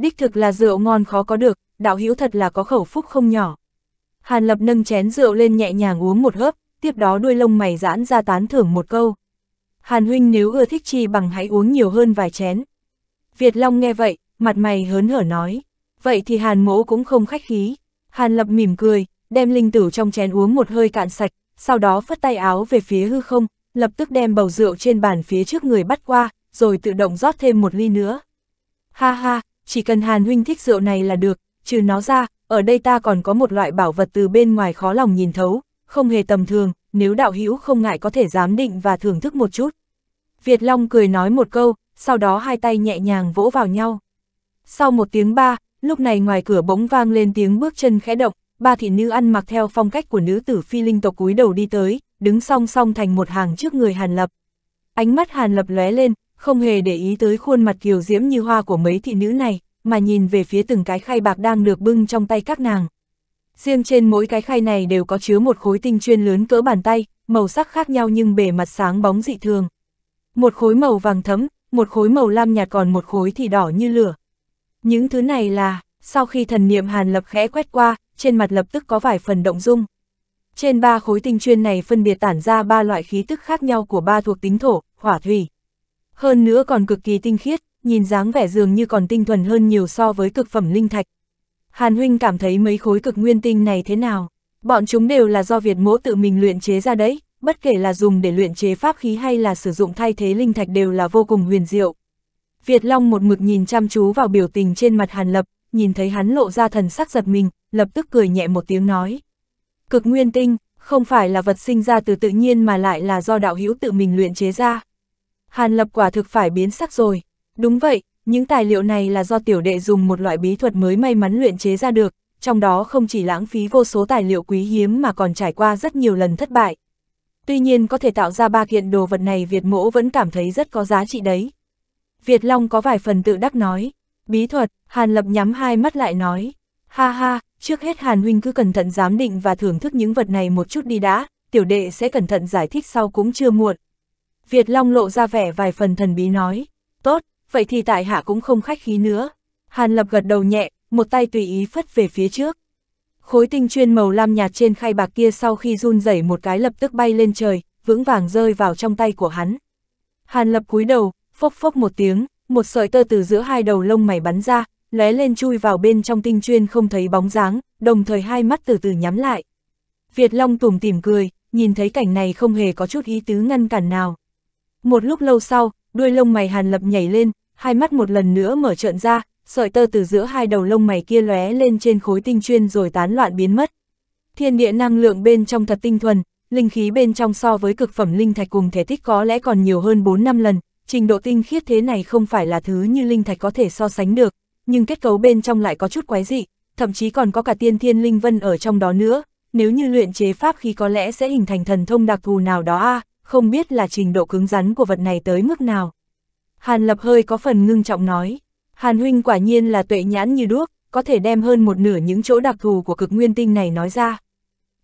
Đích thực là rượu ngon khó có được, đạo hữu thật là có khẩu phúc không nhỏ. Hàn Lập nâng chén rượu lên nhẹ nhàng uống một hớp, tiếp đó đuôi lông mày giãn ra tán thưởng một câu. Hàn huynh nếu ưa thích chi bằng hãy uống nhiều hơn vài chén. Việt Long nghe vậy, mặt mày hớn hở nói. Vậy thì Hàn mỗ cũng không khách khí. Hàn Lập mỉm cười, đem linh tử trong chén uống một hơi cạn sạch, sau đó phất tay áo về phía hư không, lập tức đem bầu rượu trên bàn phía trước người bắt qua, rồi tự động rót thêm một ly nữa. Ha ha, chỉ cần Hàn huynh thích rượu này là được, trừ nó ra, ở đây ta còn có một loại bảo vật từ bên ngoài khó lòng nhìn thấu, không hề tầm thường, nếu đạo hữu không ngại có thể giám định và thưởng thức một chút. Việt Long cười nói một câu, sau đó hai tay nhẹ nhàng vỗ vào nhau. Sau một tiếng ba, lúc này ngoài cửa bỗng vang lên tiếng bước chân khẽ động, ba thị nữ ăn mặc theo phong cách của nữ tử phi linh tộc cúi đầu đi tới, đứng song song thành một hàng trước người Hàn Lập. Ánh mắt Hàn Lập lóe lên, không hề để ý tới khuôn mặt kiều diễm như hoa của mấy thị nữ này, mà nhìn về phía từng cái khay bạc đang được bưng trong tay các nàng. Riêng trên mỗi cái khay này đều có chứa một khối tinh chuyên lớn cỡ bàn tay, màu sắc khác nhau nhưng bề mặt sáng bóng dị thường. Một khối màu vàng thấm, một khối màu lam nhạt còn một khối thì đỏ như lửa. Những thứ này là, sau khi thần niệm hàn lập khẽ quét qua, trên mặt lập tức có vài phần động dung. Trên ba khối tinh chuyên này phân biệt tản ra ba loại khí tức khác nhau của ba thuộc tính thổ, hỏa thủy, hơn nữa còn cực kỳ tinh khiết, nhìn dáng vẻ dường như còn tinh thuần hơn nhiều so với cực phẩm linh thạch. Hàn huynh cảm thấy mấy khối cực nguyên tinh này thế nào? Bọn chúng đều là do Việt mỗ tự mình luyện chế ra đấy, bất kể là dùng để luyện chế pháp khí hay là sử dụng thay thế linh thạch đều là vô cùng huyền diệu. Việt Long một mực nhìn chăm chú vào biểu tình trên mặt Hàn Lập, nhìn thấy hắn lộ ra thần sắc giật mình, lập tức cười nhẹ một tiếng nói. Cực nguyên tinh, không phải là vật sinh ra từ tự nhiên mà lại là do đạo hữu tự mình luyện chế ra. Hàn Lập quả thực phải biến sắc rồi. Đúng vậy, những tài liệu này là do tiểu đệ dùng một loại bí thuật mới may mắn luyện chế ra được, trong đó không chỉ lãng phí vô số tài liệu quý hiếm mà còn trải qua rất nhiều lần thất bại. Tuy nhiên có thể tạo ra ba kiện đồ vật này Việt mỗ vẫn cảm thấy rất có giá trị đấy. Việt Long có vài phần tự đắc nói. Bí thuật, Hàn Lập nhắm hai mắt lại nói. Ha ha, trước hết Hàn Huynh cứ cẩn thận giám định và thưởng thức những vật này một chút đi đã, tiểu đệ sẽ cẩn thận giải thích sau cũng chưa muộn. Việt Long lộ ra vẻ vài phần thần bí nói, tốt, vậy thì tại hạ cũng không khách khí nữa. Hàn Lập gật đầu nhẹ, một tay tùy ý phất về phía trước. Khối tinh chuyên màu lam nhạt trên khay bạc kia sau khi run rẩy một cái lập tức bay lên trời, vững vàng rơi vào trong tay của hắn. Hàn Lập cúi đầu, phốc phốc một tiếng, một sợi tơ từ giữa hai đầu lông mày bắn ra, lóe lên chui vào bên trong tinh chuyên không thấy bóng dáng, đồng thời hai mắt từ từ nhắm lại. Việt Long tủm tỉm cười, nhìn thấy cảnh này không hề có chút ý tứ ngăn cản nào. Một lúc lâu sau, đuôi lông mày Hàn Lập nhảy lên, hai mắt một lần nữa mở trợn ra, sợi tơ từ giữa hai đầu lông mày kia lóe lên trên khối tinh chuyên rồi tán loạn biến mất. Thiên địa năng lượng bên trong thật tinh thuần, linh khí bên trong so với cực phẩm linh thạch cùng thể tích có lẽ còn nhiều hơn 4 năm lần, trình độ tinh khiết thế này không phải là thứ như linh thạch có thể so sánh được, nhưng kết cấu bên trong lại có chút quái dị, thậm chí còn có cả tiên thiên linh vân ở trong đó nữa, nếu như luyện chế pháp khí có lẽ sẽ hình thành thần thông đặc thù nào đó a. À không biết là trình độ cứng rắn của vật này tới mức nào. Hàn Lập hơi có phần ngưng trọng nói, Hàn Huynh quả nhiên là tuệ nhãn như đuốc, có thể đem hơn một nửa những chỗ đặc thù của cực nguyên tinh này nói ra.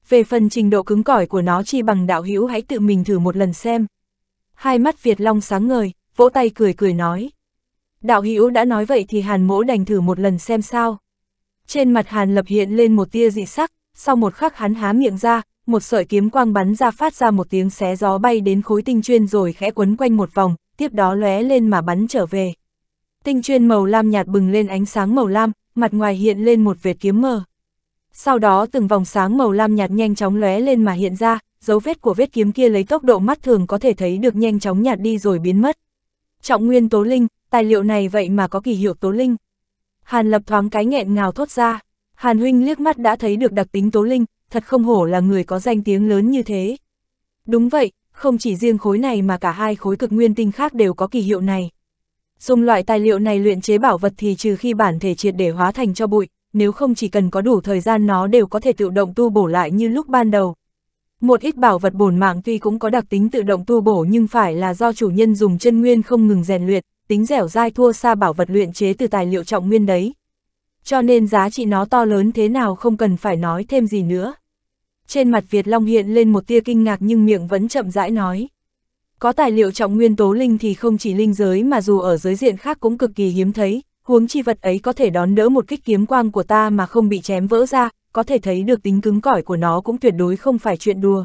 Về phần trình độ cứng cỏi của nó chi bằng đạo hữu hãy tự mình thử một lần xem. Hai mắt Việt Long sáng ngời, vỗ tay cười cười nói. Đạo hữu đã nói vậy thì Hàn mỗ đành thử một lần xem sao. Trên mặt Hàn lập hiện lên một tia dị sắc, sau một khắc hắn há miệng ra, một sợi kiếm quang bắn ra phát ra một tiếng xé gió bay đến khối tinh chuyên rồi khẽ quấn quanh một vòng, tiếp đó lóe lên mà bắn trở về. Tinh chuyên màu lam nhạt bừng lên ánh sáng màu lam, mặt ngoài hiện lên một vệt kiếm mờ. Sau đó từng vòng sáng màu lam nhạt nhanh chóng lóe lên mà hiện ra, dấu vết của vết kiếm kia lấy tốc độ mắt thường có thể thấy được nhanh chóng nhạt đi rồi biến mất. Trọng nguyên tố linh, tài liệu này vậy mà có kỳ hiệu tố linh. Hàn lập thoáng cái nghẹn ngào thốt ra, Hàn huynh liếc mắt đã thấy được đặc tính tố linh, thật không hổ là người có danh tiếng lớn như thế. Đúng vậy, không chỉ riêng khối này mà cả hai khối cực nguyên tinh khác đều có kỳ hiệu này. Dùng loại tài liệu này luyện chế bảo vật thì trừ khi bản thể triệt để hóa thành cho bụi, nếu không chỉ cần có đủ thời gian nó đều có thể tự động tu bổ lại như lúc ban đầu. Một ít bảo vật bổn mạng tuy cũng có đặc tính tự động tu bổ nhưng phải là do chủ nhân dùng chân nguyên không ngừng rèn luyện, tính dẻo dai thua xa bảo vật luyện chế từ tài liệu trọng nguyên đấy. Cho nên giá trị nó to lớn thế nào không cần phải nói thêm gì nữa trên mặt Việt Long hiện lên một tia kinh ngạc nhưng miệng vẫn chậm rãi nói. Có tài liệu trọng nguyên tố linh thì không chỉ linh giới mà dù ở giới diện khác cũng cực kỳ hiếm thấy, huống chi vật ấy có thể đón đỡ một kích kiếm quang của ta mà không bị chém vỡ ra, có thể thấy được tính cứng cỏi của nó cũng tuyệt đối không phải chuyện đùa.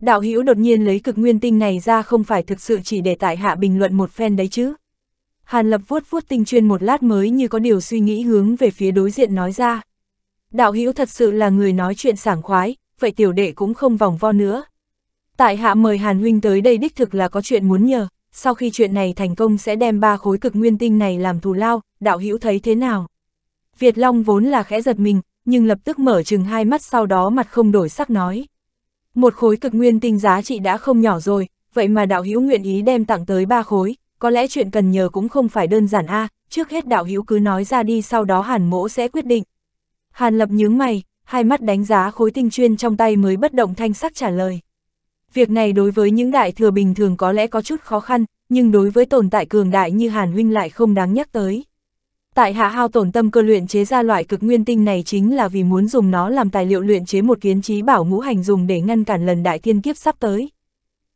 Đạo hữu đột nhiên lấy cực nguyên tinh này ra không phải thực sự chỉ để tại hạ bình luận một phen đấy chứ. Hàn lập vuốt vuốt tinh chuyên một lát mới như có điều suy nghĩ hướng về phía đối diện nói ra. Đạo hữu thật sự là người nói chuyện sảng khoái, vậy tiểu đệ cũng không vòng vo nữa. Tại hạ mời Hàn Huynh tới đây đích thực là có chuyện muốn nhờ, sau khi chuyện này thành công sẽ đem ba khối cực nguyên tinh này làm thù lao, đạo hữu thấy thế nào? Việt Long vốn là khẽ giật mình, nhưng lập tức mở chừng hai mắt sau đó mặt không đổi sắc nói. Một khối cực nguyên tinh giá trị đã không nhỏ rồi, vậy mà đạo hữu nguyện ý đem tặng tới ba khối, có lẽ chuyện cần nhờ cũng không phải đơn giản a trước hết đạo hữu cứ nói ra đi sau đó hàn mỗ sẽ quyết định. Hàn lập nhướng mày, hai mắt đánh giá khối tinh chuyên trong tay mới bất động thanh sắc trả lời. Việc này đối với những đại thừa bình thường có lẽ có chút khó khăn, nhưng đối với tồn tại cường đại như Hàn Huynh lại không đáng nhắc tới. Tại hạ hao tổn tâm cơ luyện chế ra loại cực nguyên tinh này chính là vì muốn dùng nó làm tài liệu luyện chế một kiến trí bảo ngũ hành dùng để ngăn cản lần đại thiên kiếp sắp tới.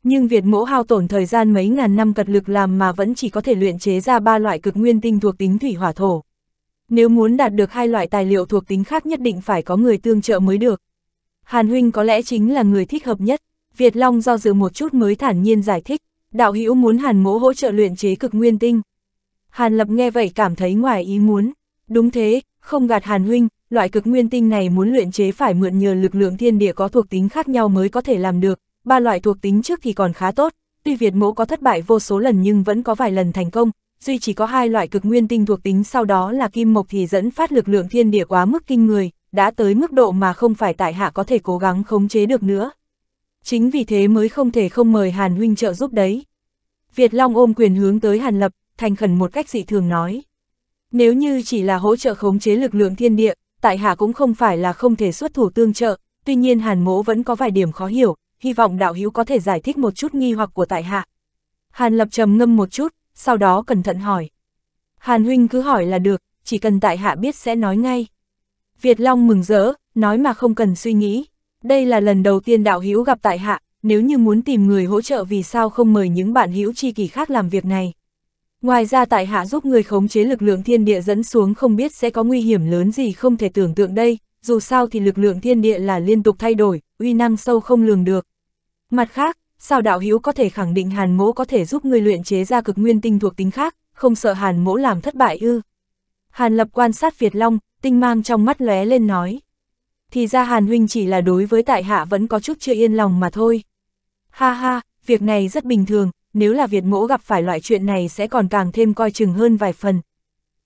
Nhưng Việt mỗ hao tổn thời gian mấy ngàn năm cật lực làm mà vẫn chỉ có thể luyện chế ra ba loại cực nguyên tinh thuộc tính thủy hỏa thổ. Nếu muốn đạt được hai loại tài liệu thuộc tính khác nhất định phải có người tương trợ mới được. Hàn Huynh có lẽ chính là người thích hợp nhất. Việt Long do dự một chút mới thản nhiên giải thích, đạo hữu muốn Hàn Mỗ hỗ trợ luyện chế cực nguyên tinh. Hàn Lập nghe vậy cảm thấy ngoài ý muốn. Đúng thế, không gạt Hàn Huynh, loại cực nguyên tinh này muốn luyện chế phải mượn nhờ lực lượng thiên địa có thuộc tính khác nhau mới có thể làm được. Ba loại thuộc tính trước thì còn khá tốt, tuy Việt Mỗ có thất bại vô số lần nhưng vẫn có vài lần thành công, duy chỉ có hai loại cực nguyên tinh thuộc tính sau đó là kim mộc thì dẫn phát lực lượng thiên địa quá mức kinh người, đã tới mức độ mà không phải tại hạ có thể cố gắng khống chế được nữa. Chính vì thế mới không thể không mời Hàn Huynh trợ giúp đấy. Việt Long ôm quyền hướng tới Hàn Lập, thành khẩn một cách dị thường nói. Nếu như chỉ là hỗ trợ khống chế lực lượng thiên địa, tại hạ cũng không phải là không thể xuất thủ tương trợ, tuy nhiên Hàn Mỗ vẫn có vài điểm khó hiểu, hy vọng đạo hữu có thể giải thích một chút nghi hoặc của tại hạ. Hàn Lập trầm ngâm một chút, sau đó cẩn thận hỏi. Hàn huynh cứ hỏi là được, chỉ cần tại hạ biết sẽ nói ngay. Việt Long mừng rỡ, nói mà không cần suy nghĩ. Đây là lần đầu tiên đạo hữu gặp tại hạ, nếu như muốn tìm người hỗ trợ vì sao không mời những bạn hữu chi kỳ khác làm việc này. Ngoài ra tại hạ giúp người khống chế lực lượng thiên địa dẫn xuống không biết sẽ có nguy hiểm lớn gì không thể tưởng tượng đây, dù sao thì lực lượng thiên địa là liên tục thay đổi, uy năng sâu không lường được. Mặt khác, sao đạo hữu có thể khẳng định hàn mỗ có thể giúp ngươi luyện chế ra cực nguyên tinh thuộc tính khác, không sợ hàn mỗ làm thất bại ư. Hàn lập quan sát Việt Long, tinh mang trong mắt lóe lên nói. Thì ra hàn huynh chỉ là đối với tại hạ vẫn có chút chưa yên lòng mà thôi. Ha ha, việc này rất bình thường, nếu là Việt mỗ gặp phải loại chuyện này sẽ còn càng thêm coi chừng hơn vài phần.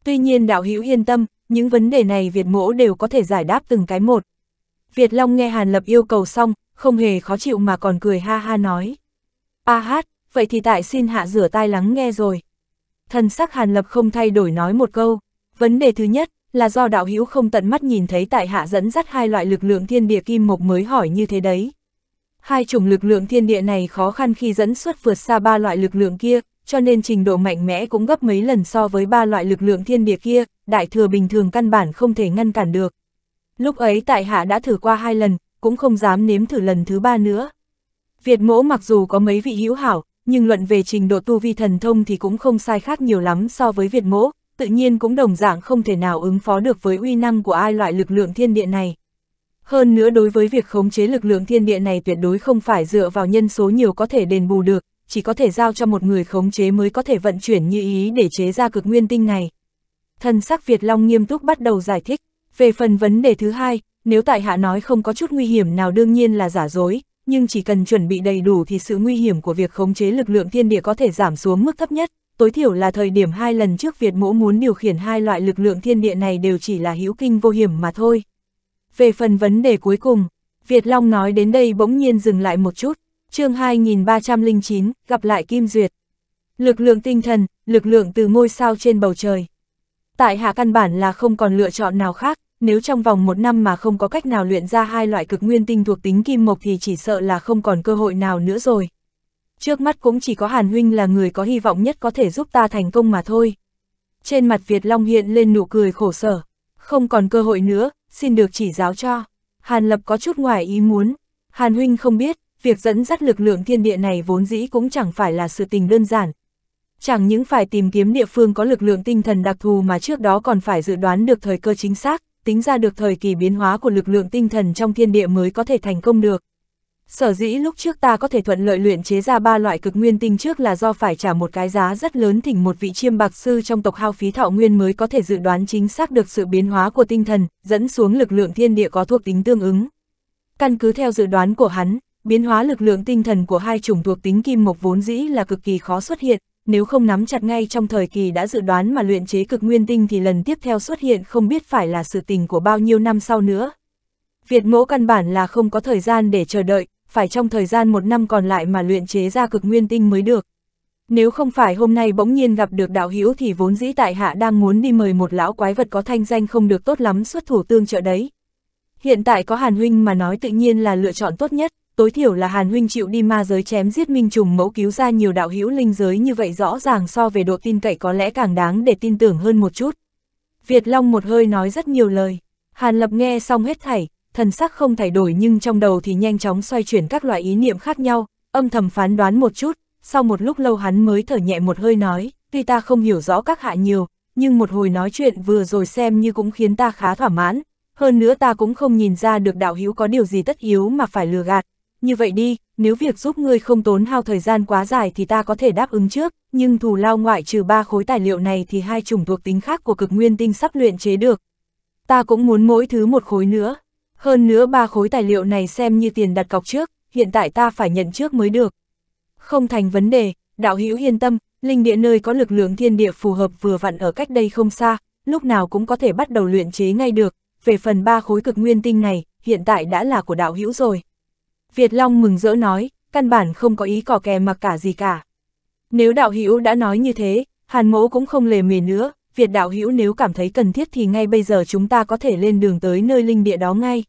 Tuy nhiên đạo hữu yên tâm, những vấn đề này Việt mỗ đều có thể giải đáp từng cái một. Việt Long nghe Hàn Lập yêu cầu xong, không hề khó chịu mà còn cười ha ha nói. A hát, vậy thì tại xin hạ rửa tai lắng nghe rồi. Thần sắc Hàn Lập không thay đổi nói một câu. Vấn đề thứ nhất là do đạo hữu không tận mắt nhìn thấy tại hạ dẫn dắt hai loại lực lượng thiên địa kim mộc mới hỏi như thế đấy. Hai chủng lực lượng thiên địa này khó khăn khi dẫn xuất vượt xa ba loại lực lượng kia, cho nên trình độ mạnh mẽ cũng gấp mấy lần so với ba loại lực lượng thiên địa kia, đại thừa bình thường căn bản không thể ngăn cản được. Lúc ấy tại hạ đã thử qua hai lần, cũng không dám nếm thử lần thứ ba nữa. Việt mỗ mặc dù có mấy vị hữu hảo, nhưng luận về trình độ tu vi thần thông thì cũng không sai khác nhiều lắm so với Việt mỗ, tự nhiên cũng đồng dạng không thể nào ứng phó được với uy năng của ai loại lực lượng thiên địa này. Hơn nữa đối với việc khống chế lực lượng thiên địa này tuyệt đối không phải dựa vào nhân số nhiều có thể đền bù được, chỉ có thể giao cho một người khống chế mới có thể vận chuyển như ý để chế ra cực nguyên tinh này. Thần sắc Việt Long nghiêm túc bắt đầu giải thích, về phần vấn đề thứ hai, nếu tại hạ nói không có chút nguy hiểm nào đương nhiên là giả dối, nhưng chỉ cần chuẩn bị đầy đủ thì sự nguy hiểm của việc khống chế lực lượng thiên địa có thể giảm xuống mức thấp nhất, tối thiểu là thời điểm hai lần trước Việt mỗ muốn điều khiển hai loại lực lượng thiên địa này đều chỉ là hữu kinh vô hiểm mà thôi. Về phần vấn đề cuối cùng, Việt Long nói đến đây bỗng nhiên dừng lại một chút, chương 2309, gặp lại Kim Duyệt. Lực lượng tinh thần, lực lượng từ ngôi sao trên bầu trời. Tại hạ căn bản là không còn lựa chọn nào khác, nếu trong vòng một năm mà không có cách nào luyện ra hai loại cực nguyên tinh thuộc tính kim mộc thì chỉ sợ là không còn cơ hội nào nữa rồi. Trước mắt cũng chỉ có Hàn Huynh là người có hy vọng nhất có thể giúp ta thành công mà thôi. Trên mặt Việt Long hiện lên nụ cười khổ sở, không còn cơ hội nữa, xin được chỉ giáo cho. Hàn Lập có chút ngoài ý muốn, Hàn Huynh không biết, việc dẫn dắt lực lượng thiên địa này vốn dĩ cũng chẳng phải là sự tình đơn giản. Chẳng những phải tìm kiếm địa phương có lực lượng tinh thần đặc thù mà trước đó còn phải dự đoán được thời cơ chính xác, tính ra được thời kỳ biến hóa của lực lượng tinh thần trong thiên địa mới có thể thành công được. Sở dĩ lúc trước ta có thể thuận lợi luyện chế ra ba loại cực nguyên tinh trước là do phải trả một cái giá rất lớn thỉnh một vị chiêm bạc sư trong tộc hao phí thọ nguyên mới có thể dự đoán chính xác được sự biến hóa của tinh thần, dẫn xuống lực lượng thiên địa có thuộc tính tương ứng. Căn cứ theo dự đoán của hắn, biến hóa lực lượng tinh thần của hai chủng thuộc tính kim mộc vốn dĩ là cực kỳ khó xuất hiện, nếu không nắm chặt ngay trong thời kỳ đã dự đoán mà luyện chế cực nguyên tinh thì lần tiếp theo xuất hiện không biết phải là sự tình của bao nhiêu năm sau nữa. Việt mẫu căn bản là không có thời gian để chờ đợi, phải trong thời gian một năm còn lại mà luyện chế ra cực nguyên tinh mới được. Nếu không phải hôm nay bỗng nhiên gặp được đạo hữu thì vốn dĩ tại hạ đang muốn đi mời một lão quái vật có thanh danh không được tốt lắm xuất thủ tương trợ đấy. Hiện tại có Hàn Huynh mà nói tự nhiên là lựa chọn tốt nhất tối thiểu là Hàn Huynh chịu đi ma giới chém giết minh trùng mẫu cứu ra nhiều đạo hữu linh giới như vậy rõ ràng so về độ tin cậy có lẽ càng đáng để tin tưởng hơn một chút. Việt Long một hơi nói rất nhiều lời, Hàn Lập nghe xong hết thảy, thần sắc không thay đổi nhưng trong đầu thì nhanh chóng xoay chuyển các loại ý niệm khác nhau, âm thầm phán đoán một chút, sau một lúc lâu hắn mới thở nhẹ một hơi nói, tuy ta không hiểu rõ các hạ nhiều, nhưng một hồi nói chuyện vừa rồi xem như cũng khiến ta khá thỏa mãn, hơn nữa ta cũng không nhìn ra được đạo hữu có điều gì tất yếu mà phải lừa gạt, như vậy đi, nếu việc giúp ngươi không tốn hao thời gian quá dài thì ta có thể đáp ứng trước, nhưng thù lao ngoại trừ ba khối tài liệu này thì hai chủng thuộc tính khác của cực nguyên tinh sắp luyện chế được. Ta cũng muốn mỗi thứ một khối nữa. Hơn nữa ba khối tài liệu này xem như tiền đặt cọc trước, hiện tại ta phải nhận trước mới được. Không thành vấn đề, đạo hữu yên tâm, linh địa nơi có lực lượng thiên địa phù hợp vừa vặn ở cách đây không xa, lúc nào cũng có thể bắt đầu luyện chế ngay được. Về phần ba khối cực nguyên tinh này, hiện tại đã là của đạo hữu rồi. Việt Long mừng rỡ nói, căn bản không có ý cỏ kè mặc cả gì cả. Nếu đạo hữu đã nói như thế, Hàn Mỗ cũng không lề mề nữa, Việt đạo hữu nếu cảm thấy cần thiết thì ngay bây giờ chúng ta có thể lên đường tới nơi linh địa đó ngay.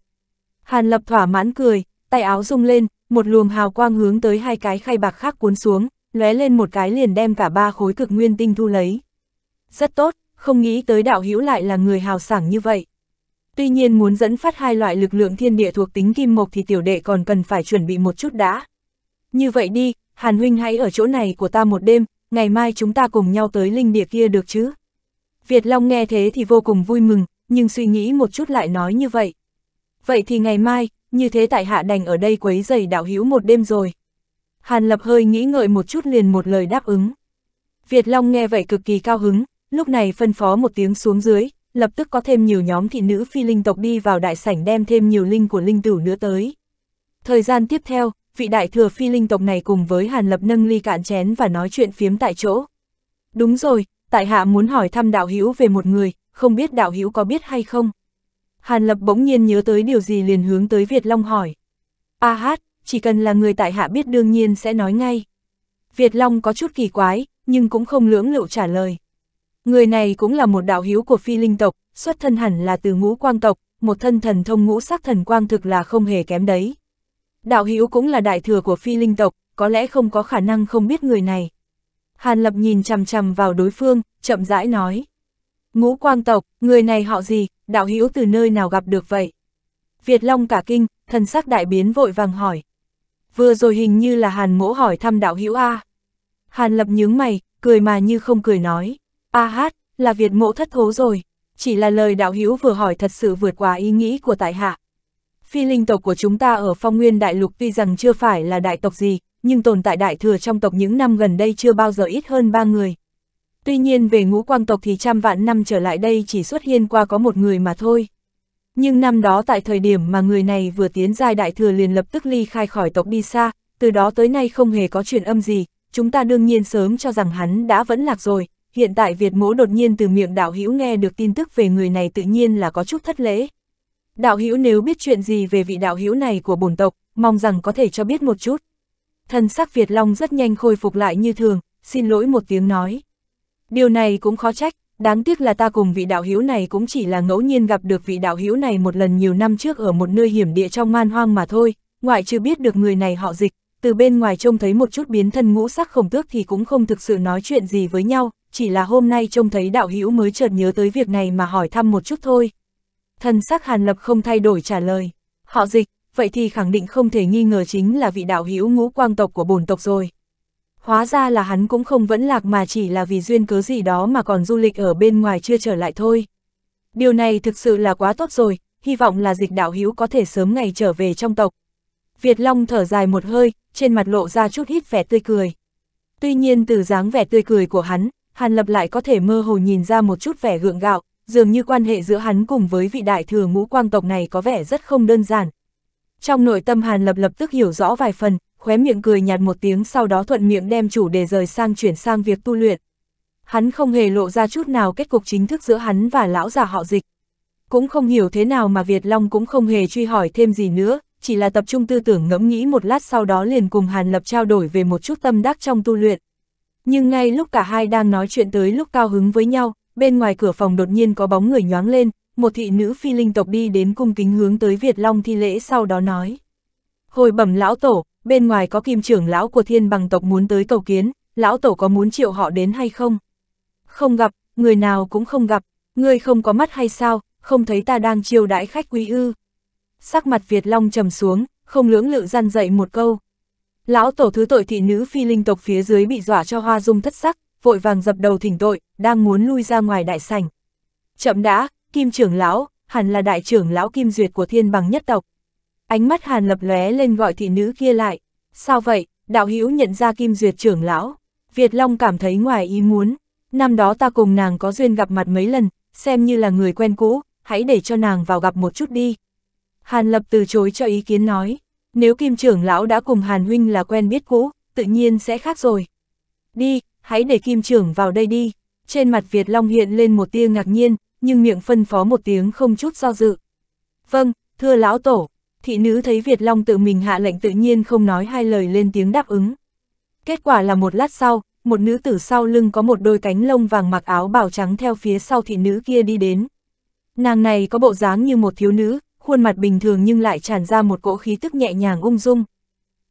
Hàn Lập thỏa mãn cười, tay áo rung lên, một luồng hào quang hướng tới hai cái khay bạc khác cuốn xuống, lóe lên một cái liền đem cả ba khối cực nguyên tinh thu lấy. Rất tốt, không nghĩ tới đạo hữu lại là người hào sảng như vậy. Tuy nhiên muốn dẫn phát hai loại lực lượng thiên địa thuộc tính kim mộc thì tiểu đệ còn cần phải chuẩn bị một chút đã. Như vậy đi, Hàn Huynh hãy ở chỗ này của ta một đêm, ngày mai chúng ta cùng nhau tới linh địa kia được chứ. Việt Long nghe thế thì vô cùng vui mừng, nhưng suy nghĩ một chút lại nói như vậy. Vậy thì ngày mai, như thế tại hạ đành ở đây quấy giày đạo hữu một đêm rồi. Hàn Lập hơi nghĩ ngợi một chút liền một lời đáp ứng. Việt Long nghe vậy cực kỳ cao hứng, lúc này phân phó một tiếng xuống dưới, lập tức có thêm nhiều nhóm thị nữ phi linh tộc đi vào đại sảnh đem thêm nhiều linh của linh tử nữa tới. Thời gian tiếp theo, vị đại thừa phi linh tộc này cùng với Hàn Lập nâng ly cạn chén và nói chuyện phiếm tại chỗ. Đúng rồi, tại hạ muốn hỏi thăm đạo hữu về một người, không biết đạo hữu có biết hay không? Hàn Lập bỗng nhiên nhớ tới điều gì liền hướng tới Việt Long hỏi. A hát, chỉ cần là người tại hạ biết đương nhiên sẽ nói ngay. Việt Long có chút kỳ quái, nhưng cũng không lưỡng lựu trả lời. Người này cũng là một đạo hiếu của phi linh tộc, xuất thân hẳn là từ ngũ quang tộc, một thân thần thông ngũ sắc thần quang thực là không hề kém đấy. Đạo hữu cũng là đại thừa của phi linh tộc, có lẽ không có khả năng không biết người này. Hàn Lập nhìn chằm chằm vào đối phương, chậm rãi nói. Ngũ quang tộc, người này họ gì, đạo hữu từ nơi nào gặp được vậy? Việt Long cả kinh, thần sắc đại biến vội vàng hỏi. Vừa rồi hình như là Hàn mỗ hỏi thăm đạo hữu A. Hàn Lập nhướng mày, cười mà như không cười nói. A hát, là Việt mộ thất thố rồi. Chỉ là lời đạo hữu vừa hỏi thật sự vượt qua ý nghĩ của tại hạ. Phi linh tộc của chúng ta ở phong nguyên đại lục tuy rằng chưa phải là đại tộc gì, nhưng tồn tại đại thừa trong tộc những năm gần đây chưa bao giờ ít hơn ba người. Tuy nhiên về ngũ quang tộc thì trăm vạn năm trở lại đây chỉ xuất hiện qua có một người mà thôi. Nhưng năm đó tại thời điểm mà người này vừa tiến giai đại thừa liền lập tức ly khai khỏi tộc đi xa, từ đó tới nay không hề có truyền âm gì, chúng ta đương nhiên sớm cho rằng hắn đã vẫn lạc rồi, hiện tại Việt mỗ đột nhiên từ miệng đạo hữu nghe được tin tức về người này tự nhiên là có chút thất lễ. Đạo hữu nếu biết chuyện gì về vị đạo hữu này của bổn tộc, mong rằng có thể cho biết một chút. Thần sắc Việt Long rất nhanh khôi phục lại như thường, xin lỗi một tiếng nói. Điều này cũng khó trách, đáng tiếc là ta cùng vị đạo hữu này cũng chỉ là ngẫu nhiên gặp được vị đạo hữu này một lần nhiều năm trước ở một nơi hiểm địa trong man hoang mà thôi, ngoại trừ biết được người này họ dịch, từ bên ngoài trông thấy một chút biến thân ngũ sắc khổng tước thì cũng không thực sự nói chuyện gì với nhau, chỉ là hôm nay trông thấy đạo hữu mới chợt nhớ tới việc này mà hỏi thăm một chút thôi. Thần sắc Hàn Lập không thay đổi trả lời. Họ dịch, vậy thì khẳng định không thể nghi ngờ chính là vị đạo hữu ngũ quang tộc của bổn tộc rồi. Hóa ra là hắn cũng không vẫn lạc mà chỉ là vì duyên cớ gì đó mà còn du lịch ở bên ngoài chưa trở lại thôi. Điều này thực sự là quá tốt rồi, hy vọng là dịch đạo hữu có thể sớm ngày trở về trong tộc. Việt Long thở dài một hơi, trên mặt lộ ra chút hít vẻ tươi cười. Tuy nhiên từ dáng vẻ tươi cười của hắn, Hàn Lập lại có thể mơ hồ nhìn ra một chút vẻ gượng gạo, dường như quan hệ giữa hắn cùng với vị đại thừa ngũ quang tộc này có vẻ rất không đơn giản. Trong nội tâm Hàn Lập lập tức hiểu rõ vài phần, khóe miệng cười nhạt một tiếng sau đó thuận miệng đem chủ đề rời sang chuyển sang việc tu luyện. Hắn không hề lộ ra chút nào kết cục chính thức giữa hắn và lão già họ dịch. Cũng không hiểu thế nào mà Việt Long cũng không hề truy hỏi thêm gì nữa, chỉ là tập trung tư tưởng ngẫm nghĩ một lát sau đó liền cùng Hàn Lập trao đổi về một chút tâm đắc trong tu luyện. Nhưng ngay lúc cả hai đang nói chuyện tới lúc cao hứng với nhau, bên ngoài cửa phòng đột nhiên có bóng người nhoáng lên, một thị nữ phi linh tộc đi đến cung kính hướng tới Việt Long thi lễ sau đó nói. Hồi bẩm lão tổ, bên ngoài có kim trưởng lão của thiên bằng tộc muốn tới cầu kiến, lão tổ có muốn triệu họ đến hay không? Không gặp, người nào cũng không gặp, người không có mắt hay sao, không thấy ta đang chiêu đãi khách quý ư. Sắc mặt Việt Long trầm xuống, không lưỡng lự gian dậy một câu. Lão tổ thứ tội thị nữ phi linh tộc phía dưới bị dọa cho hoa dung thất sắc, vội vàng dập đầu thỉnh tội, đang muốn lui ra ngoài đại sảnh. Chậm đã, Kim trưởng lão, hẳn là đại trưởng lão Kim Duyệt của thiên bằng nhất tộc. Ánh mắt Hàn lập lóe lên gọi thị nữ kia lại. Sao vậy, đạo hữu nhận ra Kim Duyệt trưởng lão. Việt Long cảm thấy ngoài ý muốn. Năm đó ta cùng nàng có duyên gặp mặt mấy lần, xem như là người quen cũ, hãy để cho nàng vào gặp một chút đi. Hàn lập từ chối cho ý kiến nói. Nếu Kim trưởng lão đã cùng Hàn Huynh là quen biết cũ, tự nhiên sẽ khác rồi. Đi, hãy để Kim trưởng vào đây đi. Trên mặt Việt Long hiện lên một tia ngạc nhiên, nhưng miệng phân phó một tiếng không chút do dự. Vâng, thưa lão tổ, thị nữ thấy Việt Long tự mình hạ lệnh tự nhiên không nói hai lời lên tiếng đáp ứng. Kết quả là một lát sau, một nữ tử sau lưng có một đôi cánh lông vàng mặc áo bào trắng theo phía sau thị nữ kia đi đến. Nàng này có bộ dáng như một thiếu nữ, khuôn mặt bình thường nhưng lại tràn ra một cỗ khí tức nhẹ nhàng ung dung.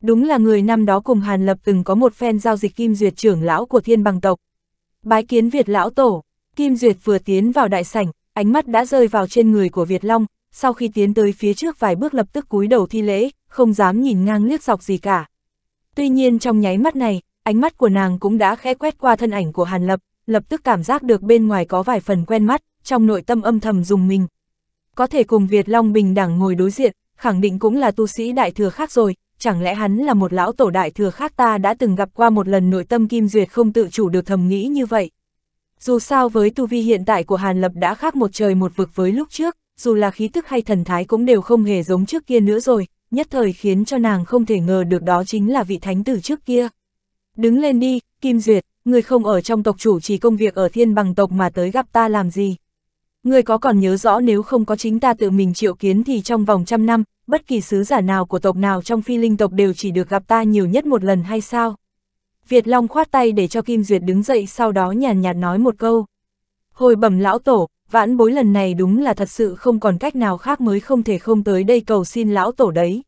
Đúng là người năm đó cùng Hàn Lập từng có một phen giao dịch Kim Duyệt trưởng lão của thiên bằng tộc. Bái kiến Việt lão tổ, Kim Duyệt vừa tiến vào đại sảnh, ánh mắt đã rơi vào trên người của Việt Long, sau khi tiến tới phía trước vài bước lập tức cúi đầu thi lễ, không dám nhìn ngang liếc dọc gì cả. Tuy nhiên trong nháy mắt này, ánh mắt của nàng cũng đã khẽ quét qua thân ảnh của Hàn Lập, lập tức cảm giác được bên ngoài có vài phần quen mắt, trong nội tâm âm thầm dùng mình có thể cùng Việt Long bình đẳng ngồi đối diện, khẳng định cũng là tu sĩ đại thừa khác rồi, chẳng lẽ hắn là một lão tổ đại thừa khác ta đã từng gặp qua một lần nội tâm Kim Duyệt không tự chủ được thầm nghĩ như vậy. Dù sao với tu vi hiện tại của Hàn Lập đã khác một trời một vực với lúc trước, dù là khí tức hay thần thái cũng đều không hề giống trước kia nữa rồi, nhất thời khiến cho nàng không thể ngờ được đó chính là vị thánh tử trước kia. Đứng lên đi, Kim Duyệt, người không ở trong tộc chủ chỉ công việc ở thiên bằng tộc mà tới gặp ta làm gì. Người có còn nhớ rõ nếu không có chính ta tự mình triệu kiến thì trong vòng trăm năm, bất kỳ sứ giả nào của tộc nào trong phi linh tộc đều chỉ được gặp ta nhiều nhất một lần hay sao? Việt Long khoát tay để cho Kim Duyệt đứng dậy sau đó nhàn nhạt, nhạt nói một câu. Hồi bẩm lão tổ, vãn bối lần này đúng là thật sự không còn cách nào khác mới không thể không tới đây cầu xin lão tổ đấy.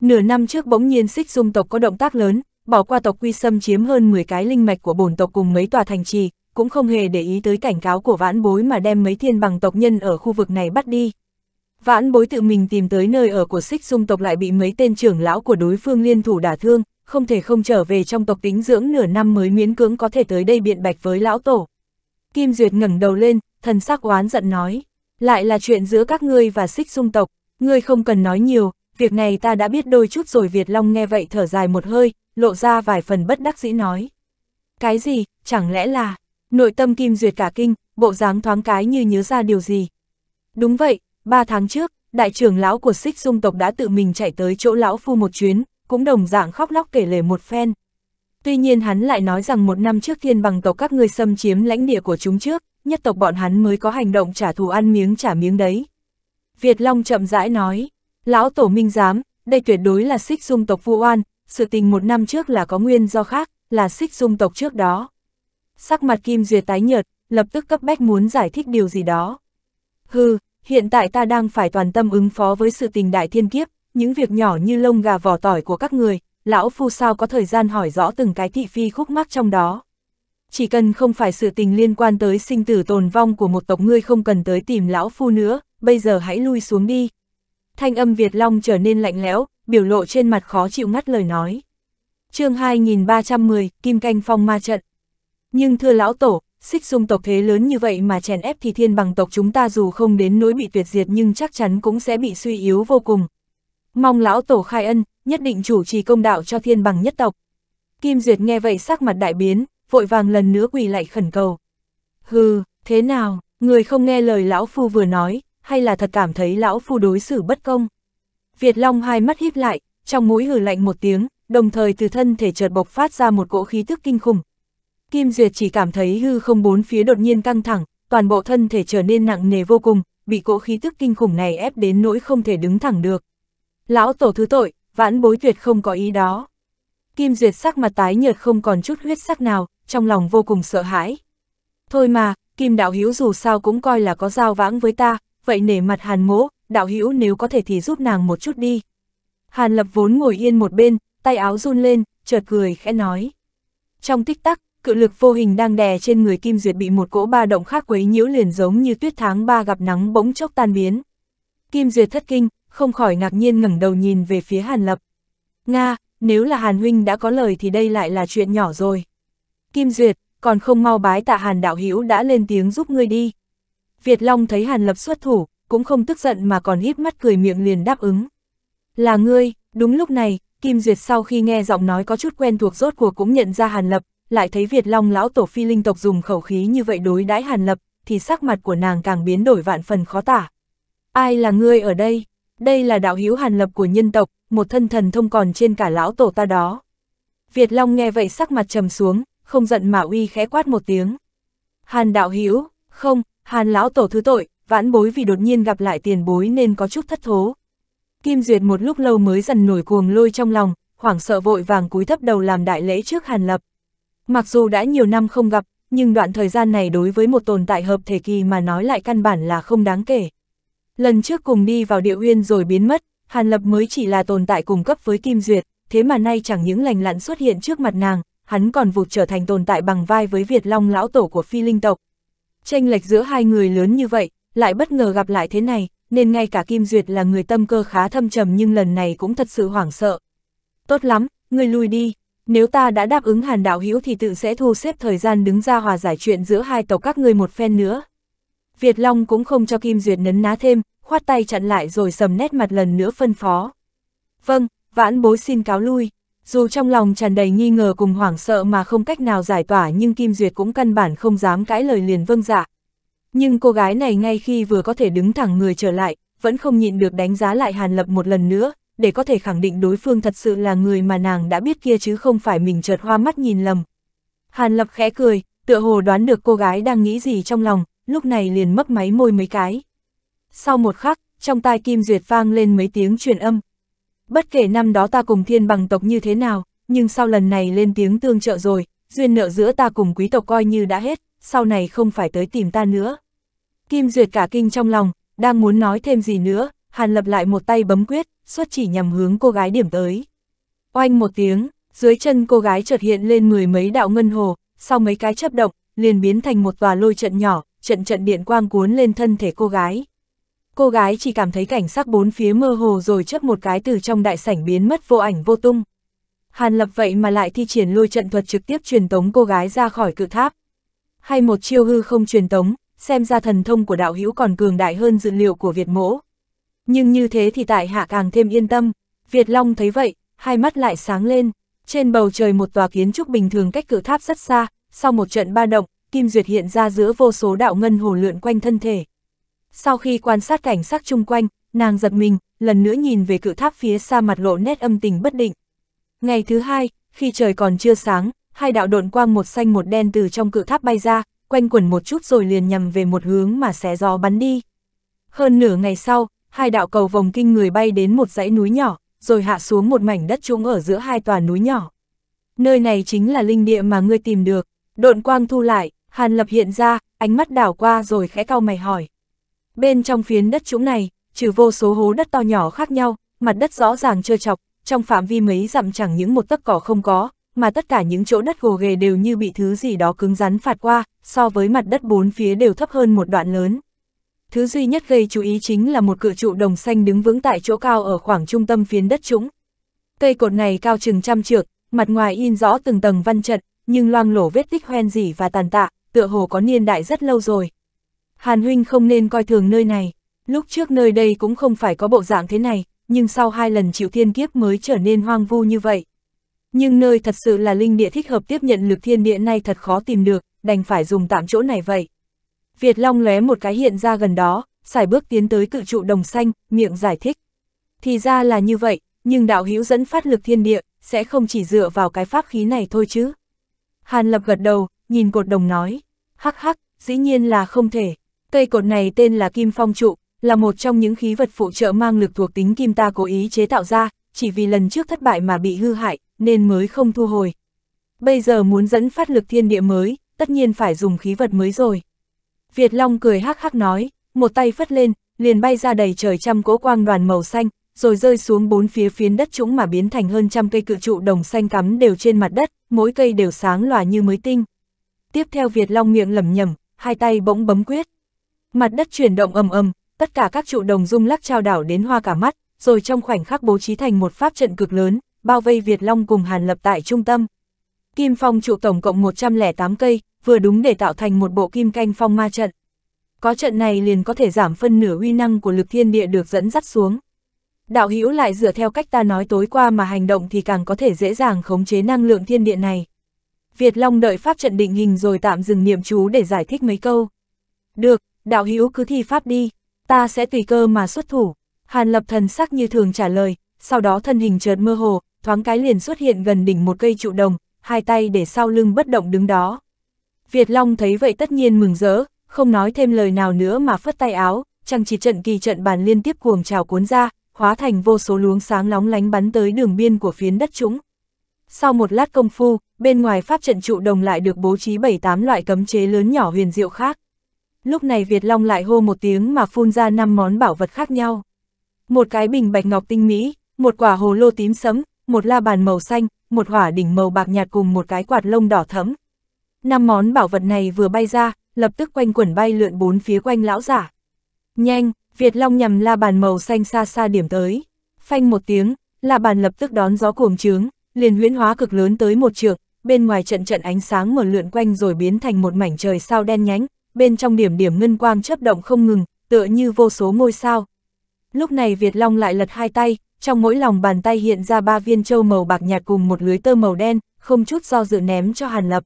Nửa năm trước bỗng nhiên xích dung tộc có động tác lớn, bỏ qua tộc quy xâm chiếm hơn 10 cái linh mạch của bổn tộc cùng mấy tòa thành trì, cũng không hề để ý tới cảnh cáo của vãn bối mà đem mấy thiên bằng tộc nhân ở khu vực này bắt đi. Vãn bối tự mình tìm tới nơi ở của xích dung tộc lại bị mấy tên trưởng lão của đối phương liên thủ đả thương, không thể không trở về trong tộc tính dưỡng nửa năm mới miễn cưỡng có thể tới đây biện bạch với lão tổ. Kim Duyệt ngẩng đầu lên, thần sắc oán giận nói, lại là chuyện giữa các ngươi và xích dung tộc, ngươi không cần nói nhiều, việc này ta đã biết đôi chút rồi Việt Long nghe vậy thở dài một hơi, lộ ra vài phần bất đắc dĩ nói. Cái gì, chẳng lẽ là, Nội tâm Kim Duyệt cả kinh, bộ dáng thoáng cái như nhớ ra điều gì. Đúng vậy, ba tháng trước, đại trưởng lão của xích dung tộc đã tự mình chạy tới chỗ lão phu một chuyến, cũng đồng dạng khóc lóc kể lể một phen. Tuy nhiên hắn lại nói rằng một năm trước thiên bằng tộc các ngươi xâm chiếm lãnh địa của chúng trước, nhất tộc bọn hắn mới có hành động trả thù ăn miếng trả miếng đấy. Việt Long chậm rãi nói, lão tổ minh giám, đây tuyệt đối là xích dung tộc vu oan, sự tình một năm trước là có nguyên do khác, là xích dung tộc trước đó sắc mặt Kim Duyệt tái nhợt, lập tức cấp bách muốn giải thích điều gì đó. Hừ, hiện tại ta đang phải toàn tâm ứng phó với sự tình đại thiên kiếp, những việc nhỏ như lông gà vỏ tỏi của các người, lão phu sao có thời gian hỏi rõ từng cái thị phi khúc mắc trong đó. Chỉ cần không phải sự tình liên quan tới sinh tử tồn vong của một tộc ngươi không cần tới tìm lão phu nữa, bây giờ hãy lui xuống đi. Thanh âm Việt Long trở nên lạnh lẽo, biểu lộ trên mặt khó chịu ngắt lời nói. chương 2310, Kim Canh Phong Ma Trận nhưng thưa lão tổ, xích dung tộc thế lớn như vậy mà chèn ép thì thiên bằng tộc chúng ta dù không đến nỗi bị tuyệt diệt nhưng chắc chắn cũng sẽ bị suy yếu vô cùng. Mong lão tổ khai ân, nhất định chủ trì công đạo cho thiên bằng nhất tộc. Kim Duyệt nghe vậy sắc mặt đại biến, vội vàng lần nữa quỳ lại khẩn cầu. Hừ, thế nào, người không nghe lời lão phu vừa nói, hay là thật cảm thấy lão phu đối xử bất công? Việt Long hai mắt híp lại, trong mũi hử lạnh một tiếng, đồng thời từ thân thể chợt bộc phát ra một cỗ khí tức kinh khủng, Kim Duyệt chỉ cảm thấy hư không bốn phía đột nhiên căng thẳng, toàn bộ thân thể trở nên nặng nề vô cùng, bị cỗ khí tức kinh khủng này ép đến nỗi không thể đứng thẳng được. Lão tổ thứ tội, vãn bối tuyệt không có ý đó. Kim Duyệt sắc mặt tái nhợt không còn chút huyết sắc nào, trong lòng vô cùng sợ hãi. Thôi mà, Kim Đạo Hiếu dù sao cũng coi là có giao vãng với ta, vậy nể mặt Hàn Mỗ, Đạo Hiếu nếu có thể thì giúp nàng một chút đi. Hàn Lập vốn ngồi yên một bên, tay áo run lên, chợt cười khẽ nói. Trong tích tắc, cự lực vô hình đang đè trên người Kim Duyệt bị một cỗ ba động khác quấy nhiễu liền giống như tuyết tháng ba gặp nắng bỗng chốc tan biến. Kim Duyệt thất kinh, không khỏi ngạc nhiên ngẩng đầu nhìn về phía Hàn Lập. Nga, nếu là Hàn Huynh đã có lời thì đây lại là chuyện nhỏ rồi. Kim Duyệt, còn không mau bái tạ Hàn Đạo Hữu đã lên tiếng giúp ngươi đi. Việt Long thấy Hàn Lập xuất thủ, cũng không tức giận mà còn híp mắt cười miệng liền đáp ứng. Là ngươi, đúng lúc này, Kim Duyệt sau khi nghe giọng nói có chút quen thuộc rốt cuộc cũng nhận ra Hàn Lập, lại thấy Việt Long lão tổ phi linh tộc dùng khẩu khí như vậy đối đãi Hàn Lập, thì sắc mặt của nàng càng biến đổi vạn phần khó tả. Ai là ngươi ở đây? Đây là đạo hữu Hàn Lập của nhân tộc, một thân thần thông còn trên cả lão tổ ta đó. Việt Long nghe vậy sắc mặt trầm xuống, không giận mà uy khẽ quát một tiếng. Hàn đạo hữu không, Hàn lão tổ thứ tội, vãn bối vì đột nhiên gặp lại tiền bối nên có chút thất thố. Kim Duyệt một lúc lâu mới dần nổi cuồng lôi trong lòng, hoảng sợ vội vàng cúi thấp đầu làm đại lễ trước Hàn Lập. Mặc dù đã nhiều năm không gặp, nhưng đoạn thời gian này đối với một tồn tại hợp thể kỳ mà nói lại căn bản là không đáng kể. Lần trước cùng đi vào địa huyên rồi biến mất, Hàn Lập mới chỉ là tồn tại cùng cấp với Kim Duyệt, thế mà nay chẳng những lành lặn xuất hiện trước mặt nàng, hắn còn vụt trở thành tồn tại bằng vai với Việt Long lão tổ của phi linh tộc. Tranh lệch giữa hai người lớn như vậy, lại bất ngờ gặp lại thế này, nên ngay cả Kim Duyệt là người tâm cơ khá thâm trầm nhưng lần này cũng thật sự hoảng sợ. Tốt lắm, người lui đi, nếu ta đã đáp ứng hàn đạo hữu thì tự sẽ thu xếp thời gian đứng ra hòa giải chuyện giữa hai tộc các ngươi một phen nữa. Việt Long cũng không cho Kim Duyệt nấn ná thêm, khoát tay chặn lại rồi sầm nét mặt lần nữa phân phó. Vâng, vãn bối xin cáo lui. Dù trong lòng tràn đầy nghi ngờ cùng hoảng sợ mà không cách nào giải tỏa nhưng Kim Duyệt cũng căn bản không dám cãi lời liền vâng dạ. Nhưng cô gái này ngay khi vừa có thể đứng thẳng người trở lại, vẫn không nhịn được đánh giá lại Hàn Lập một lần nữa, để có thể khẳng định đối phương thật sự là người mà nàng đã biết kia chứ không phải mình chợt hoa mắt nhìn lầm. Hàn Lập khẽ cười, tựa hồ đoán được cô gái đang nghĩ gì trong lòng, lúc này liền mấp máy môi mấy cái. Sau một khắc, trong tai Kim Duyệt vang lên mấy tiếng truyền âm. Bất kể năm đó ta cùng thiên bằng tộc như thế nào, nhưng sau lần này lên tiếng tương trợ rồi, duyên nợ giữa ta cùng quý tộc coi như đã hết, sau này không phải tới tìm ta nữa. Kim Duyệt cả kinh trong lòng, đang muốn nói thêm gì nữa, Hàn Lập lại một tay bấm quyết, xuất chỉ nhằm hướng cô gái điểm tới. Oanh một tiếng, dưới chân cô gái chợt hiện lên mười mấy đạo ngân hồ, sau mấy cái chấp động, liền biến thành một tòa lôi trận nhỏ, trận trận điện quang cuốn lên thân thể cô gái. Cô gái chỉ cảm thấy cảnh sắc bốn phía mơ hồ rồi chấp một cái từ trong đại sảnh biến mất vô ảnh vô tung. Hàn Lập vậy mà lại thi triển lôi trận thuật trực tiếp truyền tống cô gái ra khỏi cự tháp. Hay một chiêu hư không truyền tống, xem ra thần thông của đạo hữu còn cường đại hơn dự liệu của Việt mỗ. Nhưng như thế thì tại hạ càng thêm yên tâm, Việt Long thấy vậy, hai mắt lại sáng lên, trên bầu trời một tòa kiến trúc bình thường cách cự tháp rất xa, sau một trận ba động, Kim Duyệt hiện ra giữa vô số đạo ngân hồ lượn quanh thân thể. Sau khi quan sát cảnh sắc chung quanh, nàng giật mình, lần nữa nhìn về cự tháp phía xa mặt lộ nét âm tình bất định. Ngày thứ hai, khi trời còn chưa sáng, hai đạo độn quang một xanh một đen từ trong cự tháp bay ra, quanh quẩn một chút rồi liền nhằm về một hướng mà xé gió bắn đi. Hơn nửa ngày sau, hai đạo cầu vòng kinh người bay đến một dãy núi nhỏ, rồi hạ xuống một mảnh đất trũng ở giữa hai tòa núi nhỏ. Nơi này chính là linh địa mà ngươi tìm được, độn quang thu lại, Hàn Lập hiện ra, ánh mắt đảo qua rồi khẽ cau mày hỏi. Bên trong phiến đất trũng này, trừ vô số hố đất to nhỏ khác nhau, mặt đất rõ ràng chưa chọc, trong phạm vi mấy dặm chẳng những một tấc cỏ không có, mà tất cả những chỗ đất gồ ghề đều như bị thứ gì đó cứng rắn phạt qua, so với mặt đất bốn phía đều thấp hơn một đoạn lớn thứ duy nhất gây chú ý chính là một cự trụ đồng xanh đứng vững tại chỗ cao ở khoảng trung tâm phiến đất chúng Cây cột này cao chừng trăm trượng, mặt ngoài in rõ từng tầng văn trận, nhưng loang lổ vết tích hoen dỉ và tàn tạ, tựa hồ có niên đại rất lâu rồi. Hàn huynh không nên coi thường nơi này, lúc trước nơi đây cũng không phải có bộ dạng thế này, nhưng sau hai lần chịu thiên kiếp mới trở nên hoang vu như vậy. Nhưng nơi thật sự là linh địa thích hợp tiếp nhận lực thiên địa này thật khó tìm được, đành phải dùng tạm chỗ này vậy. Việt Long lóe một cái hiện ra gần đó, xài bước tiến tới cự trụ đồng xanh, miệng giải thích. Thì ra là như vậy, nhưng đạo hữu dẫn phát lực thiên địa, sẽ không chỉ dựa vào cái pháp khí này thôi chứ. Hàn Lập gật đầu, nhìn cột đồng nói, hắc hắc, dĩ nhiên là không thể. Cây cột này tên là Kim Phong Trụ, là một trong những khí vật phụ trợ mang lực thuộc tính kim ta cố ý chế tạo ra, chỉ vì lần trước thất bại mà bị hư hại, nên mới không thu hồi. Bây giờ muốn dẫn phát lực thiên địa mới, tất nhiên phải dùng khí vật mới rồi. Việt Long cười hắc hắc nói, một tay phất lên, liền bay ra đầy trời trăm cỗ quang đoàn màu xanh, rồi rơi xuống bốn phía phiến đất chúng mà biến thành hơn trăm cây cự trụ đồng xanh cắm đều trên mặt đất, mỗi cây đều sáng lòa như mới tinh. Tiếp theo Việt Long miệng lẩm nhẩm, hai tay bỗng bấm quyết. Mặt đất chuyển động ầm ầm, tất cả các trụ đồng rung lắc trao đảo đến hoa cả mắt, rồi trong khoảnh khắc bố trí thành một pháp trận cực lớn, bao vây Việt Long cùng Hàn Lập tại trung tâm. Kim Phong trụ tổng cộng 108 cây, vừa đúng để tạo thành một bộ kim canh phong ma trận. Có trận này liền có thể giảm phân nửa uy năng của lực thiên địa được dẫn dắt xuống. Đạo hữu lại dựa theo cách ta nói tối qua mà hành động thì càng có thể dễ dàng khống chế năng lượng thiên địa này. Việt Long đợi pháp trận định hình rồi tạm dừng niệm chú để giải thích mấy câu. Được, đạo hữu cứ thi pháp đi, ta sẽ tùy cơ mà xuất thủ. Hàn lập thần sắc như thường trả lời, sau đó thân hình chợt mơ hồ, thoáng cái liền xuất hiện gần đỉnh một cây trụ đồng, hai tay để sau lưng bất động đứng đó. Việt Long thấy vậy tất nhiên mừng rỡ, không nói thêm lời nào nữa mà phất tay áo, chẳng chỉ trận kỳ trận bàn liên tiếp cuồng trào cuốn ra, hóa thành vô số luống sáng lóng lánh bắn tới đường biên của phiến đất chúng. Sau một lát công phu, bên ngoài pháp trận trụ đồng lại được bố trí 7-8 loại cấm chế lớn nhỏ huyền diệu khác. Lúc này Việt Long lại hô một tiếng mà phun ra năm món bảo vật khác nhau. Một cái bình bạch ngọc tinh mỹ, một quả hồ lô tím sẫm, một la bàn màu xanh, một hỏa đỉnh màu bạc nhạt cùng một cái quạt lông đỏ thẫm năm món bảo vật này vừa bay ra, lập tức quanh quẩn bay lượn bốn phía quanh lão giả. Nhanh, Việt Long nhằm la bàn màu xanh xa xa điểm tới. Phanh một tiếng, la bàn lập tức đón gió cuồng trướng, liền huyễn hóa cực lớn tới một trượng, bên ngoài trận trận ánh sáng mở lượn quanh rồi biến thành một mảnh trời sao đen nhánh, bên trong điểm điểm ngân quang chớp động không ngừng, tựa như vô số ngôi sao. Lúc này Việt Long lại lật hai tay, trong mỗi lòng bàn tay hiện ra ba viên châu màu bạc nhạt cùng một lưới tơ màu đen, không chút do dự ném cho Hàn Lập.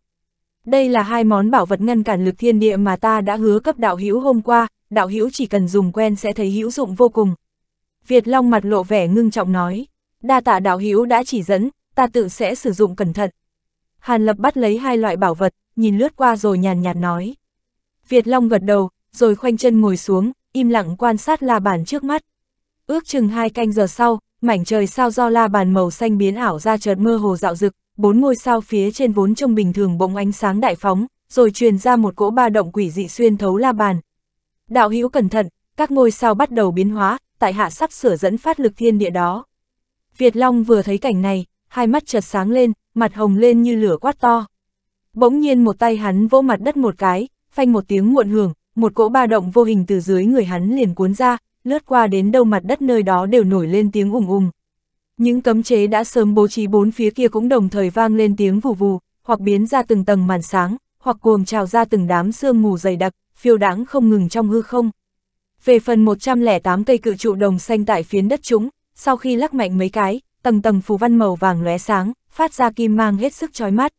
Đây là hai món bảo vật ngăn cản lực thiên địa mà ta đã hứa cấp đạo hữu hôm qua, đạo hữu chỉ cần dùng quen sẽ thấy hữu dụng vô cùng. Việt Long mặt lộ vẻ ngưng trọng nói, đa tạ đạo hữu đã chỉ dẫn, ta tự sẽ sử dụng cẩn thận. Hàn Lập bắt lấy hai loại bảo vật, nhìn lướt qua rồi nhàn nhạt nói. Việt Long gật đầu, rồi khoanh chân ngồi xuống, im lặng quan sát la bàn trước mắt. Ước chừng hai canh giờ sau, mảnh trời sao do la bàn màu xanh biến ảo ra chợt mơ hồ dạo dực, bốn ngôi sao phía trên vốn trông bình thường bỗng ánh sáng đại phóng, rồi truyền ra một cỗ ba động quỷ dị xuyên thấu la bàn. Đạo hữu cẩn thận, các ngôi sao bắt đầu biến hóa, tại hạ sắp sửa dẫn phát lực thiên địa đó. Việt Long vừa thấy cảnh này, hai mắt chợt sáng lên, mặt hồng lên như lửa quát to. Bỗng nhiên một tay hắn vỗ mặt đất một cái, phanh một tiếng muộn hưởng, một cỗ ba động vô hình từ dưới người hắn liền cuốn ra, lướt qua đến đâu mặt đất nơi đó đều nổi lên tiếng ùng ùng. Những cấm chế đã sớm bố trí bốn phía kia cũng đồng thời vang lên tiếng vù vù, hoặc biến ra từng tầng màn sáng, hoặc cuồng trào ra từng đám sương mù dày đặc, phiêu đáng không ngừng trong hư không. Về phần 108 cây cự trụ đồng xanh tại phiến đất chúng, sau khi lắc mạnh mấy cái, tầng tầng phù văn màu vàng lóe sáng, phát ra kim mang hết sức chói mắt.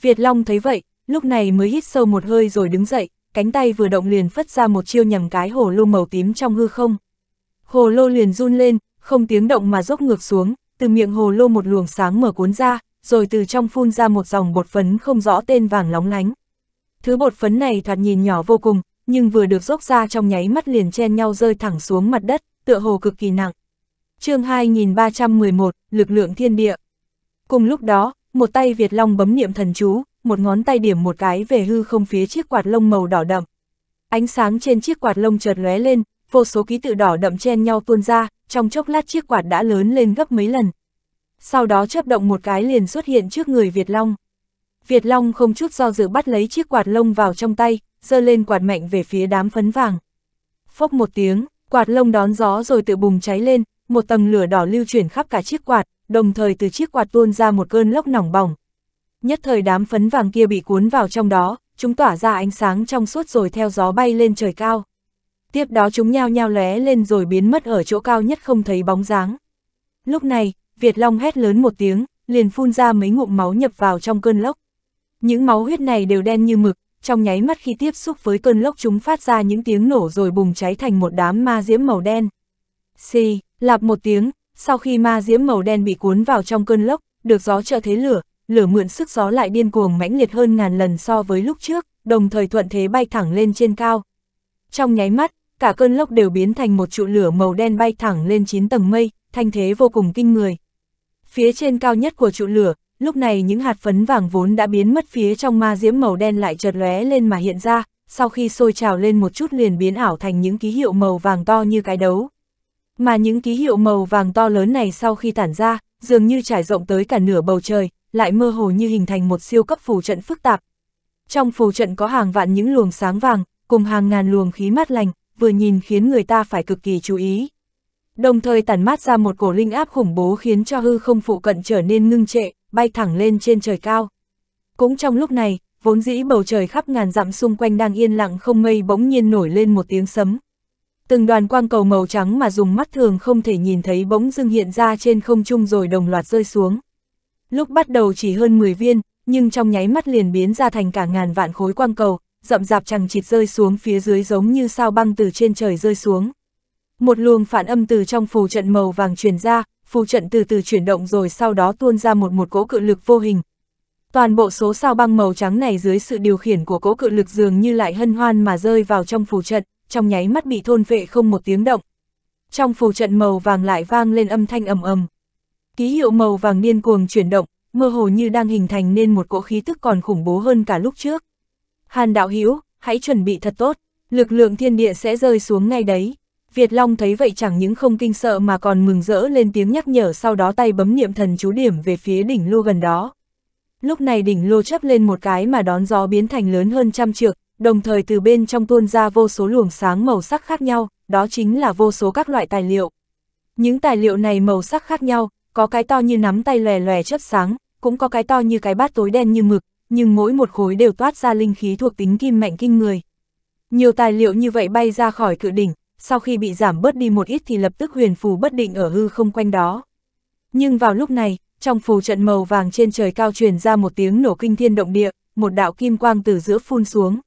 Việt Long thấy vậy, lúc này mới hít sâu một hơi rồi đứng dậy, cánh tay vừa động liền phất ra một chiêu nhằm cái hồ lô màu tím trong hư không. Hồ lô liền run lên, không tiếng động mà dốc ngược xuống, từ miệng hồ lô một luồng sáng mở cuốn ra, rồi từ trong phun ra một dòng bột phấn không rõ tên vàng lóng lánh. Thứ bột phấn này thoạt nhìn nhỏ vô cùng, nhưng vừa được dốc ra trong nháy mắt liền chen nhau rơi thẳng xuống mặt đất, tựa hồ cực kỳ nặng. chương 2311, lực lượng thiên địa. Cùng lúc đó, một tay Việt Long bấm niệm thần chú, một ngón tay điểm một cái về hư không phía chiếc quạt lông màu đỏ đậm. Ánh sáng trên chiếc quạt lông chợt lóe lên, vô số ký tự đỏ đậm chen nhau tuôn ra, trong chốc lát chiếc quạt đã lớn lên gấp mấy lần. Sau đó chớp động một cái liền xuất hiện trước người Việt Long. Việt Long không chút do dự bắt lấy chiếc quạt lông vào trong tay, giơ lên quạt mạnh về phía đám phấn vàng. Phốc một tiếng, quạt lông đón gió rồi tự bùng cháy lên, một tầng lửa đỏ lưu chuyển khắp cả chiếc quạt, đồng thời từ chiếc quạt tuôn ra một cơn lốc nỏng bỏng. Nhất thời đám phấn vàng kia bị cuốn vào trong đó, chúng tỏa ra ánh sáng trong suốt rồi theo gió bay lên trời cao. Tiếp đó chúng nhao nhao lóe lên rồi biến mất ở chỗ cao nhất không thấy bóng dáng. Lúc này, Việt Long hét lớn một tiếng, liền phun ra mấy ngụm máu nhập vào trong cơn lốc. Những máu huyết này đều đen như mực, trong nháy mắt khi tiếp xúc với cơn lốc chúng phát ra những tiếng nổ rồi bùng cháy thành một đám ma diễm màu đen. Xì, lạp một tiếng, sau khi ma diễm màu đen bị cuốn vào trong cơn lốc, được gió trợ thế lửa, lửa mượn sức gió lại điên cuồng mãnh liệt hơn ngàn lần so với lúc trước, đồng thời thuận thế bay thẳng lên trên cao. Trong nháy mắt, cả cơn lốc đều biến thành một trụ lửa màu đen bay thẳng lên 9 tầng mây, thanh thế vô cùng kinh người. Phía trên cao nhất của trụ lửa, lúc này những hạt phấn vàng vốn đã biến mất phía trong ma diễm màu đen lại chợt lóe lên mà hiện ra, sau khi sôi trào lên một chút liền biến ảo thành những ký hiệu màu vàng to như cái đấu. Mà những ký hiệu màu vàng to lớn này sau khi tản ra, dường như trải rộng tới cả nửa bầu trời, lại mơ hồ như hình thành một siêu cấp phù trận phức tạp. Trong phù trận có hàng vạn những luồng sáng vàng, cùng hàng ngàn luồng khí mát lành, vừa nhìn khiến người ta phải cực kỳ chú ý. Đồng thời tản mát ra một cổ linh áp khủng bố khiến cho hư không phụ cận trở nên ngưng trệ, bay thẳng lên trên trời cao. Cũng trong lúc này, vốn dĩ bầu trời khắp ngàn dặm xung quanh đang yên lặng không mây bỗng nhiên nổi lên một tiếng sấm. Từng đoàn quang cầu màu trắng mà dùng mắt thường không thể nhìn thấy bỗng dưng hiện ra trên không trung rồi đồng loạt rơi xuống. Lúc bắt đầu chỉ hơn 10 viên, nhưng trong nháy mắt liền biến ra thành cả ngàn vạn khối quang cầu, rậm rạp chẳng chịt rơi xuống phía dưới giống như sao băng từ trên trời rơi xuống. Một luồng phản âm từ trong phù trận màu vàng truyền ra, phù trận từ từ chuyển động rồi sau đó tuôn ra một một cỗ cự lực vô hình. Toàn bộ số sao băng màu trắng này dưới sự điều khiển của cỗ cự lực dường như lại hân hoan mà rơi vào trong phù trận, trong nháy mắt bị thôn vệ không một tiếng động. Trong phù trận màu vàng lại vang lên âm thanh ầm ầm. Ký hiệu màu vàng điên cuồng chuyển động, mơ hồ như đang hình thành nên một cỗ khí tức còn khủng bố hơn cả lúc trước. Hàn đạo hữu hãy chuẩn bị thật tốt, lực lượng thiên địa sẽ rơi xuống ngay đấy. Việt Long thấy vậy chẳng những không kinh sợ mà còn mừng rỡ lên tiếng nhắc nhở sau đó tay bấm niệm thần chú điểm về phía đỉnh lô gần đó. Lúc này đỉnh lô chấp lên một cái mà đón gió biến thành lớn hơn trăm trượng, đồng thời từ bên trong tuôn ra vô số luồng sáng màu sắc khác nhau, đó chính là vô số các loại tài liệu. Những tài liệu này màu sắc khác nhau, có cái to như nắm tay lòe lòe chấp sáng, cũng có cái to như cái bát tối đen như mực, nhưng mỗi một khối đều toát ra linh khí thuộc tính kim mạnh kinh người. Nhiều tài liệu như vậy bay ra khỏi cự đỉnh, sau khi bị giảm bớt đi một ít thì lập tức huyền phù bất định ở hư không quanh đó. Nhưng vào lúc này, trong phù trận màu vàng trên trời cao truyền ra một tiếng nổ kinh thiên động địa, một đạo kim quang từ giữa phun xuống.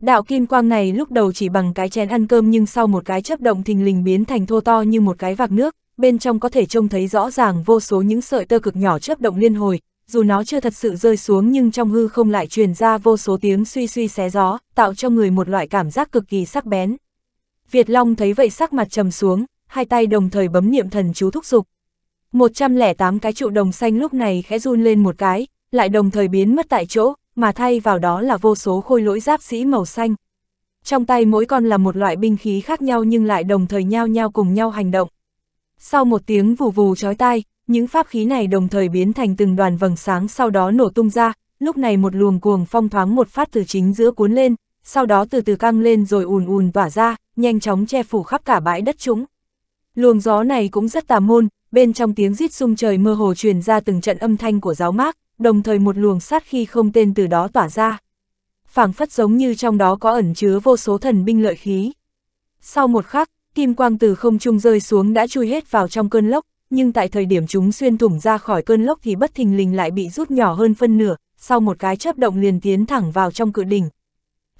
Đạo kim quang này lúc đầu chỉ bằng cái chén ăn cơm nhưng sau một cái chấp động thình lình biến thành thô to như một cái vạc nước, bên trong có thể trông thấy rõ ràng vô số những sợi tơ cực nhỏ chấp động liên hồi, dù nó chưa thật sự rơi xuống nhưng trong hư không lại truyền ra vô số tiếng suy suy xé gió, tạo cho người một loại cảm giác cực kỳ sắc bén. Việt Long thấy vậy sắc mặt trầm xuống, hai tay đồng thời bấm niệm thần chú thúc dục. 108 cái trụ đồng xanh lúc này khẽ run lên một cái, lại đồng thời biến mất tại chỗ, mà thay vào đó là vô số khôi lỗi giáp sĩ màu xanh. Trong tay mỗi con là một loại binh khí khác nhau nhưng lại đồng thời nhau nhau cùng nhau hành động. Sau một tiếng vù vù chói tai, những pháp khí này đồng thời biến thành từng đoàn vầng sáng sau đó nổ tung ra, lúc này một luồng cuồng phong thoáng một phát từ chính giữa cuốn lên, sau đó từ từ căng lên rồi ùn ùn tỏa ra, nhanh chóng che phủ khắp cả bãi đất chúng. Luồng gió này cũng rất tà môn, bên trong tiếng rít sung trời mơ hồ truyền ra từng trận âm thanh của giáo mác, đồng thời một luồng sát khi không tên từ đó tỏa ra. phảng phất giống như trong đó có ẩn chứa vô số thần binh lợi khí. Sau một khắc, kim quang từ không trung rơi xuống đã chui hết vào trong cơn lốc, nhưng tại thời điểm chúng xuyên thủng ra khỏi cơn lốc thì bất thình lình lại bị rút nhỏ hơn phân nửa, sau một cái chớp động liền tiến thẳng vào trong cự đỉnh.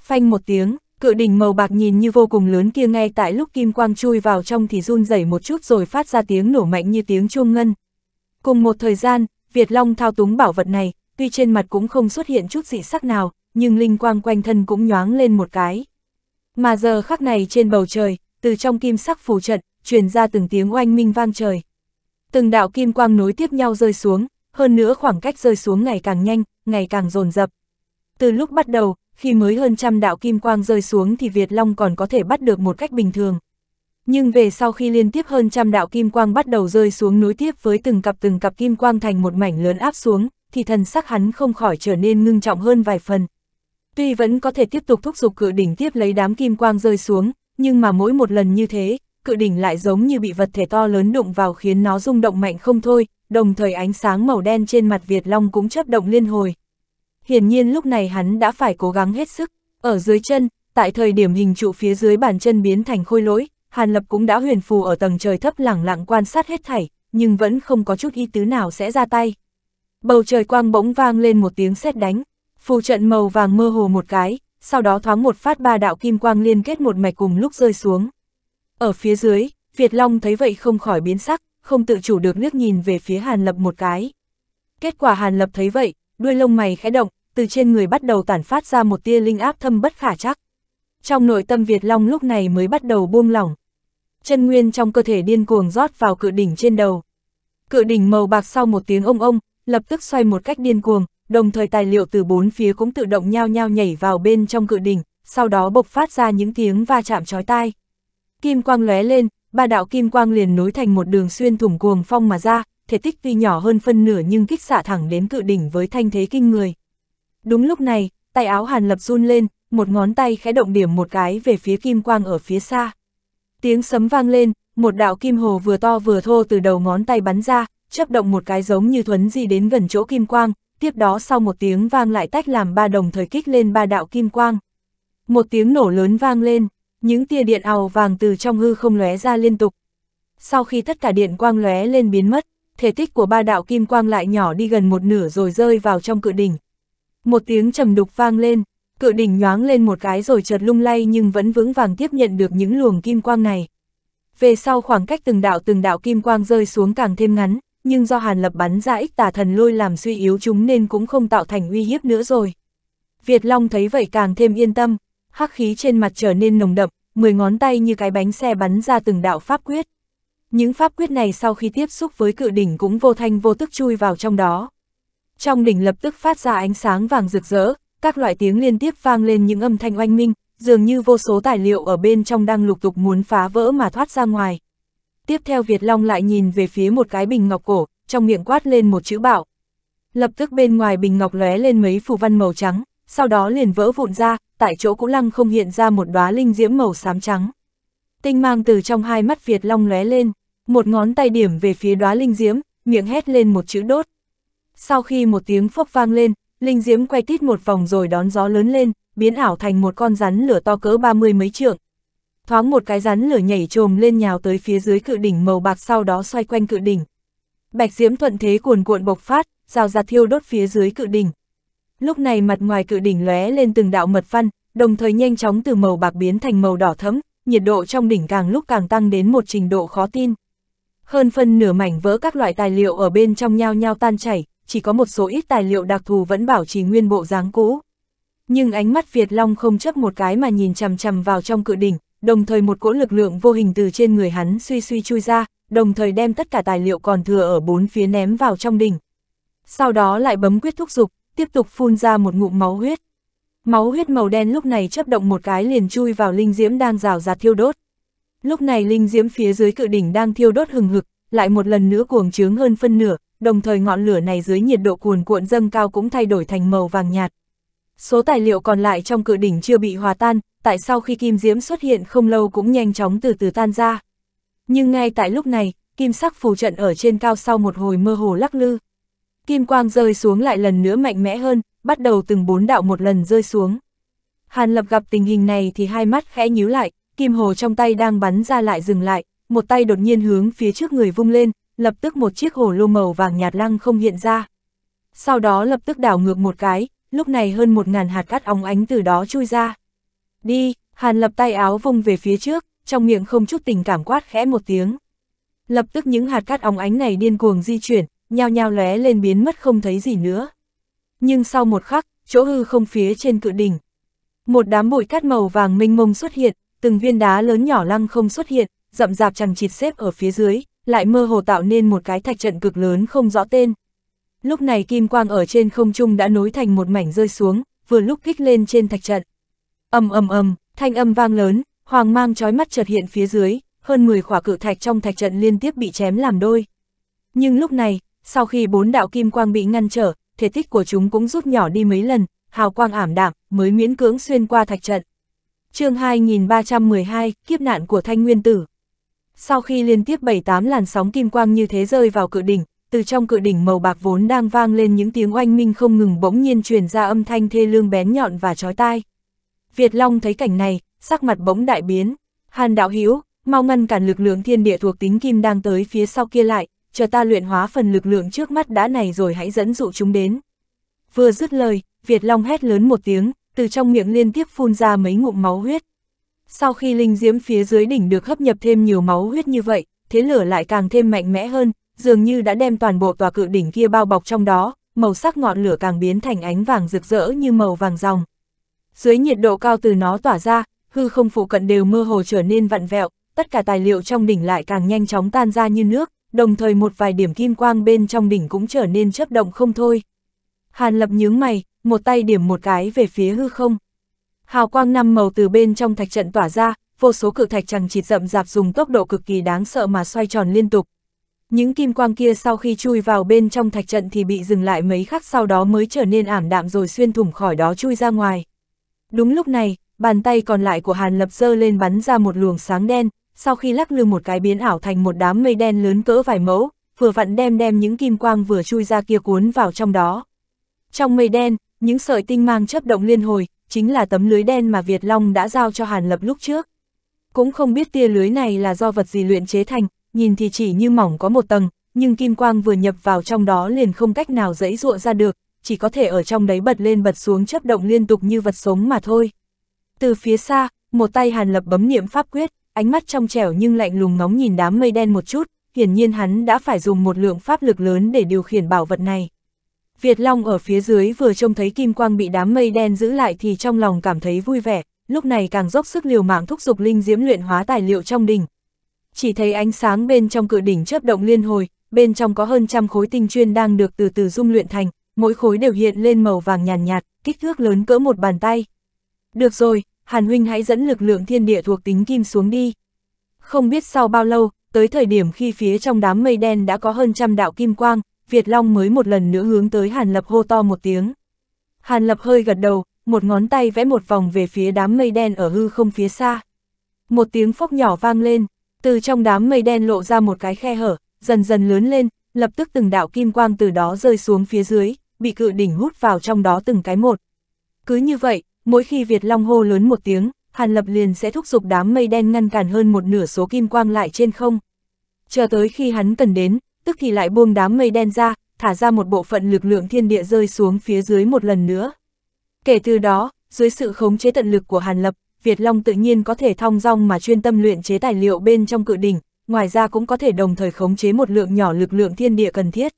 Phanh một tiếng, cự đỉnh màu bạc nhìn như vô cùng lớn kia ngay tại lúc kim quang chui vào trong thì run rẩy một chút rồi phát ra tiếng nổ mạnh như tiếng chuông ngân. Cùng một thời gian, Việt Long thao túng bảo vật này, tuy trên mặt cũng không xuất hiện chút dị sắc nào, nhưng linh quang quanh thân cũng nhoáng lên một cái. Mà giờ khắc này trên bầu trời, từ trong kim sắc phù trận, truyền ra từng tiếng oanh minh vang trời từng đạo kim quang nối tiếp nhau rơi xuống, hơn nữa khoảng cách rơi xuống ngày càng nhanh, ngày càng dồn dập. Từ lúc bắt đầu, khi mới hơn trăm đạo kim quang rơi xuống thì Việt Long còn có thể bắt được một cách bình thường. Nhưng về sau khi liên tiếp hơn trăm đạo kim quang bắt đầu rơi xuống nối tiếp với từng cặp từng cặp kim quang thành một mảnh lớn áp xuống, thì thần sắc hắn không khỏi trở nên ngưng trọng hơn vài phần. Tuy vẫn có thể tiếp tục thúc giục cự đỉnh tiếp lấy đám kim quang rơi xuống, nhưng mà mỗi một lần như thế, cự đỉnh lại giống như bị vật thể to lớn đụng vào khiến nó rung động mạnh không thôi, đồng thời ánh sáng màu đen trên mặt Việt Long cũng chấp động liên hồi. Hiển nhiên lúc này hắn đã phải cố gắng hết sức, ở dưới chân, tại thời điểm hình trụ phía dưới bàn chân biến thành khôi lỗi, Hàn Lập cũng đã huyền phù ở tầng trời thấp lẳng lặng quan sát hết thảy, nhưng vẫn không có chút ý tứ nào sẽ ra tay. Bầu trời quang bỗng vang lên một tiếng sét đánh, phù trận màu vàng mơ hồ một cái, sau đó thoáng một phát ba đạo kim quang liên kết một mạch cùng lúc rơi xuống. Ở phía dưới, Việt Long thấy vậy không khỏi biến sắc, không tự chủ được nước nhìn về phía Hàn Lập một cái. Kết quả Hàn Lập thấy vậy, đuôi lông mày khẽ động, từ trên người bắt đầu tản phát ra một tia linh áp thâm bất khả chắc. Trong nội tâm Việt Long lúc này mới bắt đầu buông lỏng. Chân nguyên trong cơ thể điên cuồng rót vào cự đỉnh trên đầu. Cự đỉnh màu bạc sau một tiếng ông ông, lập tức xoay một cách điên cuồng, đồng thời tài liệu từ bốn phía cũng tự động nhao nhao nhảy vào bên trong cự đỉnh, sau đó bộc phát ra những tiếng va chạm chói tai. Kim quang lóe lên, ba đạo kim quang liền nối thành một đường xuyên thủng cuồng phong mà ra, thể tích tuy nhỏ hơn phân nửa nhưng kích xạ thẳng đến cự đỉnh với thanh thế kinh người. Đúng lúc này, tay áo Hàn Lập run lên, một ngón tay khẽ động điểm một cái về phía kim quang ở phía xa. Tiếng sấm vang lên, một đạo kim hồ vừa to vừa thô từ đầu ngón tay bắn ra, chấp động một cái giống như thuấn di đến gần chỗ kim quang, tiếp đó sau một tiếng vang lại tách làm ba đồng thời kích lên ba đạo kim quang. Một tiếng nổ lớn vang lên. Những tia điện ảo vàng từ trong hư không lóe ra liên tục. Sau khi tất cả điện quang lóe lên biến mất, thể tích của ba đạo kim quang lại nhỏ đi gần một nửa rồi rơi vào trong cự đỉnh. Một tiếng trầm đục vang lên, cự đỉnh nhoáng lên một cái rồi chợt lung lay nhưng vẫn vững vàng tiếp nhận được những luồng kim quang này. Về sau khoảng cách từng đạo từng đạo kim quang rơi xuống càng thêm ngắn, nhưng do Hàn Lập bắn ra ích tà thần lôi làm suy yếu chúng nên cũng không tạo thành uy hiếp nữa rồi. Việt Long thấy vậy càng thêm yên tâm, hắc khí trên mặt trở nên nồng đậm, mười ngón tay như cái bánh xe bắn ra từng đạo pháp quyết. Những pháp quyết này sau khi tiếp xúc với cự đỉnh cũng vô thanh vô tức chui vào trong đó. Trong đỉnh lập tức phát ra ánh sáng vàng rực rỡ, các loại tiếng liên tiếp vang lên những âm thanh oanh minh, dường như vô số tài liệu ở bên trong đang lục tục muốn phá vỡ mà thoát ra ngoài. Tiếp theo Việt Long lại nhìn về phía một cái bình ngọc cổ, trong miệng quát lên một chữ bạo. Lập tức bên ngoài bình ngọc lóe lên mấy phù văn màu trắng, sau đó liền vỡ vụn ra, tại chỗ cũ lăng không hiện ra một đóa linh diễm màu xám trắng. Tinh mang từ trong hai mắt Việt Long lóe lên, một ngón tay điểm về phía đóa linh diễm, miệng hét lên một chữ đốt. Sau khi một tiếng phốc vang lên, linh diễm quay tít một vòng rồi đón gió lớn lên, biến ảo thành một con rắn lửa to cỡ ba mươi mấy trượng. Thoáng một cái rắn lửa nhảy trồm lên nhào tới phía dưới cự đỉnh màu bạc sau đó xoay quanh cự đỉnh. Bạch diễm thuận thế cuồn cuộn bộc phát, rào rạt thiêu đốt phía dưới cự đỉnh, Lúc này mặt ngoài cự đỉnh lóe lên từng đạo mật văn, đồng thời nhanh chóng từ màu bạc biến thành màu đỏ thẫm, nhiệt độ trong đỉnh càng lúc càng tăng đến một trình độ khó tin. Hơn phân nửa mảnh vỡ các loại tài liệu ở bên trong nhau nhau tan chảy, chỉ có một số ít tài liệu đặc thù vẫn bảo trì nguyên bộ dáng cũ. Nhưng ánh mắt Việt Long không chấp một cái mà nhìn chằm chằm vào trong cự đỉnh, đồng thời một cỗ lực lượng vô hình từ trên người hắn suy suy chui ra, đồng thời đem tất cả tài liệu còn thừa ở bốn phía ném vào trong đỉnh. Sau đó lại bấm quyết thúc dục, tiếp tục phun ra một ngụm máu huyết. Máu huyết màu đen lúc này chấp động một cái liền chui vào linh diễm đang rào rạt thiêu đốt. Lúc này linh diễm phía dưới cự đỉnh đang thiêu đốt hừng hực, lại một lần nữa cuồng trướng hơn phân nửa, đồng thời ngọn lửa này dưới nhiệt độ cuồn cuộn dâng cao cũng thay đổi thành màu vàng nhạt. Số tài liệu còn lại trong cự đỉnh chưa bị hòa tan, tại sau khi kim diễm xuất hiện không lâu cũng nhanh chóng từ từ tan ra. Nhưng ngay tại lúc này, kim sắc phù trận ở trên cao sau một hồi mơ hồ lắc lư, Kim quang rơi xuống lại lần nữa mạnh mẽ hơn, bắt đầu từng bốn đạo một lần rơi xuống. Hàn Lập gặp tình hình này thì hai mắt khẽ nhíu lại, kim hồ trong tay đang bắn ra lại dừng lại, một tay đột nhiên hướng phía trước người vung lên, lập tức một chiếc hồ lô màu vàng nhạt lăng không hiện ra. Sau đó lập tức đảo ngược một cái, lúc này hơn một ngàn hạt cát óng ánh từ đó chui ra. Đi, Hàn Lập tay áo vung về phía trước, trong miệng không chút tình cảm quát khẽ một tiếng. Lập tức những hạt cát óng ánh này điên cuồng di chuyển, nhao nhao lóe lên biến mất không thấy gì nữa. Nhưng sau một khắc, chỗ hư không phía trên cự đỉnh. Một đám bụi cát màu vàng mênh mông xuất hiện, từng viên đá lớn nhỏ lăng không xuất hiện, rậm rạp chẳng chịt xếp ở phía dưới, lại mơ hồ tạo nên một cái thạch trận cực lớn không rõ tên. Lúc này kim quang ở trên không trung đã nối thành một mảnh rơi xuống, vừa lúc kích lên trên thạch trận. Ầm ầm ầm, thanh âm vang lớn, hoàng mang chói mắt chợt hiện phía dưới, hơn 10 khỏa cự thạch trong thạch trận liên tiếp bị chém làm đôi. Nhưng lúc này, sau khi bốn đạo kim quang bị ngăn trở, thể tích của chúng cũng rút nhỏ đi mấy lần, hào quang ảm đạm, mới miễn cưỡng xuyên qua thạch trận. chương 2312, kiếp nạn của thanh nguyên tử. Sau khi liên tiếp 7-8 làn sóng kim quang như thế rơi vào cự đỉnh, từ trong cự đỉnh màu bạc vốn đang vang lên những tiếng oanh minh không ngừng bỗng nhiên truyền ra âm thanh thê lương bén nhọn và chói tai. Việt Long thấy cảnh này, sắc mặt bỗng đại biến. Hàn đạo Hiếu mau ngăn cản lực lượng thiên địa thuộc tính kim đang tới phía sau kia lại, chờ ta luyện hóa phần lực lượng trước mắt đã này rồi hãy dẫn dụ chúng đến. Vừa dứt lời, Việt Long hét lớn một tiếng, từ trong miệng liên tiếp phun ra mấy ngụm máu huyết. Sau khi linh diễm phía dưới đỉnh được hấp nhập thêm nhiều máu huyết như vậy, thế lửa lại càng thêm mạnh mẽ hơn, dường như đã đem toàn bộ tòa cự đỉnh kia bao bọc trong đó, màu sắc ngọn lửa càng biến thành ánh vàng rực rỡ như màu vàng ròng. Dưới nhiệt độ cao từ nó tỏa ra, hư không phụ cận đều mơ hồ trở nên vặn vẹo, tất cả tài liệu trong đỉnh lại càng nhanh chóng tan ra như nước, đồng thời một vài điểm kim quang bên trong đỉnh cũng trở nên chớp động không thôi. Hàn lập nhướng mày, một tay điểm một cái về phía hư không. Hào quang năm màu từ bên trong thạch trận tỏa ra, vô số cự thạch chẳng chịt rậm rạp dùng tốc độ cực kỳ đáng sợ mà xoay tròn liên tục. Những kim quang kia sau khi chui vào bên trong thạch trận thì bị dừng lại mấy khắc sau đó mới trở nên ảm đạm rồi xuyên thủng khỏi đó chui ra ngoài. Đúng lúc này, bàn tay còn lại của Hàn Lập dơ lên bắn ra một luồng sáng đen, sau khi lắc lư một cái biến ảo thành một đám mây đen lớn cỡ vài mẫu, vừa vặn đem đem những kim quang vừa chui ra kia cuốn vào trong đó. Trong mây đen, những sợi tinh mang chấp động liên hồi, chính là tấm lưới đen mà Việt Long đã giao cho Hàn Lập lúc trước. Cũng không biết tia lưới này là do vật gì luyện chế thành, nhìn thì chỉ như mỏng có một tầng, nhưng kim quang vừa nhập vào trong đó liền không cách nào dẫy dụa ra được, chỉ có thể ở trong đấy bật lên bật xuống chấp động liên tục như vật sống mà thôi. Từ phía xa, một tay Hàn Lập bấm niệm pháp quyết, ánh mắt trong trẻo nhưng lạnh lùng ngóng nhìn đám mây đen một chút, hiển nhiên hắn đã phải dùng một lượng pháp lực lớn để điều khiển bảo vật này. Việt Long ở phía dưới vừa trông thấy kim quang bị đám mây đen giữ lại thì trong lòng cảm thấy vui vẻ, lúc này càng dốc sức liều mạng thúc giục linh diễm luyện hóa tài liệu trong đỉnh. Chỉ thấy ánh sáng bên trong cửa đỉnh chớp động liên hồi, bên trong có hơn trăm khối tinh chuyên đang được từ từ dung luyện thành, mỗi khối đều hiện lên màu vàng nhàn nhạt, nhạt, kích thước lớn cỡ một bàn tay. Được rồi, Hàn Huynh hãy dẫn lực lượng thiên địa thuộc tính kim xuống đi. Không biết sau bao lâu, tới thời điểm khi phía trong đám mây đen đã có hơn trăm đạo kim quang, Việt Long mới một lần nữa hướng tới Hàn Lập hô to một tiếng. Hàn Lập hơi gật đầu, một ngón tay vẽ một vòng về phía đám mây đen ở hư không phía xa. Một tiếng phốc nhỏ vang lên, từ trong đám mây đen lộ ra một cái khe hở, dần dần lớn lên, lập tức từng đạo kim quang từ đó rơi xuống phía dưới, bị cự đỉnh hút vào trong đó từng cái một. Cứ như vậy, Mỗi khi Việt Long hô lớn một tiếng, Hàn Lập liền sẽ thúc giục đám mây đen ngăn cản hơn một nửa số kim quang lại trên không. Chờ tới khi hắn cần đến, tức thì lại buông đám mây đen ra, thả ra một bộ phận lực lượng thiên địa rơi xuống phía dưới một lần nữa. Kể từ đó, dưới sự khống chế tận lực của Hàn Lập, Việt Long tự nhiên có thể thong dong mà chuyên tâm luyện chế tài liệu bên trong cự đỉnh, ngoài ra cũng có thể đồng thời khống chế một lượng nhỏ lực lượng thiên địa cần thiết.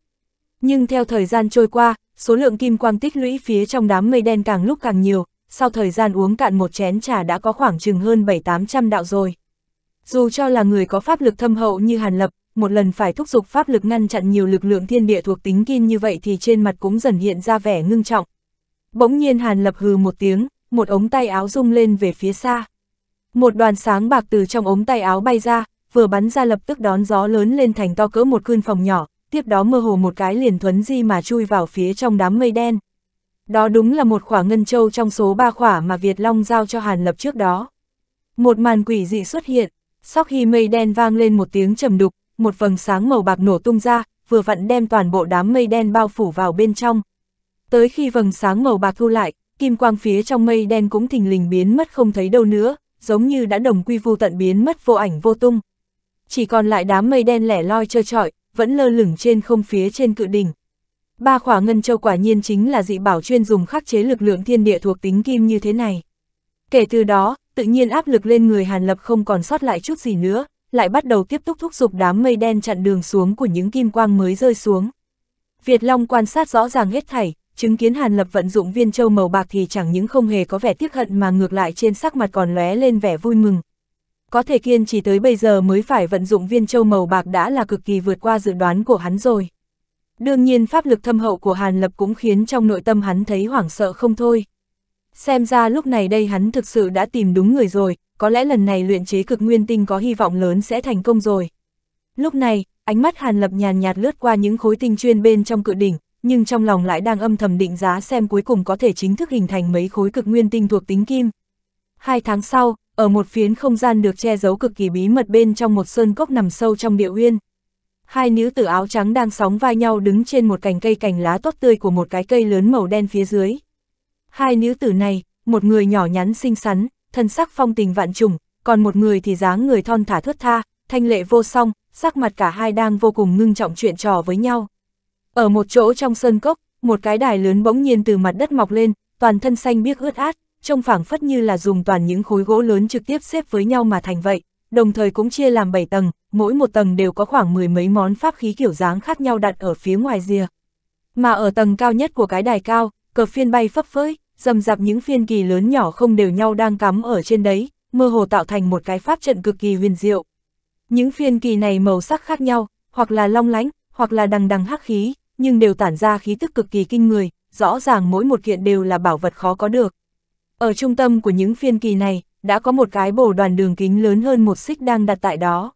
Nhưng theo thời gian trôi qua, số lượng kim quang tích lũy phía trong đám mây đen càng lúc càng nhiều, sau thời gian uống cạn một chén trà đã có khoảng chừng hơn 7-800 đạo rồi. Dù cho là người có pháp lực thâm hậu như Hàn Lập, một lần phải thúc giục pháp lực ngăn chặn nhiều lực lượng thiên địa thuộc tính kim như vậy thì trên mặt cũng dần hiện ra vẻ ngưng trọng. Bỗng nhiên Hàn Lập hừ một tiếng, một ống tay áo rung lên về phía xa. Một đoàn sáng bạc từ trong ống tay áo bay ra, vừa bắn ra lập tức đón gió lớn lên thành to cỡ một cơn phòng nhỏ, tiếp đó mơ hồ một cái liền thuấn di mà chui vào phía trong đám mây đen. Đó đúng là một khỏa ngân châu trong số ba khỏa mà Việt Long giao cho Hàn Lập trước đó. Một màn quỷ dị xuất hiện, sau khi mây đen vang lên một tiếng trầm đục, một vầng sáng màu bạc nổ tung ra, vừa vặn đem toàn bộ đám mây đen bao phủ vào bên trong. Tới khi vầng sáng màu bạc thu lại, kim quang phía trong mây đen cũng thình lình biến mất không thấy đâu nữa, giống như đã đồng quy vu tận biến mất vô ảnh vô tung. Chỉ còn lại đám mây đen lẻ loi trơ trọi, vẫn lơ lửng trên không phía trên cự đỉnh. Ba khỏa ngân châu quả nhiên chính là dị bảo chuyên dùng khắc chế lực lượng thiên địa thuộc tính kim như thế này. Kể từ đó, tự nhiên áp lực lên người Hàn Lập không còn sót lại chút gì nữa, lại bắt đầu tiếp tục thúc giục đám mây đen chặn đường xuống của những kim quang mới rơi xuống. Việt Long quan sát rõ ràng hết thảy, chứng kiến Hàn Lập vận dụng viên châu màu bạc thì chẳng những không hề có vẻ tiếc hận mà ngược lại trên sắc mặt còn lóe lên vẻ vui mừng. Có thể kiên trì tới bây giờ mới phải vận dụng viên châu màu bạc đã là cực kỳ vượt qua dự đoán của hắn rồi. Đương nhiên pháp lực thâm hậu của Hàn Lập cũng khiến trong nội tâm hắn thấy hoảng sợ không thôi. Xem ra lúc này đây hắn thực sự đã tìm đúng người rồi, có lẽ lần này luyện chế cực nguyên tinh có hy vọng lớn sẽ thành công rồi. Lúc này, ánh mắt Hàn Lập nhàn nhạt lướt qua những khối tinh chuyên bên trong cự đỉnh, nhưng trong lòng lại đang âm thầm định giá xem cuối cùng có thể chính thức hình thành mấy khối cực nguyên tinh thuộc tính kim. Hai tháng sau, ở một phiến không gian được che giấu cực kỳ bí mật bên trong một sơn cốc nằm sâu trong địa uyên, hai nữ tử áo trắng đang sóng vai nhau đứng trên một cành cây cành lá tốt tươi của một cái cây lớn màu đen phía dưới. Hai nữ tử này, một người nhỏ nhắn xinh xắn, thân sắc phong tình vạn trùng, còn một người thì dáng người thon thả thướt tha, thanh lệ vô song, sắc mặt cả hai đang vô cùng ngưng trọng chuyện trò với nhau. Ở một chỗ trong sơn cốc, một cái đài lớn bỗng nhiên từ mặt đất mọc lên, toàn thân xanh biếc ướt át, trông phảng phất như là dùng toàn những khối gỗ lớn trực tiếp xếp với nhau mà thành vậy đồng thời cũng chia làm 7 tầng, mỗi một tầng đều có khoảng mười mấy món pháp khí kiểu dáng khác nhau đặt ở phía ngoài rìa. Mà ở tầng cao nhất của cái đài cao, cờ phiên bay phấp phới, rầm rạp những phiên kỳ lớn nhỏ không đều nhau đang cắm ở trên đấy, mơ hồ tạo thành một cái pháp trận cực kỳ huyền diệu. Những phiên kỳ này màu sắc khác nhau, hoặc là long lánh, hoặc là đằng đằng hắc khí, nhưng đều tản ra khí tức cực kỳ kinh người, rõ ràng mỗi một kiện đều là bảo vật khó có được. Ở trung tâm của những phiên kỳ này, đã có một cái bổ đoàn đường kính lớn hơn một xích đang đặt tại đó.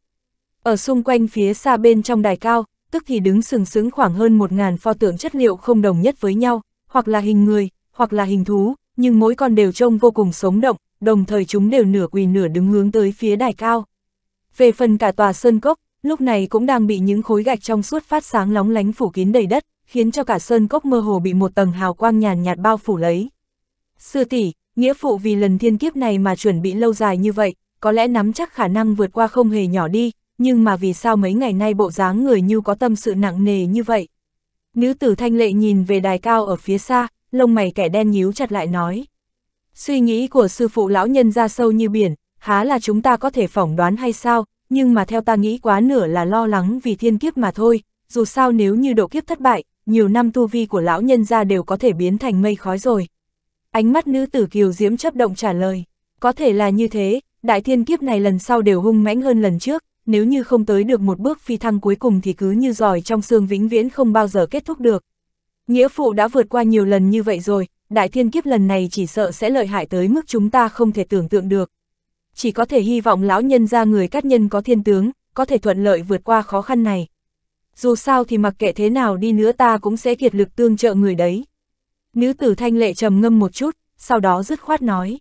Ở xung quanh phía xa bên trong đài cao, tức thì đứng sừng sững khoảng hơn một ngàn pho tượng chất liệu không đồng nhất với nhau, hoặc là hình người, hoặc là hình thú, nhưng mỗi con đều trông vô cùng sống động, đồng thời chúng đều nửa quỳ nửa đứng hướng tới phía đài cao. Về phần cả tòa sơn cốc, lúc này cũng đang bị những khối gạch trong suốt phát sáng lóng lánh phủ kín đầy đất, khiến cho cả sơn cốc mơ hồ bị một tầng hào quang nhàn nhạt bao phủ lấy. Sư tỷ, nghĩa phụ vì lần thiên kiếp này mà chuẩn bị lâu dài như vậy, có lẽ nắm chắc khả năng vượt qua không hề nhỏ đi, nhưng mà vì sao mấy ngày nay bộ dáng người như có tâm sự nặng nề như vậy? Nữ tử thanh lệ nhìn về đài cao ở phía xa, lông mày kẻ đen nhíu chặt lại nói. Suy nghĩ của sư phụ lão nhân ra sâu như biển, há là chúng ta có thể phỏng đoán hay sao, nhưng mà theo ta nghĩ quá nửa là lo lắng vì thiên kiếp mà thôi, dù sao nếu như độ kiếp thất bại, nhiều năm tu vi của lão nhân ra đều có thể biến thành mây khói rồi. Ánh mắt nữ tử kiều diễm chấp động trả lời. Có thể là như thế, đại thiên kiếp này lần sau đều hung mãnh hơn lần trước, nếu như không tới được một bước phi thăng cuối cùng thì cứ như giỏi trong xương vĩnh viễn không bao giờ kết thúc được. Nghĩa phụ đã vượt qua nhiều lần như vậy rồi, đại thiên kiếp lần này chỉ sợ sẽ lợi hại tới mức chúng ta không thể tưởng tượng được. Chỉ có thể hy vọng lão nhân ra người cát nhân có thiên tướng, có thể thuận lợi vượt qua khó khăn này. Dù sao thì mặc kệ thế nào đi nữa ta cũng sẽ kiệt lực tương trợ người đấy. Nữ tử thanh lệ trầm ngâm một chút, sau đó dứt khoát nói.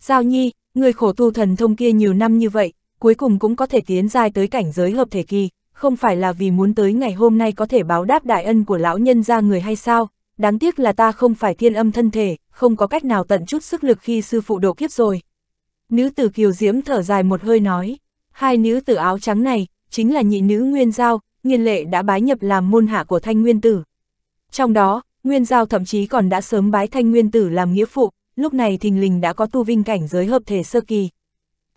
Giao nhi, người khổ tu thần thông kia nhiều năm như vậy, cuối cùng cũng có thể tiến dài tới cảnh giới hợp thể kỳ, không phải là vì muốn tới ngày hôm nay có thể báo đáp đại ân của lão nhân ra người hay sao, đáng tiếc là ta không phải thiên âm thân thể, không có cách nào tận chút sức lực khi sư phụ độ kiếp rồi. Nữ tử kiều diễm thở dài một hơi nói, hai nữ tử áo trắng này, chính là nhị nữ nguyên giao, nghiên lệ đã bái nhập làm môn hạ của thanh nguyên tử. Trong đó, Nguyên Giao thậm chí còn đã sớm bái thanh nguyên tử làm nghĩa phụ, lúc này thình lình đã có tu vinh cảnh giới hợp thể sơ kỳ.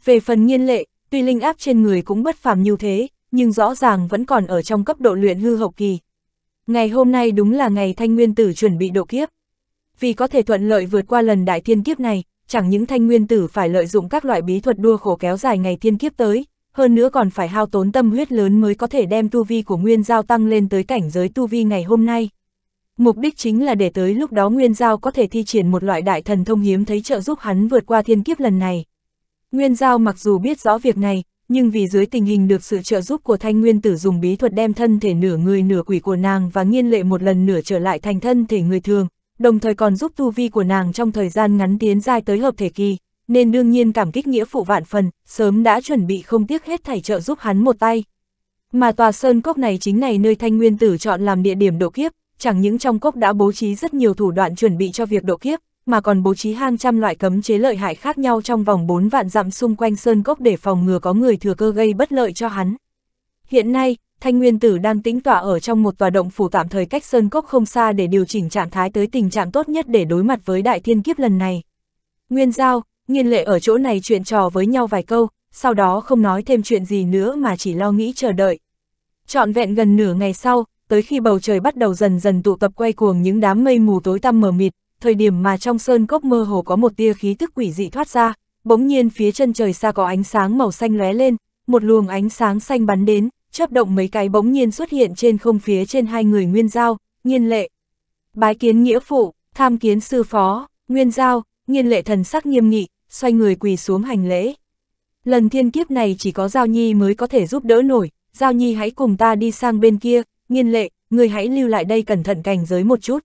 Về phần nghiên lệ, tuy linh áp trên người cũng bất phàm như thế, nhưng rõ ràng vẫn còn ở trong cấp độ luyện hư hậu kỳ. Ngày hôm nay đúng là ngày thanh nguyên tử chuẩn bị độ kiếp. Vì có thể thuận lợi vượt qua lần đại thiên kiếp này, chẳng những thanh nguyên tử phải lợi dụng các loại bí thuật đua khổ kéo dài ngày thiên kiếp tới, hơn nữa còn phải hao tốn tâm huyết lớn mới có thể đem tu vi của nguyên giao tăng lên tới cảnh giới tu vi ngày hôm nay mục đích chính là để tới lúc đó Nguyên Giao có thể thi triển một loại đại thần thông hiếm thấy trợ giúp hắn vượt qua thiên kiếp lần này. Nguyên Giao mặc dù biết rõ việc này, nhưng vì dưới tình hình được sự trợ giúp của thanh nguyên tử dùng bí thuật đem thân thể nửa người nửa quỷ của nàng và nghiên lệ một lần nửa trở lại thành thân thể người thường, đồng thời còn giúp tu vi của nàng trong thời gian ngắn tiến dài tới hợp thể kỳ, nên đương nhiên cảm kích nghĩa phụ vạn phần, sớm đã chuẩn bị không tiếc hết thảy trợ giúp hắn một tay. Mà tòa sơn cốc này chính này nơi thanh nguyên tử chọn làm địa điểm độ kiếp, chẳng những trong cốc đã bố trí rất nhiều thủ đoạn chuẩn bị cho việc độ kiếp, mà còn bố trí hàng trăm loại cấm chế lợi hại khác nhau trong vòng 4 vạn dặm xung quanh sơn cốc để phòng ngừa có người thừa cơ gây bất lợi cho hắn. Hiện nay, Thanh Nguyên Tử đang tĩnh tọa ở trong một tòa động phủ tạm thời cách sơn cốc không xa để điều chỉnh trạng thái tới tình trạng tốt nhất để đối mặt với đại thiên kiếp lần này. Nguyên Giao, Nghiên Lệ ở chỗ này chuyện trò với nhau vài câu, sau đó không nói thêm chuyện gì nữa mà chỉ lo nghĩ chờ đợi. Trọn vẹn gần nửa ngày sau, tới khi bầu trời bắt đầu dần dần tụ tập quay cuồng những đám mây mù tối tăm mờ mịt, thời điểm mà trong sơn cốc mơ hồ có một tia khí tức quỷ dị thoát ra, bỗng nhiên phía chân trời xa có ánh sáng màu xanh lóe lên, một luồng ánh sáng xanh bắn đến, chớp động mấy cái bỗng nhiên xuất hiện trên không phía trên hai người Nguyên Giao, Nhiên Lệ. Bái kiến nghĩa phụ, tham kiến sư phó, Nguyên Giao, Nhiên Lệ thần sắc nghiêm nghị, xoay người quỳ xuống hành lễ. Lần thiên kiếp này chỉ có Giao Nhi mới có thể giúp đỡ nổi, Giao Nhi hãy cùng ta đi sang bên kia, Nghiên lệ, người hãy lưu lại đây cẩn thận cảnh giới một chút.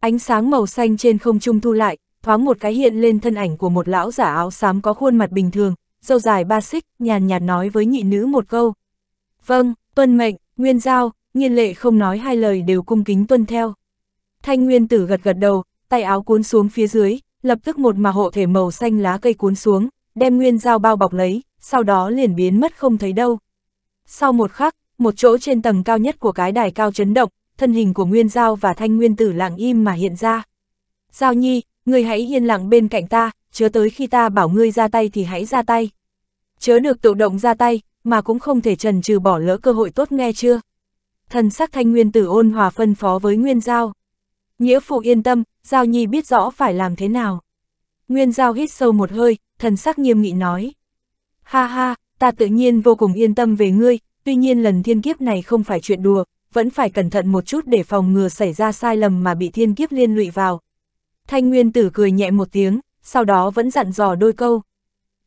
Ánh sáng màu xanh trên không trung thu lại, thoáng một cái hiện lên thân ảnh của một lão giả áo xám có khuôn mặt bình thường, dâu dài ba xích, nhàn nhạt nói với nhị nữ một câu. Vâng, tuân mệnh, nguyên giao, nghiên lệ không nói hai lời đều cung kính tuân theo. Thanh nguyên tử gật gật đầu, tay áo cuốn xuống phía dưới, lập tức một mà hộ thể màu xanh lá cây cuốn xuống, đem nguyên giao bao bọc lấy, sau đó liền biến mất không thấy đâu. Sau một khắc, một chỗ trên tầng cao nhất của cái đài cao chấn động, thân hình của Nguyên Giao và Thanh Nguyên Tử lặng im mà hiện ra. Giao Nhi, ngươi hãy yên lặng bên cạnh ta, chớ tới khi ta bảo ngươi ra tay thì hãy ra tay. Chớ được tự động ra tay, mà cũng không thể trần trừ bỏ lỡ cơ hội tốt nghe chưa. Thần sắc Thanh Nguyên Tử ôn hòa phân phó với Nguyên Giao. Nghĩa phụ yên tâm, Giao Nhi biết rõ phải làm thế nào. Nguyên Giao hít sâu một hơi, thần sắc nghiêm nghị nói. Ha ha, ta tự nhiên vô cùng yên tâm về ngươi, Tuy nhiên lần thiên kiếp này không phải chuyện đùa, vẫn phải cẩn thận một chút để phòng ngừa xảy ra sai lầm mà bị thiên kiếp liên lụy vào. Thanh Nguyên Tử cười nhẹ một tiếng, sau đó vẫn dặn dò đôi câu.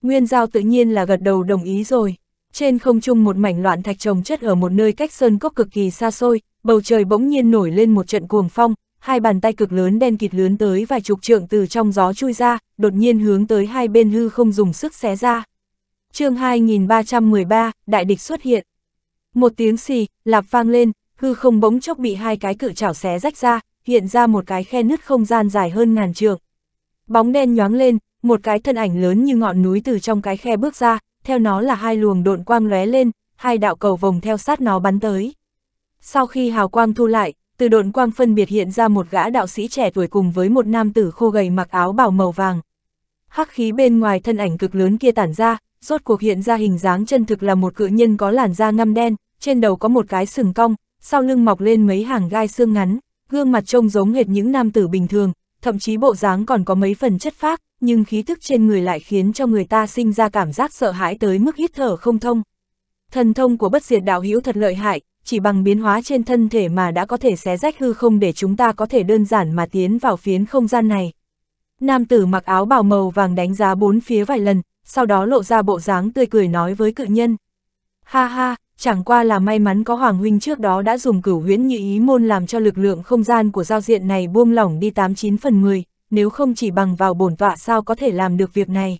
Nguyên Giao tự nhiên là gật đầu đồng ý rồi. Trên không trung một mảnh loạn thạch trồng chất ở một nơi cách sơn cốc cực kỳ xa xôi, bầu trời bỗng nhiên nổi lên một trận cuồng phong, hai bàn tay cực lớn đen kịt lớn tới vài chục trượng từ trong gió chui ra, đột nhiên hướng tới hai bên hư không dùng sức xé ra. chương 2313, đại địch xuất hiện. Một tiếng xì, lạp vang lên, hư không bỗng chốc bị hai cái cự chảo xé rách ra, hiện ra một cái khe nứt không gian dài hơn ngàn trượng. Bóng đen nhoáng lên, một cái thân ảnh lớn như ngọn núi từ trong cái khe bước ra, theo nó là hai luồng độn quang lóe lên, hai đạo cầu vòng theo sát nó bắn tới. Sau khi hào quang thu lại, từ độn quang phân biệt hiện ra một gã đạo sĩ trẻ tuổi cùng với một nam tử khô gầy mặc áo bào màu vàng. Hắc khí bên ngoài thân ảnh cực lớn kia tản ra, rốt cuộc hiện ra hình dáng chân thực là một cự nhân có làn da ngăm đen, trên đầu có một cái sừng cong, sau lưng mọc lên mấy hàng gai xương ngắn, gương mặt trông giống hệt những nam tử bình thường, thậm chí bộ dáng còn có mấy phần chất phác, nhưng khí thức trên người lại khiến cho người ta sinh ra cảm giác sợ hãi tới mức hít thở không thông. Thần thông của bất diệt đạo hữu thật lợi hại, chỉ bằng biến hóa trên thân thể mà đã có thể xé rách hư không để chúng ta có thể đơn giản mà tiến vào phiến không gian này. Nam tử mặc áo bào màu vàng đánh giá bốn phía vài lần, sau đó lộ ra bộ dáng tươi cười nói với cự nhân. Ha ha, chẳng qua là may mắn có Hoàng Huynh trước đó đã dùng cửu huyễn như ý môn làm cho lực lượng không gian của giao diện này buông lỏng đi 89 phần 10, nếu không chỉ bằng vào bổn tọa sao có thể làm được việc này.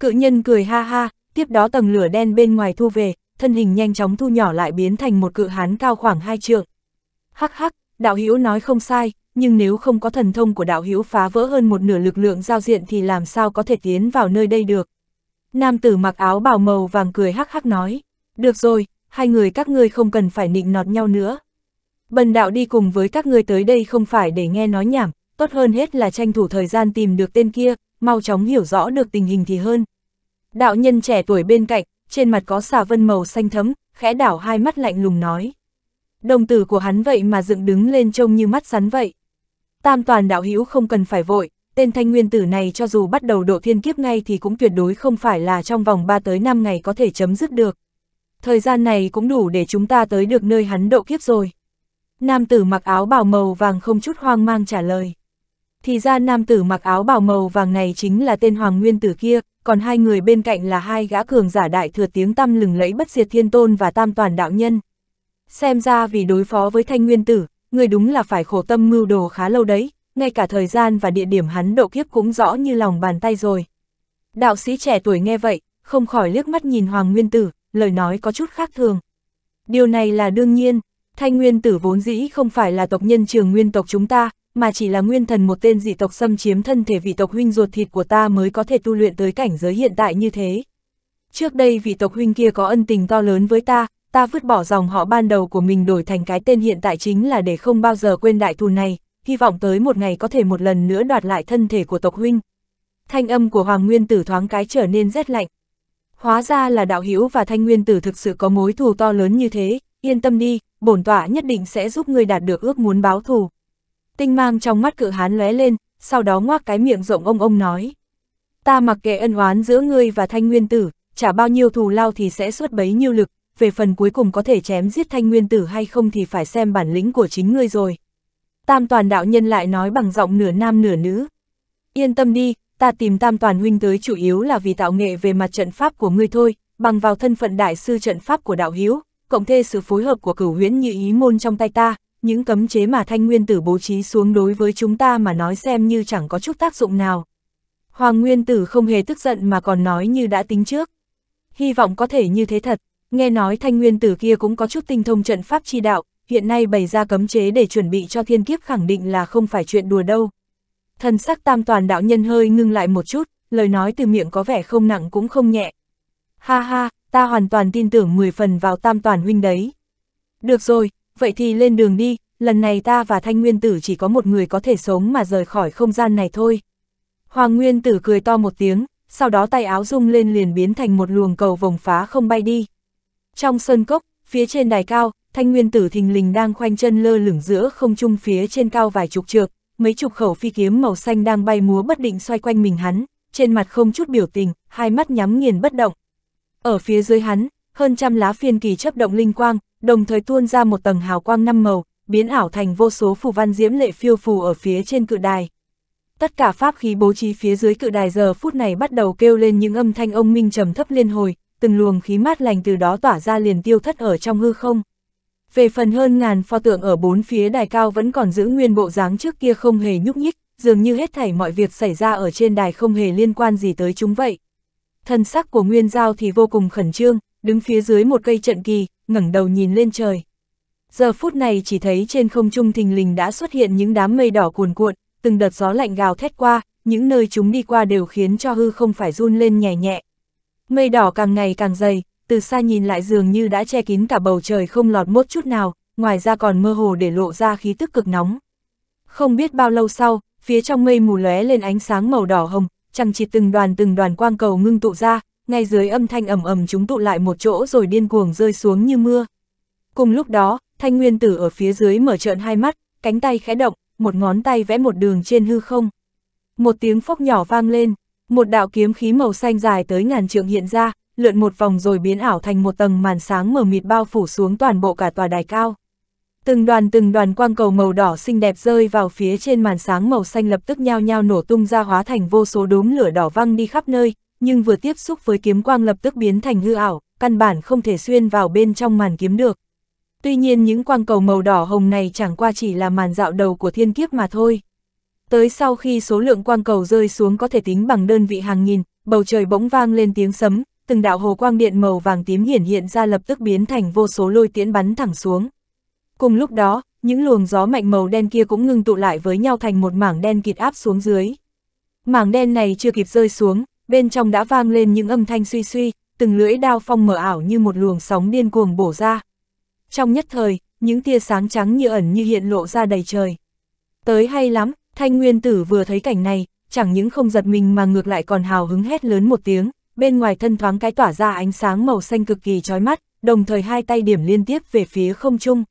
Cự nhân cười ha ha, tiếp đó tầng lửa đen bên ngoài thu về, thân hình nhanh chóng thu nhỏ lại biến thành một cự hán cao khoảng 2 trượng. Hắc hắc, đạo hữu nói không sai, nhưng nếu không có thần thông của đạo hữu phá vỡ hơn một nửa lực lượng giao diện thì làm sao có thể tiến vào nơi đây được. Nam tử mặc áo bào màu vàng cười hắc hắc nói, được rồi, hai người các ngươi không cần phải nịnh nọt nhau nữa. Bần đạo đi cùng với các ngươi tới đây không phải để nghe nói nhảm, tốt hơn hết là tranh thủ thời gian tìm được tên kia, mau chóng hiểu rõ được tình hình thì hơn. Đạo nhân trẻ tuổi bên cạnh, trên mặt có xà vân màu xanh thấm, khẽ đảo hai mắt lạnh lùng nói. Đồng tử của hắn vậy mà dựng đứng lên trông như mắt sắn vậy. Tam toàn đạo hữu không cần phải vội, tên thanh nguyên tử này cho dù bắt đầu độ thiên kiếp ngay thì cũng tuyệt đối không phải là trong vòng 3 tới 5 ngày có thể chấm dứt được thời gian này cũng đủ để chúng ta tới được nơi hắn độ kiếp rồi. Nam tử mặc áo bào màu vàng không chút hoang mang trả lời. Thì ra nam tử mặc áo bào màu vàng này chính là tên Hoàng Nguyên Tử kia, còn hai người bên cạnh là hai gã cường giả đại thừa tiếng tăm lừng lẫy bất diệt thiên tôn và tam toàn đạo nhân. Xem ra vì đối phó với thanh nguyên tử, người đúng là phải khổ tâm mưu đồ khá lâu đấy, ngay cả thời gian và địa điểm hắn độ kiếp cũng rõ như lòng bàn tay rồi. Đạo sĩ trẻ tuổi nghe vậy, không khỏi liếc mắt nhìn Hoàng Nguyên Tử, lời nói có chút khác thường. Điều này là đương nhiên, thanh nguyên tử vốn dĩ không phải là tộc nhân trường nguyên tộc chúng ta, mà chỉ là nguyên thần một tên dị tộc xâm chiếm thân thể vị tộc huynh ruột thịt của ta mới có thể tu luyện tới cảnh giới hiện tại như thế. Trước đây vị tộc huynh kia có ân tình to lớn với ta, ta vứt bỏ dòng họ ban đầu của mình đổi thành cái tên hiện tại chính là để không bao giờ quên đại thù này, hy vọng tới một ngày có thể một lần nữa đoạt lại thân thể của tộc huynh. Thanh âm của Hoàng Nguyên Tử thoáng cái trở nên rét lạnh. Hóa ra là đạo hữu và thanh nguyên tử thực sự có mối thù to lớn như thế, yên tâm đi, bổn tọa nhất định sẽ giúp ngươi đạt được ước muốn báo thù. Tinh mang trong mắt cự hán lóe lên, sau đó ngoác cái miệng rộng ông ông nói. Ta mặc kệ ân oán giữa ngươi và thanh nguyên tử, trả bao nhiêu thù lao thì sẽ suốt bấy nhiêu lực, về phần cuối cùng có thể chém giết thanh nguyên tử hay không thì phải xem bản lĩnh của chính ngươi rồi. Tam toàn đạo nhân lại nói bằng giọng nửa nam nửa nữ. Yên tâm đi, ta tìm tam toàn huynh tới chủ yếu là vì tạo nghệ về mặt trận pháp của ngươi thôi, bằng vào thân phận đại sư trận pháp của đạo hiếu, cộng thê sự phối hợp của cửu huyễn như ý môn trong tay ta, những cấm chế mà thanh nguyên tử bố trí xuống đối với chúng ta mà nói xem như chẳng có chút tác dụng nào. Hoàng nguyên tử không hề tức giận mà còn nói như đã tính trước. Hy vọng có thể như thế thật, nghe nói thanh nguyên tử kia cũng có chút tinh thông trận pháp chi đạo, hiện nay bày ra cấm chế để chuẩn bị cho thiên kiếp khẳng định là không phải chuyện đùa đâu. Thần sắc tam toàn đạo nhân hơi ngưng lại một chút, lời nói từ miệng có vẻ không nặng cũng không nhẹ. Ha ha, ta hoàn toàn tin tưởng 10 phần vào tam toàn huynh đấy. Được rồi, vậy thì lên đường đi, lần này ta và thanh nguyên tử chỉ có một người có thể sống mà rời khỏi không gian này thôi. Hoàng nguyên tử cười to một tiếng, sau đó tay áo rung lên liền biến thành một luồng cầu vồng phá không bay đi. Trong sơn cốc, phía trên đài cao, thanh nguyên tử thình lình đang khoanh chân lơ lửng giữa không trung phía trên cao vài chục trượng, mấy chục khẩu phi kiếm màu xanh đang bay múa bất định xoay quanh mình hắn, trên mặt không chút biểu tình, hai mắt nhắm nghiền bất động. Ở phía dưới hắn, hơn trăm lá phiên kỳ chấp động linh quang, đồng thời tuôn ra một tầng hào quang năm màu, biến ảo thành vô số phù văn diễm lệ phiêu phù ở phía trên cự đài. Tất cả pháp khí bố trí phía dưới cự đài giờ phút này bắt đầu kêu lên những âm thanh ông minh trầm thấp liên hồi, từng luồng khí mát lành từ đó tỏa ra liền tiêu thất ở trong hư không. Về phần hơn ngàn pho tượng ở bốn phía đài cao vẫn còn giữ nguyên bộ dáng trước kia không hề nhúc nhích, dường như hết thảy mọi việc xảy ra ở trên đài không hề liên quan gì tới chúng vậy. Thân sắc của Nguyên Giao thì vô cùng khẩn trương, đứng phía dưới một cây trận kỳ, ngẩng đầu nhìn lên trời. Giờ phút này chỉ thấy trên không trung thình lình đã xuất hiện những đám mây đỏ cuồn cuộn, từng đợt gió lạnh gào thét qua, những nơi chúng đi qua đều khiến cho hư không phải run lên nhẹ nhẹ. Mây đỏ càng ngày càng dày, từ xa nhìn lại dường như đã che kín cả bầu trời không lọt mốt chút nào, ngoài ra còn mơ hồ để lộ ra khí tức cực nóng. Không biết bao lâu sau, phía trong mây mù lóe lên ánh sáng màu đỏ hồng, chẳng chỉ từng đoàn từng đoàn quang cầu ngưng tụ ra, ngay dưới âm thanh ầm ầm chúng tụ lại một chỗ rồi điên cuồng rơi xuống như mưa. Cùng lúc đó, thanh nguyên tử ở phía dưới mở trợn hai mắt, cánh tay khẽ động, một ngón tay vẽ một đường trên hư không. Một tiếng phốc nhỏ vang lên, một đạo kiếm khí màu xanh dài tới ngàn trượng hiện ra, lượn một vòng rồi biến ảo thành một tầng màn sáng mờ mịt bao phủ xuống toàn bộ cả tòa đài cao. Từng đoàn từng đoàn quang cầu màu đỏ xinh đẹp rơi vào phía trên màn sáng màu xanh lập tức nhao nhao nổ tung ra hóa thành vô số đốm lửa đỏ văng đi khắp nơi, nhưng vừa tiếp xúc với kiếm quang lập tức biến thành hư ảo, căn bản không thể xuyên vào bên trong màn kiếm được. Tuy nhiên những quang cầu màu đỏ hồng này chẳng qua chỉ là màn dạo đầu của thiên kiếp mà thôi. Tới sau khi số lượng quang cầu rơi xuống có thể tính bằng đơn vị hàng nghìn, bầu trời bỗng vang lên tiếng sấm, từng đạo hồ quang điện màu vàng tím hiển hiện ra lập tức biến thành vô số lôi tiễn bắn thẳng xuống. Cùng lúc đó, những luồng gió mạnh màu đen kia cũng ngưng tụ lại với nhau thành một mảng đen kịt áp xuống dưới. Mảng đen này chưa kịp rơi xuống, bên trong đã vang lên những âm thanh suy suy, từng lưỡi đao phong mở ảo như một luồng sóng điên cuồng bổ ra. Trong nhất thời, những tia sáng trắng như ẩn như hiện lộ ra đầy trời. Tới hay lắm, thanh nguyên tử vừa thấy cảnh này, chẳng những không giật mình mà ngược lại còn hào hứng hét lớn một tiếng, bên ngoài thân thoáng cái tỏa ra ánh sáng màu xanh cực kỳ chói mắt, đồng thời hai tay điểm liên tiếp về phía không trung.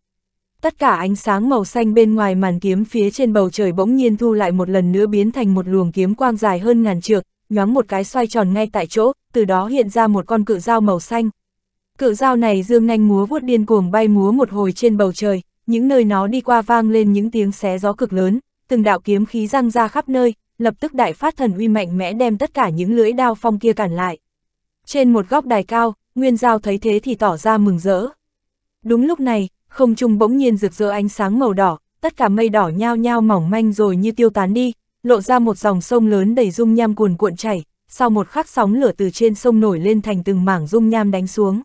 Tất cả ánh sáng màu xanh bên ngoài màn kiếm phía trên bầu trời bỗng nhiên thu lại một lần nữa biến thành một luồng kiếm quang dài hơn ngàn trượng, nhoáng một cái xoay tròn ngay tại chỗ, từ đó hiện ra một con cự dao màu xanh. Cự dao này dương nhanh múa vuốt điên cuồng bay múa một hồi trên bầu trời, những nơi nó đi qua vang lên những tiếng xé gió cực lớn, từng đạo kiếm khí răng ra khắp nơi, lập tức đại phát thần uy mạnh mẽ đem tất cả những lưỡi đao phong kia cản lại. Trên một góc đài cao, Nguyên Giao thấy thế thì tỏ ra mừng rỡ. Đúng lúc này, không trung bỗng nhiên rực rỡ ánh sáng màu đỏ, tất cả mây đỏ nhao nhao mỏng manh rồi như tiêu tán đi, lộ ra một dòng sông lớn đầy dung nham cuồn cuộn chảy, sau một khắc sóng lửa từ trên sông nổi lên thành từng mảng dung nham đánh xuống.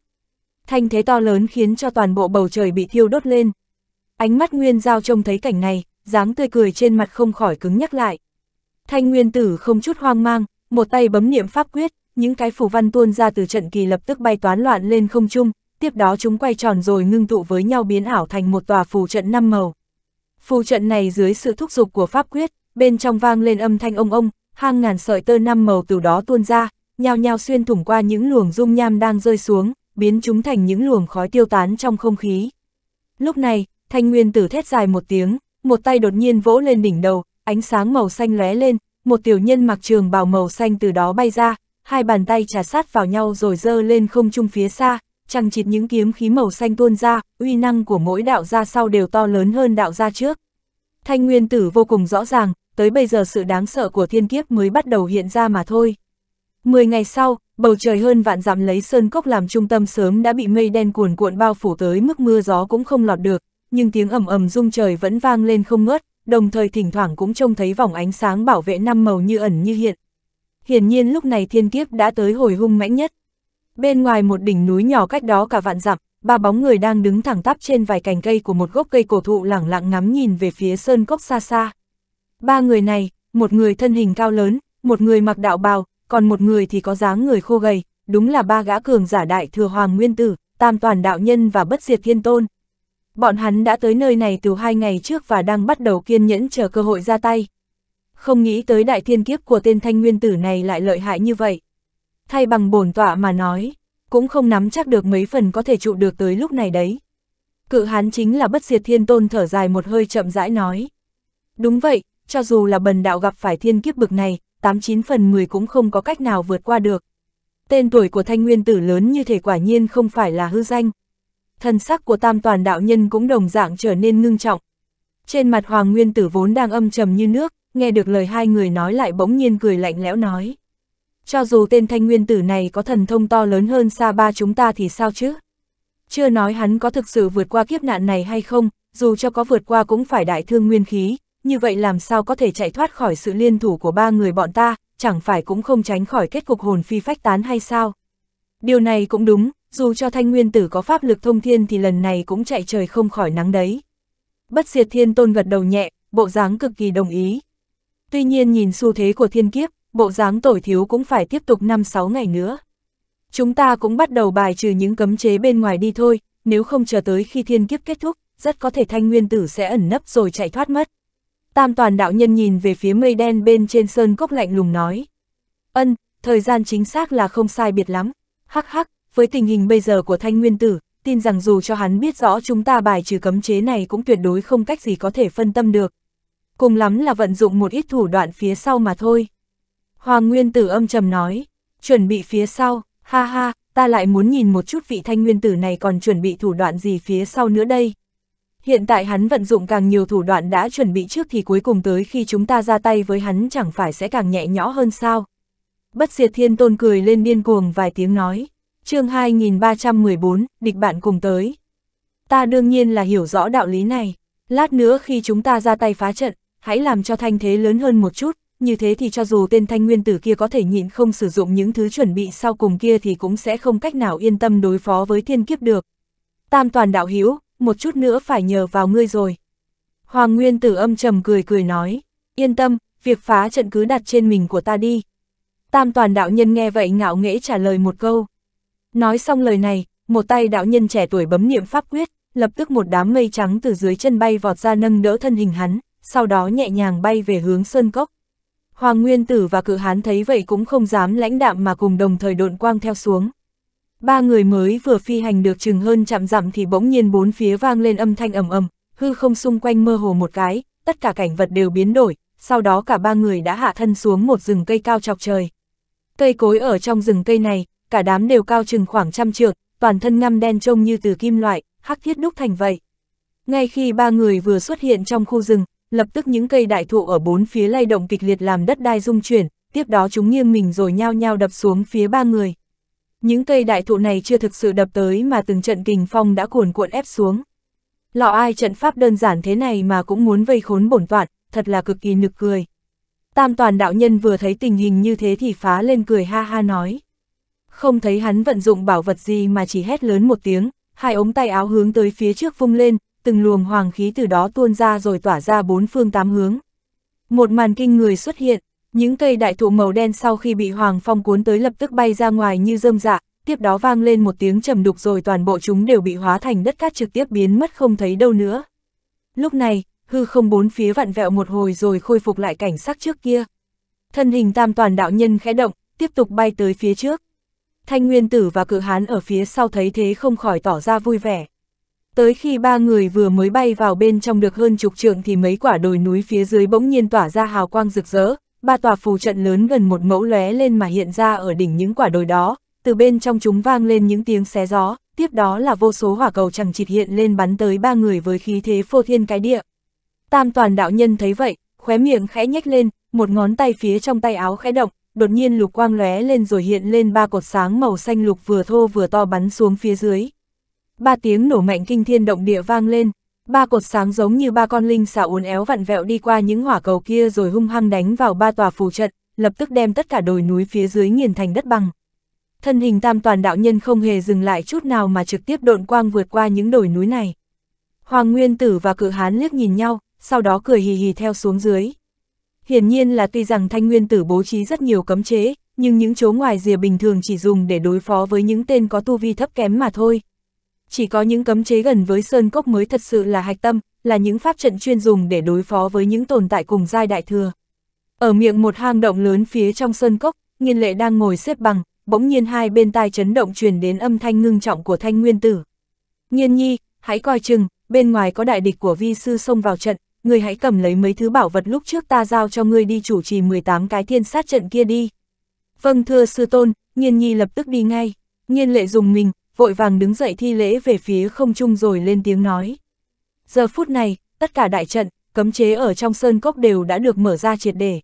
Thanh thế to lớn khiến cho toàn bộ bầu trời bị thiêu đốt lên. Ánh mắt Nguyên Giao trông thấy cảnh này, dáng tươi cười trên mặt không khỏi cứng nhắc lại. Thanh Nguyên Tử không chút hoang mang, một tay bấm niệm pháp quyết, những cái phù văn tuôn ra từ trận kỳ lập tức bay toán loạn lên không trung, tiếp đó chúng quay tròn rồi ngưng tụ với nhau biến ảo thành một tòa phù trận năm màu. Phù trận này dưới sự thúc giục của pháp quyết, bên trong vang lên âm thanh ông ông, hàng ngàn sợi tơ năm màu từ đó tuôn ra, nhào nhào xuyên thủng qua những luồng dung nham đang rơi xuống, biến chúng thành những luồng khói tiêu tán trong không khí. Lúc này, Thanh Nguyên Tử thét dài một tiếng, một tay đột nhiên vỗ lên đỉnh đầu, ánh sáng màu xanh lóe lên, một tiểu nhân mặc trường bào màu xanh từ đó bay ra, hai bàn tay trà sát vào nhau rồi dơ lên không trung phía xa, chằng chịt những kiếm khí màu xanh tuôn ra, uy năng của mỗi đạo gia sau đều to lớn hơn đạo gia trước. Thanh nguyên tử vô cùng rõ ràng, tới bây giờ sự đáng sợ của thiên kiếp mới bắt đầu hiện ra mà thôi. Mười ngày sau, bầu trời hơn vạn dặm lấy sơn cốc làm trung tâm sớm đã bị mây đen cuồn cuộn bao phủ tới mức mưa gió cũng không lọt được, nhưng tiếng ầm ầm rung trời vẫn vang lên không ngớt, đồng thời thỉnh thoảng cũng trông thấy vòng ánh sáng bảo vệ năm màu như ẩn như hiện. Hiển nhiên lúc này thiên kiếp đã tới hồi hung mãnh nhất. Bên ngoài một đỉnh núi nhỏ cách đó cả vạn dặm, ba bóng người đang đứng thẳng tắp trên vài cành cây của một gốc cây cổ thụ lẳng lặng ngắm nhìn về phía sơn cốc xa xa. Ba người này, một người thân hình cao lớn, một người mặc đạo bào, còn một người thì có dáng người khô gầy, đúng là ba gã cường giả đại thừa hoàng nguyên tử, tam toàn đạo nhân và bất diệt thiên tôn, Bọn hắn đã tới nơi này từ hai ngày trước và đang bắt đầu kiên nhẫn chờ cơ hội ra tay. Không nghĩ tới đại thiên kiếp của tên thanh nguyên tử này lại lợi hại như vậy. Thay bằng bổn tọa mà nói, cũng không nắm chắc được mấy phần có thể trụ được tới lúc này đấy. Cự hán chính là bất diệt thiên tôn thở dài một hơi chậm rãi nói. Đúng vậy, cho dù là bần đạo gặp phải thiên kiếp bực này, 89 phần 10 cũng không có cách nào vượt qua được. Tên tuổi của thanh nguyên tử lớn như thể quả nhiên không phải là hư danh thân sắc của tam toàn đạo nhân cũng đồng dạng trở nên ngưng trọng. Trên mặt Hoàng Nguyên Tử vốn đang âm trầm như nước, nghe được lời hai người nói lại bỗng nhiên cười lạnh lẽo nói. Cho dù tên thanh nguyên tử này có thần thông to lớn hơn xa ba chúng ta thì sao chứ? Chưa nói hắn có thực sự vượt qua kiếp nạn này hay không, dù cho có vượt qua cũng phải đại thương nguyên khí, như vậy làm sao có thể chạy thoát khỏi sự liên thủ của ba người bọn ta, chẳng phải cũng không tránh khỏi kết cục hồn phi phách tán hay sao? Điều này cũng đúng, dù cho thanh nguyên tử có pháp lực thông thiên thì lần này cũng chạy trời không khỏi nắng đấy. Bất diệt thiên tôn gật đầu nhẹ, bộ dáng cực kỳ đồng ý. Tuy nhiên nhìn xu thế của thiên kiếp, bộ dáng tổ thiếu cũng phải tiếp tục 5-6 ngày nữa. Chúng ta cũng bắt đầu bài trừ những cấm chế bên ngoài đi thôi, nếu không chờ tới khi thiên kiếp kết thúc, rất có thể thanh nguyên tử sẽ ẩn nấp rồi chạy thoát mất. Tam toàn đạo nhân nhìn về phía mây đen bên trên sơn cốc lạnh lùng nói. Ân, thời gian chính xác là không sai biệt lắm. Hắc hắc, với tình hình bây giờ của thanh nguyên tử, tin rằng dù cho hắn biết rõ chúng ta bài trừ cấm chế này cũng tuyệt đối không cách gì có thể phân tâm được. Cùng lắm là vận dụng một ít thủ đoạn phía sau mà thôi. Hoàng Nguyên Tử âm trầm nói, chuẩn bị phía sau, ha ha, ta lại muốn nhìn một chút vị thanh nguyên tử này còn chuẩn bị thủ đoạn gì phía sau nữa đây. Hiện tại hắn vận dụng càng nhiều thủ đoạn đã chuẩn bị trước thì cuối cùng tới khi chúng ta ra tay với hắn chẳng phải sẽ càng nhẹ nhõ hơn sao. Bất diệt thiên tôn cười lên điên cuồng vài tiếng nói chương 2314, địch bạn cùng tới. Ta đương nhiên là hiểu rõ đạo lý này, lát nữa khi chúng ta ra tay phá trận, hãy làm cho thanh thế lớn hơn một chút, như thế thì cho dù tên thanh nguyên tử kia có thể nhịn không sử dụng những thứ chuẩn bị sau cùng kia thì cũng sẽ không cách nào yên tâm đối phó với thiên kiếp được. Tam toàn đạo hiếu một chút nữa phải nhờ vào ngươi rồi. Hoàng nguyên tử âm trầm cười cười nói, yên tâm, việc phá trận cứ đặt trên mình của ta đi. Tam toàn đạo nhân nghe vậy ngạo nghễ trả lời một câu, Nói xong lời này, một tay đạo nhân trẻ tuổi bấm niệm pháp quyết, lập tức một đám mây trắng từ dưới chân bay vọt ra nâng đỡ thân hình hắn, sau đó nhẹ nhàng bay về hướng sơn cốc. Hoàng Nguyên Tử và cự hán thấy vậy cũng không dám lãnh đạm mà cùng đồng thời độn quang theo xuống. Ba người mới vừa phi hành được chừng hơn chạm dặm thì bỗng nhiên bốn phía vang lên âm thanh ầm ầm, hư không xung quanh mơ hồ một cái, tất cả cảnh vật đều biến đổi, sau đó cả ba người đã hạ thân xuống một rừng cây cao chọc trời. Cây cối ở trong rừng cây này, cả đám đều cao chừng khoảng trăm trượng, toàn thân ngăm đen trông như từ kim loại, hắc thiết đúc thành vậy. Ngay khi ba người vừa xuất hiện trong khu rừng, lập tức những cây đại thụ ở bốn phía lay động kịch liệt làm đất đai rung chuyển, tiếp đó chúng nghiêng mình rồi nhao nhao đập xuống phía ba người. Những cây đại thụ này chưa thực sự đập tới mà từng trận kình phong đã cuồn cuộn ép xuống. Lọ ai trận pháp đơn giản thế này mà cũng muốn vây khốn bổn toạn, thật là cực kỳ nực cười. Tam toàn đạo nhân vừa thấy tình hình như thế thì phá lên cười ha ha nói không thấy hắn vận dụng bảo vật gì mà chỉ hét lớn một tiếng, hai ống tay áo hướng tới phía trước vung lên, từng luồng hoàng khí từ đó tuôn ra rồi tỏa ra bốn phương tám hướng. Một màn kinh người xuất hiện, những cây đại thụ màu đen sau khi bị hoàng phong cuốn tới lập tức bay ra ngoài như rơm dạ, tiếp đó vang lên một tiếng trầm đục rồi toàn bộ chúng đều bị hóa thành đất cát trực tiếp biến mất không thấy đâu nữa. Lúc này, hư không bốn phía vặn vẹo một hồi rồi khôi phục lại cảnh sắc trước kia. Thân hình tam toàn đạo nhân khẽ động, tiếp tục bay tới phía trước. Thanh Nguyên Tử và cự hán ở phía sau thấy thế không khỏi tỏ ra vui vẻ. Tới khi ba người vừa mới bay vào bên trong được hơn chục trượng thì mấy quả đồi núi phía dưới bỗng nhiên tỏa ra hào quang rực rỡ, ba tòa phù trận lớn gần một mẫu lóe lên mà hiện ra ở đỉnh những quả đồi đó, từ bên trong chúng vang lên những tiếng xé gió, tiếp đó là vô số hỏa cầu chẳng chịt hiện lên bắn tới ba người với khí thế phô thiên cái địa. Tam toàn đạo nhân thấy vậy, khóe miệng khẽ nhếch lên, một ngón tay phía trong tay áo khẽ động, đột nhiên lục quang lóe lên rồi hiện lên ba cột sáng màu xanh lục vừa thô vừa to bắn xuống phía dưới. Ba tiếng nổ mạnh kinh thiên động địa vang lên, ba cột sáng giống như ba con linh xà uốn éo vặn vẹo đi qua những hỏa cầu kia rồi hung hăng đánh vào ba tòa phù trận, lập tức đem tất cả đồi núi phía dưới nghiền thành đất bằng. Thân hình tam toàn đạo nhân không hề dừng lại chút nào mà trực tiếp độn quang vượt qua những đồi núi này. Hoàng Nguyên Tử và cự hán liếc nhìn nhau, sau đó cười hì hì theo xuống dưới. Hiển nhiên là tuy rằng thanh nguyên tử bố trí rất nhiều cấm chế, nhưng những chỗ ngoài rìa bình thường chỉ dùng để đối phó với những tên có tu vi thấp kém mà thôi. Chỉ có những cấm chế gần với sơn cốc mới thật sự là hạch tâm, là những pháp trận chuyên dùng để đối phó với những tồn tại cùng giai đại thừa. Ở miệng một hang động lớn phía trong sơn cốc, nghiên lệ đang ngồi xếp bằng, bỗng nhiên hai bên tai chấn động truyền đến âm thanh ngưng trọng của thanh nguyên tử. Nghiên nhi, hãy coi chừng, bên ngoài có đại địch của vi sư xông vào trận, ngươi hãy cầm lấy mấy thứ bảo vật lúc trước ta giao cho ngươi đi chủ trì 18 cái thiên sát trận kia đi. Vâng thưa sư tôn, nhiên nhi lập tức đi ngay, nhiên lệ dùng mình, vội vàng đứng dậy thi lễ về phía không trung rồi lên tiếng nói. Giờ phút này, tất cả đại trận, cấm chế ở trong sơn cốc đều đã được mở ra triệt để.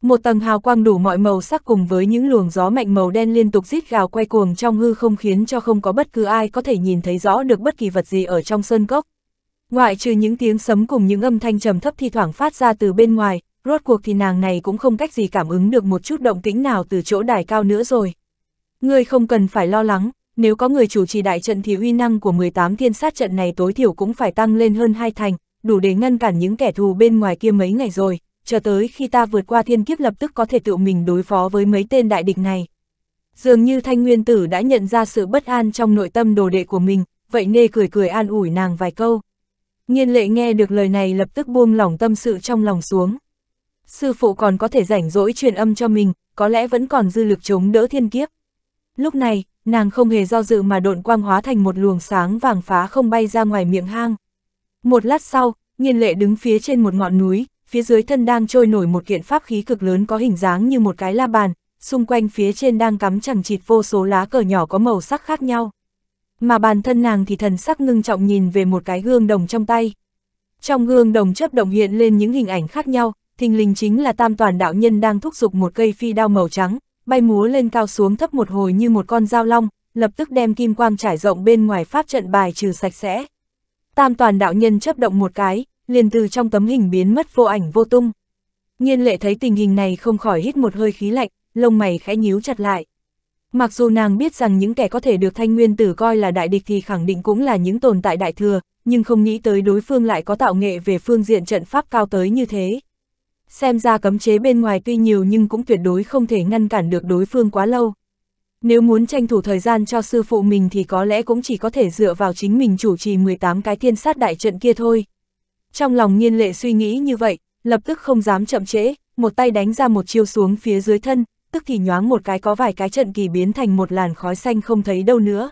Một tầng hào quang đủ mọi màu sắc cùng với những luồng gió mạnh màu đen liên tục rít gào quay cuồng trong hư không khiến cho không có bất cứ ai có thể nhìn thấy rõ được bất kỳ vật gì ở trong sơn cốc. Ngoại trừ những tiếng sấm cùng những âm thanh trầm thấp thi thoảng phát ra từ bên ngoài, rốt cuộc thì nàng này cũng không cách gì cảm ứng được một chút động tĩnh nào từ chỗ đài cao nữa rồi. Ngươi không cần phải lo lắng, nếu có người chủ trì đại trận thì uy năng của 18 thiên sát trận này tối thiểu cũng phải tăng lên hơn hai thành, đủ để ngăn cản những kẻ thù bên ngoài kia mấy ngày rồi, chờ tới khi ta vượt qua thiên kiếp lập tức có thể tự mình đối phó với mấy tên đại địch này. Dường như thanh nguyên tử đã nhận ra sự bất an trong nội tâm đồ đệ của mình, vậy nê cười cười an ủi nàng vài câu. Nhiên lệ nghe được lời này lập tức buông lỏng tâm sự trong lòng xuống. Sư phụ còn có thể rảnh rỗi truyền âm cho mình, có lẽ vẫn còn dư lực chống đỡ thiên kiếp. Lúc này, nàng không hề do dự mà độn quang hóa thành một luồng sáng vàng phá không bay ra ngoài miệng hang. Một lát sau, nhiên lệ đứng phía trên một ngọn núi, phía dưới thân đang trôi nổi một kiện pháp khí cực lớn có hình dáng như một cái la bàn, xung quanh phía trên đang cắm chẳng chịt vô số lá cờ nhỏ có màu sắc khác nhau mà bản thân nàng thì thần sắc ngưng trọng nhìn về một cái gương đồng trong tay. Trong gương đồng chớp động hiện lên những hình ảnh khác nhau, thình lình chính là tam toàn đạo nhân đang thúc giục một cây phi đao màu trắng, bay múa lên cao xuống thấp một hồi như một con dao long, lập tức đem kim quang trải rộng bên ngoài pháp trận bài trừ sạch sẽ. Tam toàn đạo nhân chớp động một cái, liền từ trong tấm hình biến mất vô ảnh vô tung. Nhiên lệ thấy tình hình này không khỏi hít một hơi khí lạnh, lông mày khẽ nhíu chặt lại. Mặc dù nàng biết rằng những kẻ có thể được thanh nguyên tử coi là đại địch thì khẳng định cũng là những tồn tại đại thừa, nhưng không nghĩ tới đối phương lại có tạo nghệ về phương diện trận pháp cao tới như thế. Xem ra cấm chế bên ngoài tuy nhiều nhưng cũng tuyệt đối không thể ngăn cản được đối phương quá lâu. Nếu muốn tranh thủ thời gian cho sư phụ mình thì có lẽ cũng chỉ có thể dựa vào chính mình chủ trì 18 cái thiên sát đại trận kia thôi. Trong lòng nhiên lệ suy nghĩ như vậy, lập tức không dám chậm trễ, một tay đánh ra một chiêu xuống phía dưới thân, tức thì nhoáng một cái có vài cái trận kỳ biến thành một làn khói xanh không thấy đâu nữa.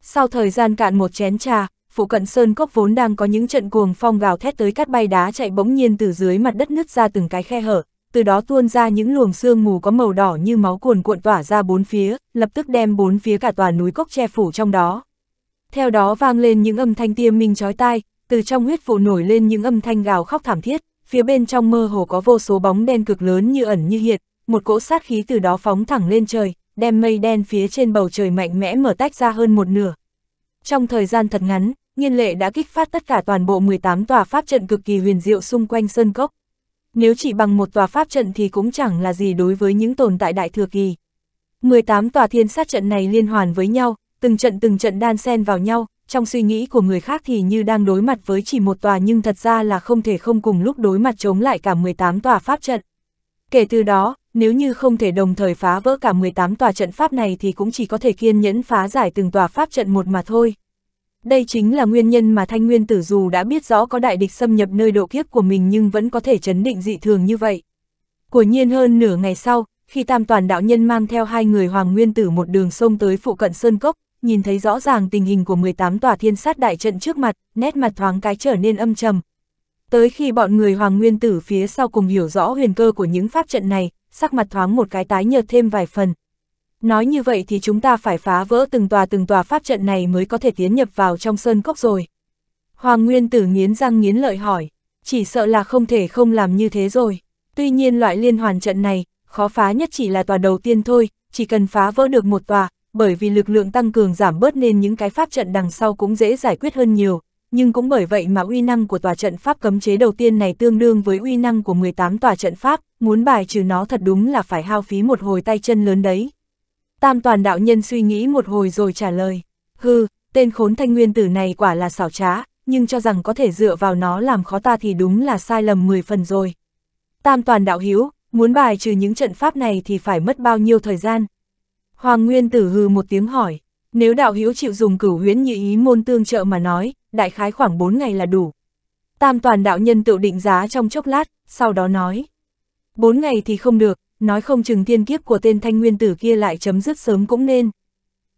Sau thời gian cạn một chén trà, phụ cận sơn cốc vốn đang có những trận cuồng phong gào thét tới cắt bay đá chạy bỗng nhiên từ dưới mặt đất nứt ra từng cái khe hở, từ đó tuôn ra những luồng sương mù có màu đỏ như máu cuồn cuộn tỏa ra bốn phía, lập tức đem bốn phía cả tòa núi cốc che phủ trong đó. Theo đó vang lên những âm thanh tiêm minh chói tai, từ trong huyết vụ nổi lên những âm thanh gào khóc thảm thiết, phía bên trong mơ hồ có vô số bóng đen cực lớn như ẩn như hiện, một cỗ sát khí từ đó phóng thẳng lên trời, đem mây đen phía trên bầu trời mạnh mẽ mở tách ra hơn một nửa. Trong thời gian thật ngắn, nghiên lệ đã kích phát tất cả toàn bộ 18 tòa pháp trận cực kỳ huyền diệu xung quanh sơn cốc. Nếu chỉ bằng một tòa pháp trận thì cũng chẳng là gì đối với những tồn tại đại thừa kỳ. 18 tòa thiên sát trận này liên hoàn với nhau, từng trận từng trận đan xen vào nhau, trong suy nghĩ của người khác thì như đang đối mặt với chỉ một tòa nhưng thật ra là không thể không cùng lúc đối mặt chống lại cả 18 tòa pháp trận. Kể từ đó, nếu như không thể đồng thời phá vỡ cả 18 tòa trận pháp này thì cũng chỉ có thể kiên nhẫn phá giải từng tòa pháp trận một mà thôi. Đây chính là nguyên nhân mà Thanh Nguyên Tử dù đã biết rõ có đại địch xâm nhập nơi độ kiếp của mình nhưng vẫn có thể chấn định dị thường như vậy. Của nhiên hơn nửa ngày sau, khi Tam Toàn Đạo Nhân mang theo hai người Hoàng Nguyên Tử một đường sông tới phụ cận Sơn Cốc, nhìn thấy rõ ràng tình hình của 18 tòa thiên sát đại trận trước mặt, nét mặt thoáng cái trở nên âm trầm, Tới khi bọn người Hoàng Nguyên Tử phía sau cùng hiểu rõ huyền cơ của những pháp trận này, sắc mặt thoáng một cái tái nhợt thêm vài phần. Nói như vậy thì chúng ta phải phá vỡ từng tòa từng tòa pháp trận này mới có thể tiến nhập vào trong sơn cốc rồi. Hoàng Nguyên Tử nghiến răng nghiến lợi hỏi, chỉ sợ là không thể không làm như thế rồi. Tuy nhiên loại liên hoàn trận này, khó phá nhất chỉ là tòa đầu tiên thôi, chỉ cần phá vỡ được một tòa, bởi vì lực lượng tăng cường giảm bớt nên những cái pháp trận đằng sau cũng dễ giải quyết hơn nhiều, nhưng cũng bởi vậy mà uy năng của tòa trận pháp cấm chế đầu tiên này tương đương với uy năng của 18 tòa trận pháp, muốn bài trừ nó thật đúng là phải hao phí một hồi tay chân lớn đấy. Tam toàn đạo nhân suy nghĩ một hồi rồi trả lời, hư, tên khốn thanh nguyên tử này quả là xảo trá, nhưng cho rằng có thể dựa vào nó làm khó ta thì đúng là sai lầm 10 phần rồi. Tam toàn đạo hiếu, muốn bài trừ những trận pháp này thì phải mất bao nhiêu thời gian? Hoàng Nguyên tử hư một tiếng hỏi, nếu đạo hiếu chịu dùng cửu huyễn như ý môn tương trợ mà nói, đại khái khoảng 4 ngày là đủ. Tam toàn đạo nhân tự định giá trong chốc lát, sau đó nói. 4 ngày thì không được, nói không chừng thiên kiếp của tên thanh nguyên tử kia lại chấm dứt sớm cũng nên.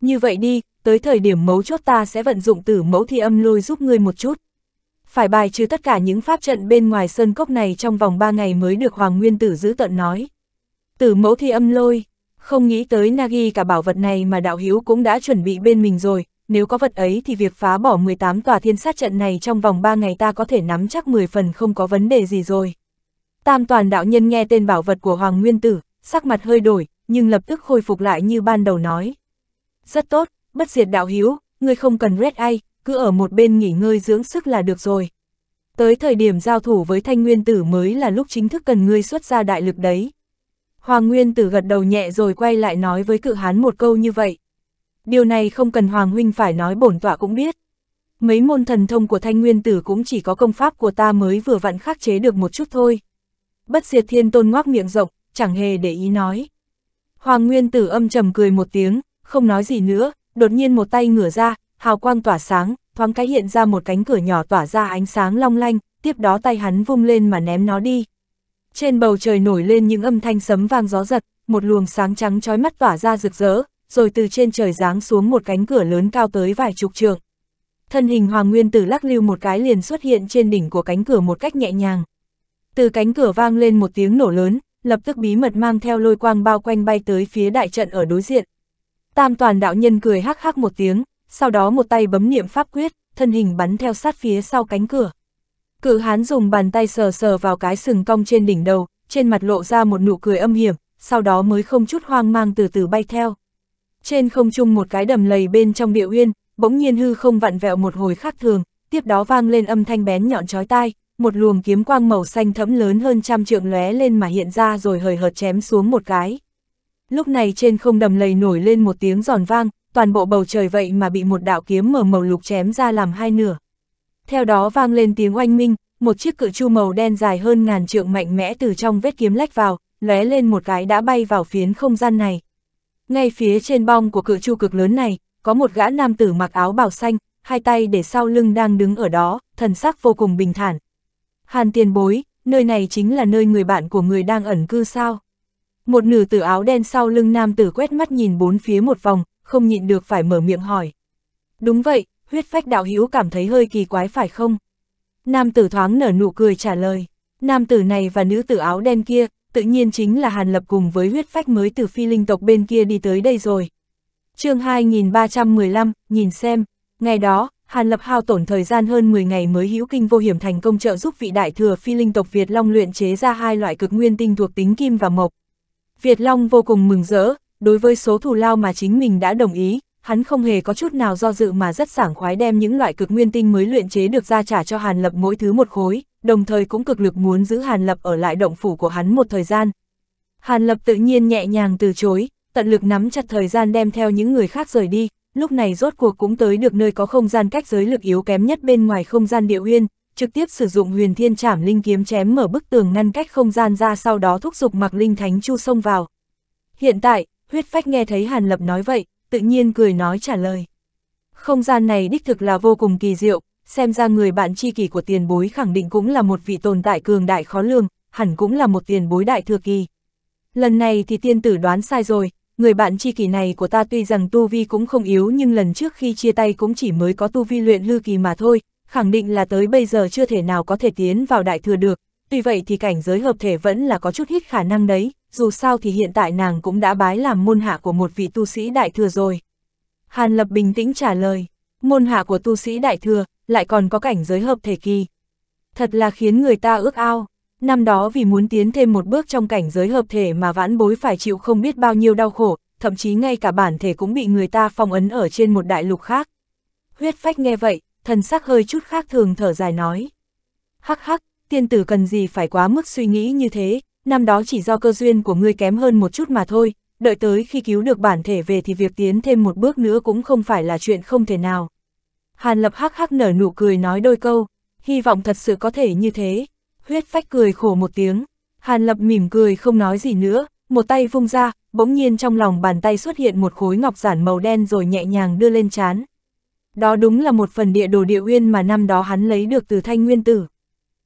Như vậy đi, tới thời điểm mấu chốt ta sẽ vận dụng tử mẫu thi âm lôi giúp ngươi một chút. Phải bài trừ tất cả những pháp trận bên ngoài sơn cốc này trong vòng 3 ngày mới được Hoàng Nguyên Tử giữ tận nói. Tử mẫu thi âm lôi, không nghĩ tới Nagi cả bảo vật này mà đạo hiếu cũng đã chuẩn bị bên mình rồi, nếu có vật ấy thì việc phá bỏ 18 tòa thiên sát trận này trong vòng 3 ngày ta có thể nắm chắc 10 phần không có vấn đề gì rồi. Tam toàn đạo nhân nghe tên bảo vật của Hoàng Nguyên Tử, sắc mặt hơi đổi, nhưng lập tức khôi phục lại như ban đầu nói. Rất tốt, bất diệt đạo hiếu, ngươi không cần Red Eye, cứ ở một bên nghỉ ngơi dưỡng sức là được rồi. Tới thời điểm giao thủ với Thanh Nguyên Tử mới là lúc chính thức cần ngươi xuất ra đại lực đấy. Hoàng Nguyên Tử gật đầu nhẹ rồi quay lại nói với cự hán một câu như vậy điều này không cần Hoàng Huynh phải nói bổn tọa cũng biết. Mấy môn thần thông của thanh nguyên tử cũng chỉ có công pháp của ta mới vừa vặn khắc chế được một chút thôi. Bất diệt thiên tôn ngoác miệng rộng, chẳng hề để ý nói. Hoàng nguyên tử âm trầm cười một tiếng, không nói gì nữa, đột nhiên một tay ngửa ra, hào quang tỏa sáng, thoáng cái hiện ra một cánh cửa nhỏ tỏa ra ánh sáng long lanh, tiếp đó tay hắn vung lên mà ném nó đi. Trên bầu trời nổi lên những âm thanh sấm vang gió giật, một luồng sáng trắng trói mắt tỏa ra rực rỡ, rồi từ trên trời giáng xuống một cánh cửa lớn cao tới vài chục trượng. Thân hình Hoàng Nguyên Tử lắc lưu một cái liền xuất hiện trên đỉnh của cánh cửa một cách nhẹ nhàng. Từ cánh cửa vang lên một tiếng nổ lớn, lập tức bí mật mang theo lôi quang bao quanh bay tới phía đại trận ở đối diện. Tam toàn đạo nhân cười hắc hắc một tiếng, sau đó một tay bấm niệm pháp quyết, thân hình bắn theo sát phía sau cánh cửa. Cự hán dùng bàn tay sờ sờ vào cái sừng cong trên đỉnh đầu, trên mặt lộ ra một nụ cười âm hiểm, sau đó mới không chút hoang mang từ từ bay theo. Trên không trung một cái đầm lầy bên trong địa uyên, bỗng nhiên hư không vặn vẹo một hồi khác thường, tiếp đó vang lên âm thanh bén nhọn chói tai, một luồng kiếm quang màu xanh thẫm lớn hơn trăm trượng lóe lên mà hiện ra rồi hời hợt chém xuống một cái. Lúc này trên không đầm lầy nổi lên một tiếng giòn vang, toàn bộ bầu trời vậy mà bị một đạo kiếm mở màu lục chém ra làm hai nửa. Theo đó vang lên tiếng oanh minh, một chiếc cự chu màu đen dài hơn ngàn trượng mạnh mẽ từ trong vết kiếm lách vào, lóe lên một cái đã bay vào phiến không gian này. Ngay phía trên bong của cự chu cực lớn này, có một gã nam tử mặc áo bào xanh, hai tay để sau lưng đang đứng ở đó, thần sắc vô cùng bình thản. Hàn tiền bối, nơi này chính là nơi người bạn của người đang ẩn cư sao. Một nữ tử áo đen sau lưng nam tử quét mắt nhìn bốn phía một vòng, không nhịn được phải mở miệng hỏi. Đúng vậy, huyết phách đạo hữu cảm thấy hơi kỳ quái phải không? Nam tử thoáng nở nụ cười trả lời. Nam tử này và nữ tử áo đen kia, tự nhiên chính là Hàn Lập cùng với huyết phách mới từ phi linh tộc bên kia đi tới đây rồi. chương 2315, nhìn xem, ngày đó, Hàn Lập hao tổn thời gian hơn 10 ngày mới hữu kinh vô hiểm thành công trợ giúp vị đại thừa phi linh tộc Việt Long luyện chế ra hai loại cực nguyên tinh thuộc tính kim và mộc. Việt Long vô cùng mừng rỡ, đối với số thù lao mà chính mình đã đồng ý, hắn không hề có chút nào do dự mà rất sảng khoái đem những loại cực nguyên tinh mới luyện chế được ra trả cho Hàn Lập mỗi thứ một khối, đồng thời cũng cực lực muốn giữ Hàn Lập ở lại động phủ của hắn một thời gian. Hàn Lập tự nhiên nhẹ nhàng từ chối, tận lực nắm chặt thời gian đem theo những người khác rời đi, lúc này rốt cuộc cũng tới được nơi có không gian cách giới lực yếu kém nhất bên ngoài không gian địa huyên, trực tiếp sử dụng huyền thiên trảm linh kiếm chém mở bức tường ngăn cách không gian ra sau đó thúc giục mặc linh thánh chu sông vào. Hiện tại, huyết phách nghe thấy Hàn Lập nói vậy, tự nhiên cười nói trả lời. Không gian này đích thực là vô cùng kỳ diệu, xem ra người bạn tri kỷ của tiền bối khẳng định cũng là một vị tồn tại cường đại khó lường, hẳn cũng là một tiền bối đại thừa kỳ. Lần này thì tiên tử đoán sai rồi, người bạn tri kỷ này của ta tuy rằng tu vi cũng không yếu nhưng lần trước khi chia tay cũng chỉ mới có tu vi luyện lưu kỳ mà thôi, khẳng định là tới bây giờ chưa thể nào có thể tiến vào đại thừa được, tuy vậy thì cảnh giới hợp thể vẫn là có chút hít khả năng đấy, dù sao thì hiện tại nàng cũng đã bái làm môn hạ của một vị tu sĩ đại thừa rồi. Hàn Lập bình tĩnh trả lời, môn hạ của tu sĩ đại thừa, lại còn có cảnh giới hợp thể kỳ. Thật là khiến người ta ước ao. Năm đó vì muốn tiến thêm một bước trong cảnh giới hợp thể mà vãn bối phải chịu không biết bao nhiêu đau khổ, thậm chí ngay cả bản thể cũng bị người ta phong ấn ở trên một đại lục khác. Huyết phách nghe vậy, thần sắc hơi chút khác thường thở dài nói. Hắc hắc, tiên tử cần gì phải quá mức suy nghĩ như thế, năm đó chỉ do cơ duyên của ngươi kém hơn một chút mà thôi, đợi tới khi cứu được bản thể về thì việc tiến thêm một bước nữa cũng không phải là chuyện không thể nào. Hàn Lập hắc hắc nở nụ cười nói đôi câu, hy vọng thật sự có thể như thế. Huyết phách cười khổ một tiếng, Hàn Lập mỉm cười không nói gì nữa, một tay vung ra, bỗng nhiên trong lòng bàn tay xuất hiện một khối ngọc giản màu đen rồi nhẹ nhàng đưa lên chán. Đó đúng là một phần địa đồ địa uyên mà năm đó hắn lấy được từ thanh nguyên tử.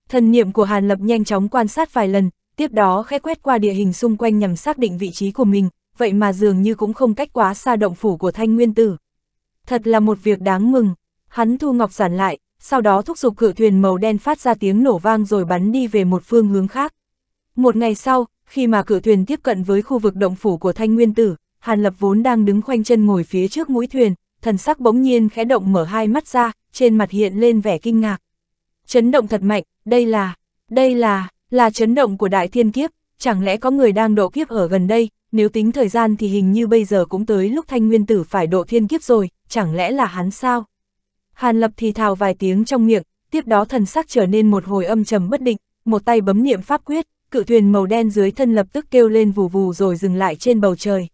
Thần niệm của Hàn Lập nhanh chóng quan sát vài lần, tiếp đó khẽ quét qua địa hình xung quanh nhằm xác định vị trí của mình, vậy mà dường như cũng không cách quá xa động phủ của thanh nguyên tử. Thật là một việc đáng mừng, Hắn thu ngọc giản lại, sau đó thúc giục cự thuyền màu đen phát ra tiếng nổ vang rồi bắn đi về một phương hướng khác. Một ngày sau, khi mà cự thuyền tiếp cận với khu vực động phủ của Thanh Nguyên Tử, Hàn Lập vốn đang đứng khoanh chân ngồi phía trước mũi thuyền, thần sắc bỗng nhiên khẽ động mở hai mắt ra, trên mặt hiện lên vẻ kinh ngạc. Chấn động thật mạnh, đây là, đây là, là chấn động của đại thiên kiếp, chẳng lẽ có người đang độ kiếp ở gần đây, nếu tính thời gian thì hình như bây giờ cũng tới lúc thanh nguyên tử phải độ thiên kiếp rồi, chẳng lẽ là hắn sao? Hàn Lập thì thào vài tiếng trong miệng, tiếp đó thần sắc trở nên một hồi âm trầm bất định, một tay bấm niệm pháp quyết, cự thuyền màu đen dưới thân lập tức kêu lên vù vù rồi dừng lại trên bầu trời.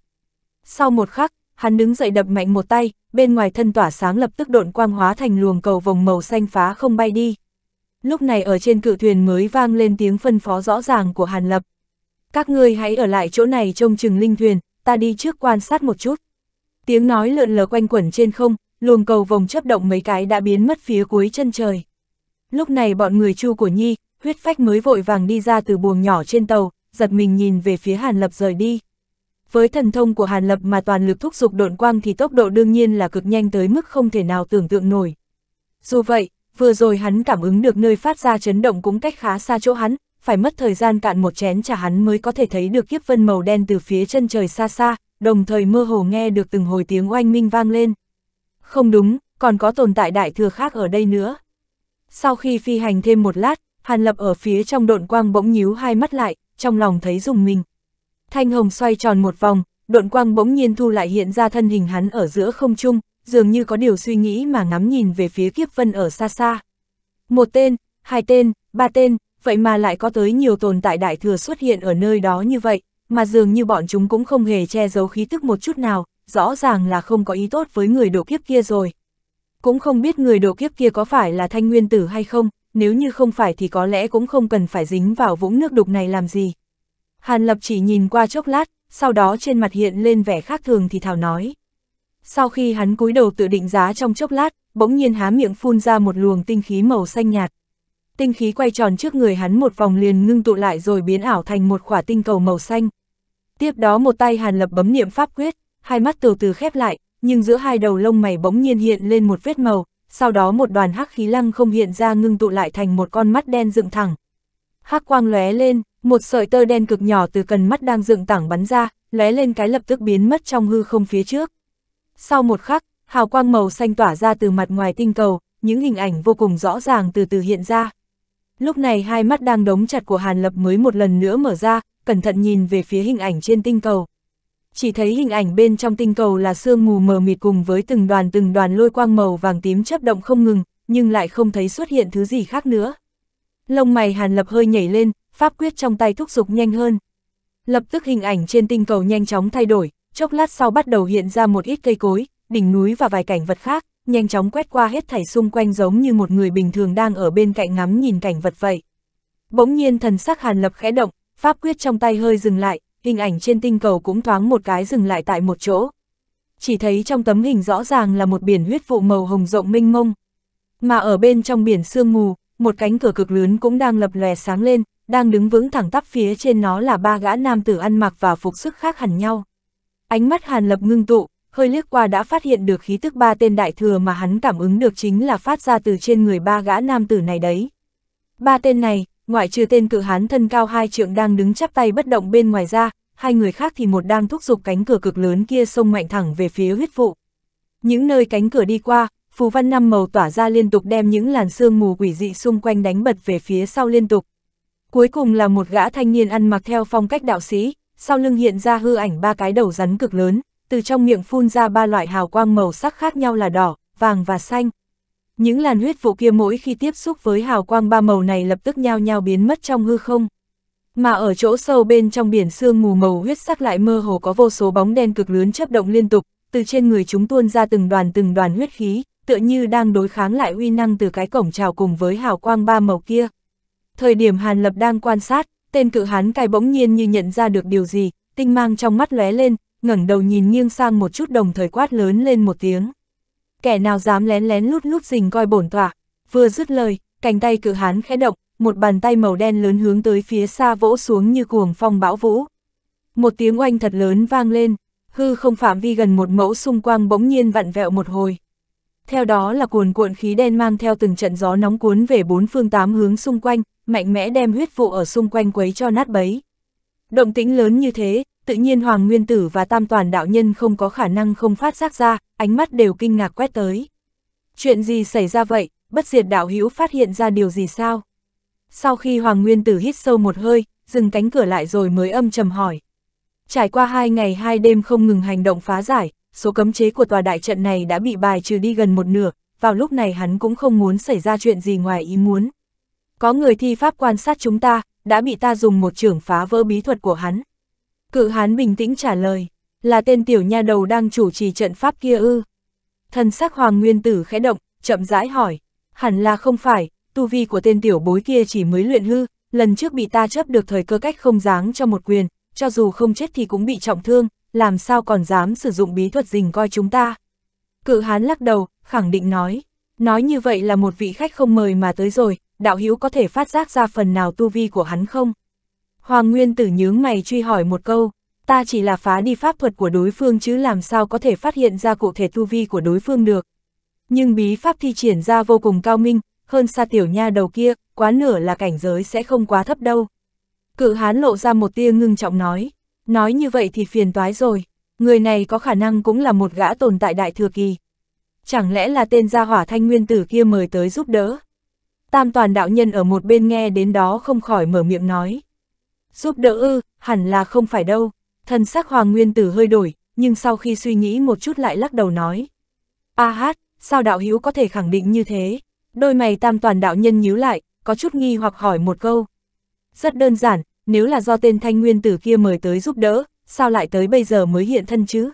Sau một khắc, hắn đứng dậy đập mạnh một tay, bên ngoài thân tỏa sáng lập tức độn quang hóa thành luồng cầu vòng màu xanh phá không bay đi. Lúc này ở trên cự thuyền mới vang lên tiếng phân phó rõ ràng của Hàn Lập. Các ngươi hãy ở lại chỗ này trông chừng linh thuyền, ta đi trước quan sát một chút. Tiếng nói lượn lờ quanh quẩn trên không, luồng cầu vòng chấp động mấy cái đã biến mất phía cuối chân trời. Lúc này bọn người chu của Nhi, huyết phách mới vội vàng đi ra từ buồng nhỏ trên tàu, giật mình nhìn về phía Hàn Lập rời đi. Với thần thông của Hàn Lập mà toàn lực thúc dục độn quang thì tốc độ đương nhiên là cực nhanh tới mức không thể nào tưởng tượng nổi. Dù vậy, vừa rồi hắn cảm ứng được nơi phát ra chấn động cũng cách khá xa chỗ hắn, phải mất thời gian cạn một chén trà hắn mới có thể thấy được kiếp vân màu đen từ phía chân trời xa xa, đồng thời mơ hồ nghe được từng hồi tiếng oanh minh vang lên. Không đúng, còn có tồn tại đại thừa khác ở đây nữa. Sau khi phi hành thêm một lát, Hàn Lập ở phía trong độn quang bỗng nhíu hai mắt lại, trong lòng thấy rùng mình. Thanh hồng xoay tròn một vòng, độn quang bỗng nhiên thu lại hiện ra thân hình hắn ở giữa không trung, dường như có điều suy nghĩ mà ngắm nhìn về phía kiếp vân ở xa xa. Một tên, hai tên, ba tên, vậy mà lại có tới nhiều tồn tại đại thừa xuất hiện ở nơi đó như vậy, mà dường như bọn chúng cũng không hề che giấu khí tức một chút nào, rõ ràng là không có ý tốt với người độ kiếp kia rồi. Cũng không biết người độ kiếp kia có phải là thanh nguyên tử hay không, nếu như không phải thì có lẽ cũng không cần phải dính vào vũng nước đục này làm gì. Hàn Lập chỉ nhìn qua chốc lát, sau đó trên mặt hiện lên vẻ khác thường thì thảo nói. Sau khi hắn cúi đầu tự định giá trong chốc lát, bỗng nhiên há miệng phun ra một luồng tinh khí màu xanh nhạt. Tinh khí quay tròn trước người hắn một vòng liền ngưng tụ lại rồi biến ảo thành một quả tinh cầu màu xanh. Tiếp đó một tay Hàn Lập bấm niệm pháp quyết, hai mắt từ từ khép lại, nhưng giữa hai đầu lông mày bỗng nhiên hiện lên một vết màu, sau đó một đoàn hắc khí lăng không hiện ra ngưng tụ lại thành một con mắt đen dựng thẳng. Hắc quang lóe lên, một sợi tơ đen cực nhỏ từ cần mắt đang dựng thẳng bắn ra, lóe lên cái lập tức biến mất trong hư không phía trước. Sau một khắc, hào quang màu xanh tỏa ra từ mặt ngoài tinh cầu, những hình ảnh vô cùng rõ ràng từ từ hiện ra. Lúc này hai mắt đang đóng chặt của Hàn Lập mới một lần nữa mở ra, cẩn thận nhìn về phía hình ảnh trên tinh cầu chỉ thấy hình ảnh bên trong tinh cầu là sương mù mờ mịt cùng với từng đoàn từng đoàn lôi quang màu vàng tím chấp động không ngừng, nhưng lại không thấy xuất hiện thứ gì khác nữa. Lông mày Hàn Lập hơi nhảy lên, pháp quyết trong tay thúc giục nhanh hơn. Lập tức hình ảnh trên tinh cầu nhanh chóng thay đổi, chốc lát sau bắt đầu hiện ra một ít cây cối, đỉnh núi và vài cảnh vật khác, nhanh chóng quét qua hết thảy xung quanh giống như một người bình thường đang ở bên cạnh ngắm nhìn cảnh vật vậy. Bỗng nhiên thần sắc Hàn Lập khẽ động, pháp quyết trong tay hơi dừng lại, hình ảnh trên tinh cầu cũng thoáng một cái dừng lại tại một chỗ. Chỉ thấy trong tấm hình rõ ràng là một biển huyết vụ màu hồng rộng mênh mông. Mà ở bên trong biển sương mù, một cánh cửa cực lớn cũng đang lập lòe sáng lên, đang đứng vững thẳng tắp phía trên nó là ba gã nam tử ăn mặc và phục sức khác hẳn nhau. Ánh mắt Hàn Lập ngưng tụ, hơi liếc qua đã phát hiện được khí tức ba tên đại thừa mà hắn cảm ứng được chính là phát ra từ trên người ba gã nam tử này đấy. Ba tên này, ngoại trừ tên cự hán thân cao hai trượng đang đứng chắp tay bất động bên ngoài ra, hai người khác thì một đang thúc giục cánh cửa cực lớn kia xông mạnh thẳng về phía huyết vụ. Những nơi cánh cửa đi qua, phù văn năm màu tỏa ra liên tục đem những làn sương mù quỷ dị xung quanh đánh bật về phía sau liên tục. Cuối cùng là một gã thanh niên ăn mặc theo phong cách đạo sĩ, sau lưng hiện ra hư ảnh ba cái đầu rắn cực lớn, từ trong miệng phun ra ba loại hào quang màu sắc khác nhau là đỏ, vàng và xanh. Những làn huyết vụ kia mỗi khi tiếp xúc với hào quang ba màu này lập tức nhao nhao biến mất trong hư không. Mà ở chỗ sâu bên trong biển sương mù màu huyết sắc lại mơ hồ có vô số bóng đen cực lớn chấp động liên tục, từ trên người chúng tuôn ra từng đoàn từng đoàn huyết khí, tựa như đang đối kháng lại uy năng từ cái cổng trào cùng với hào quang ba màu kia. Thời điểm Hàn Lập đang quan sát, tên cự hán cai bỗng nhiên như nhận ra được điều gì, tinh mang trong mắt lóe lên, ngẩng đầu nhìn nghiêng sang một chút đồng thời quát lớn lên một tiếng kẻ nào dám lén lén lút lút rình coi bổn tọa. Vừa dứt lời, cánh tay cự hán khẽ động, một bàn tay màu đen lớn hướng tới phía xa vỗ xuống như cuồng phong bão vũ. Một tiếng oanh thật lớn vang lên, hư không phạm vi gần một mẫu xung quanh bỗng nhiên vặn vẹo một hồi. Theo đó là cuồn cuộn khí đen mang theo từng trận gió nóng cuốn về bốn phương tám hướng xung quanh, mạnh mẽ đem huyết vụ ở xung quanh quấy cho nát bấy. Động tĩnh lớn như thế, tự nhiên Hoàng Nguyên Tử và Tam Toàn Đạo Nhân không có khả năng không phát giác ra, ánh mắt đều kinh ngạc quét tới. Chuyện gì xảy ra vậy, bất diệt đạo hữu phát hiện ra điều gì sao? Sau khi Hoàng Nguyên Tử hít sâu một hơi, dừng cánh cửa lại rồi mới âm trầm hỏi. Trải qua hai ngày hai đêm không ngừng hành động phá giải, số cấm chế của tòa đại trận này đã bị bài trừ đi gần một nửa, vào lúc này hắn cũng không muốn xảy ra chuyện gì ngoài ý muốn. Có người thi pháp quan sát chúng ta, đã bị ta dùng một trưởng phá vỡ bí thuật của hắn, Cự hán bình tĩnh trả lời, là tên tiểu nha đầu đang chủ trì trận pháp kia ư. Thần sắc hoàng nguyên tử khẽ động, chậm rãi hỏi, hẳn là không phải, tu vi của tên tiểu bối kia chỉ mới luyện hư, lần trước bị ta chấp được thời cơ cách không dáng cho một quyền, cho dù không chết thì cũng bị trọng thương, làm sao còn dám sử dụng bí thuật dình coi chúng ta. Cự hán lắc đầu, khẳng định nói, nói như vậy là một vị khách không mời mà tới rồi, đạo hữu có thể phát giác ra phần nào tu vi của hắn không? Hoàng Nguyên Tử nhướng mày truy hỏi một câu, ta chỉ là phá đi pháp thuật của đối phương chứ làm sao có thể phát hiện ra cụ thể tu vi của đối phương được. Nhưng bí pháp thi triển ra vô cùng cao minh, hơn xa tiểu nha đầu kia, quá nửa là cảnh giới sẽ không quá thấp đâu. Cự hán lộ ra một tia ngưng trọng nói, nói như vậy thì phiền toái rồi, người này có khả năng cũng là một gã tồn tại đại thừa kỳ. Chẳng lẽ là tên gia hỏa thanh nguyên tử kia mời tới giúp đỡ? Tam toàn đạo nhân ở một bên nghe đến đó không khỏi mở miệng nói. Giúp đỡ ư, hẳn là không phải đâu. Thần sắc Hoàng Nguyên Tử hơi đổi, nhưng sau khi suy nghĩ một chút lại lắc đầu nói. A hát, sao đạo hữu có thể khẳng định như thế? Đôi mày tam toàn đạo nhân nhíu lại, có chút nghi hoặc hỏi một câu. Rất đơn giản, nếu là do tên thanh nguyên tử kia mời tới giúp đỡ, sao lại tới bây giờ mới hiện thân chứ?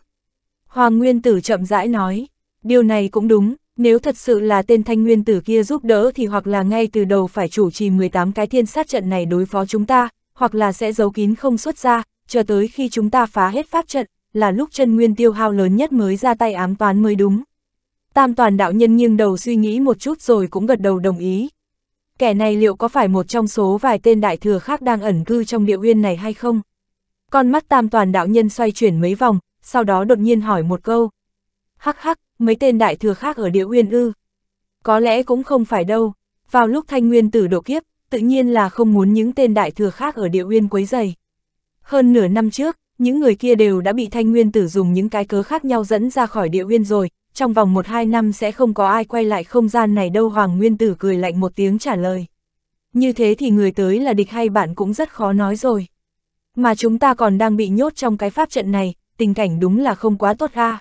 Hoàng nguyên tử chậm rãi nói, điều này cũng đúng, nếu thật sự là tên thanh nguyên tử kia giúp đỡ thì hoặc là ngay từ đầu phải chủ trì 18 cái thiên sát trận này đối phó chúng ta, hoặc là sẽ giấu kín không xuất ra, chờ tới khi chúng ta phá hết pháp trận, là lúc chân nguyên tiêu hao lớn nhất mới ra tay ám toán mới đúng. Tam toàn đạo nhân nghiêng đầu suy nghĩ một chút rồi cũng gật đầu đồng ý. Kẻ này liệu có phải một trong số vài tên đại thừa khác đang ẩn cư trong địa uyên này hay không? Con mắt tam toàn đạo nhân xoay chuyển mấy vòng, sau đó đột nhiên hỏi một câu. Hắc hắc, mấy tên đại thừa khác ở địa uyên ư? Có lẽ cũng không phải đâu. Vào lúc thanh nguyên tử độ kiếp, tự nhiên là không muốn những tên đại thừa khác ở địa uyên quấy dày. Hơn nửa năm trước, những người kia đều đã bị thanh nguyên tử dùng những cái cớ khác nhau dẫn ra khỏi địa uyên rồi, trong vòng một hai năm sẽ không có ai quay lại không gian này đâu Hoàng Nguyên Tử cười lạnh một tiếng trả lời. Như thế thì người tới là địch hay bạn cũng rất khó nói rồi. Mà chúng ta còn đang bị nhốt trong cái pháp trận này, tình cảnh đúng là không quá tốt ha.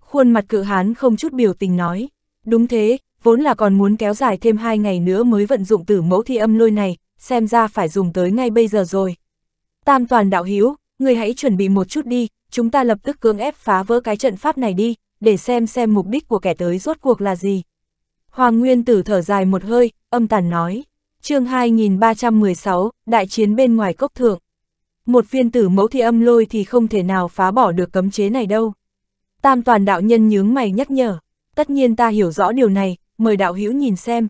Khuôn mặt cự hán không chút biểu tình nói, đúng thế, vốn là còn muốn kéo dài thêm hai ngày nữa mới vận dụng tử mẫu thi âm lôi này, xem ra phải dùng tới ngay bây giờ rồi. Tam toàn đạo hiếu, người hãy chuẩn bị một chút đi, chúng ta lập tức cưỡng ép phá vỡ cái trận pháp này đi, để xem xem mục đích của kẻ tới rốt cuộc là gì. Hoàng Nguyên Tử thở dài một hơi, âm tàn nói. chương 2316, đại chiến bên ngoài cốc thượng. Một viên tử mẫu thi âm lôi thì không thể nào phá bỏ được cấm chế này đâu. Tam toàn đạo nhân nhướng mày nhắc nhở. Tất nhiên ta hiểu rõ điều này, mời đạo hữu nhìn xem.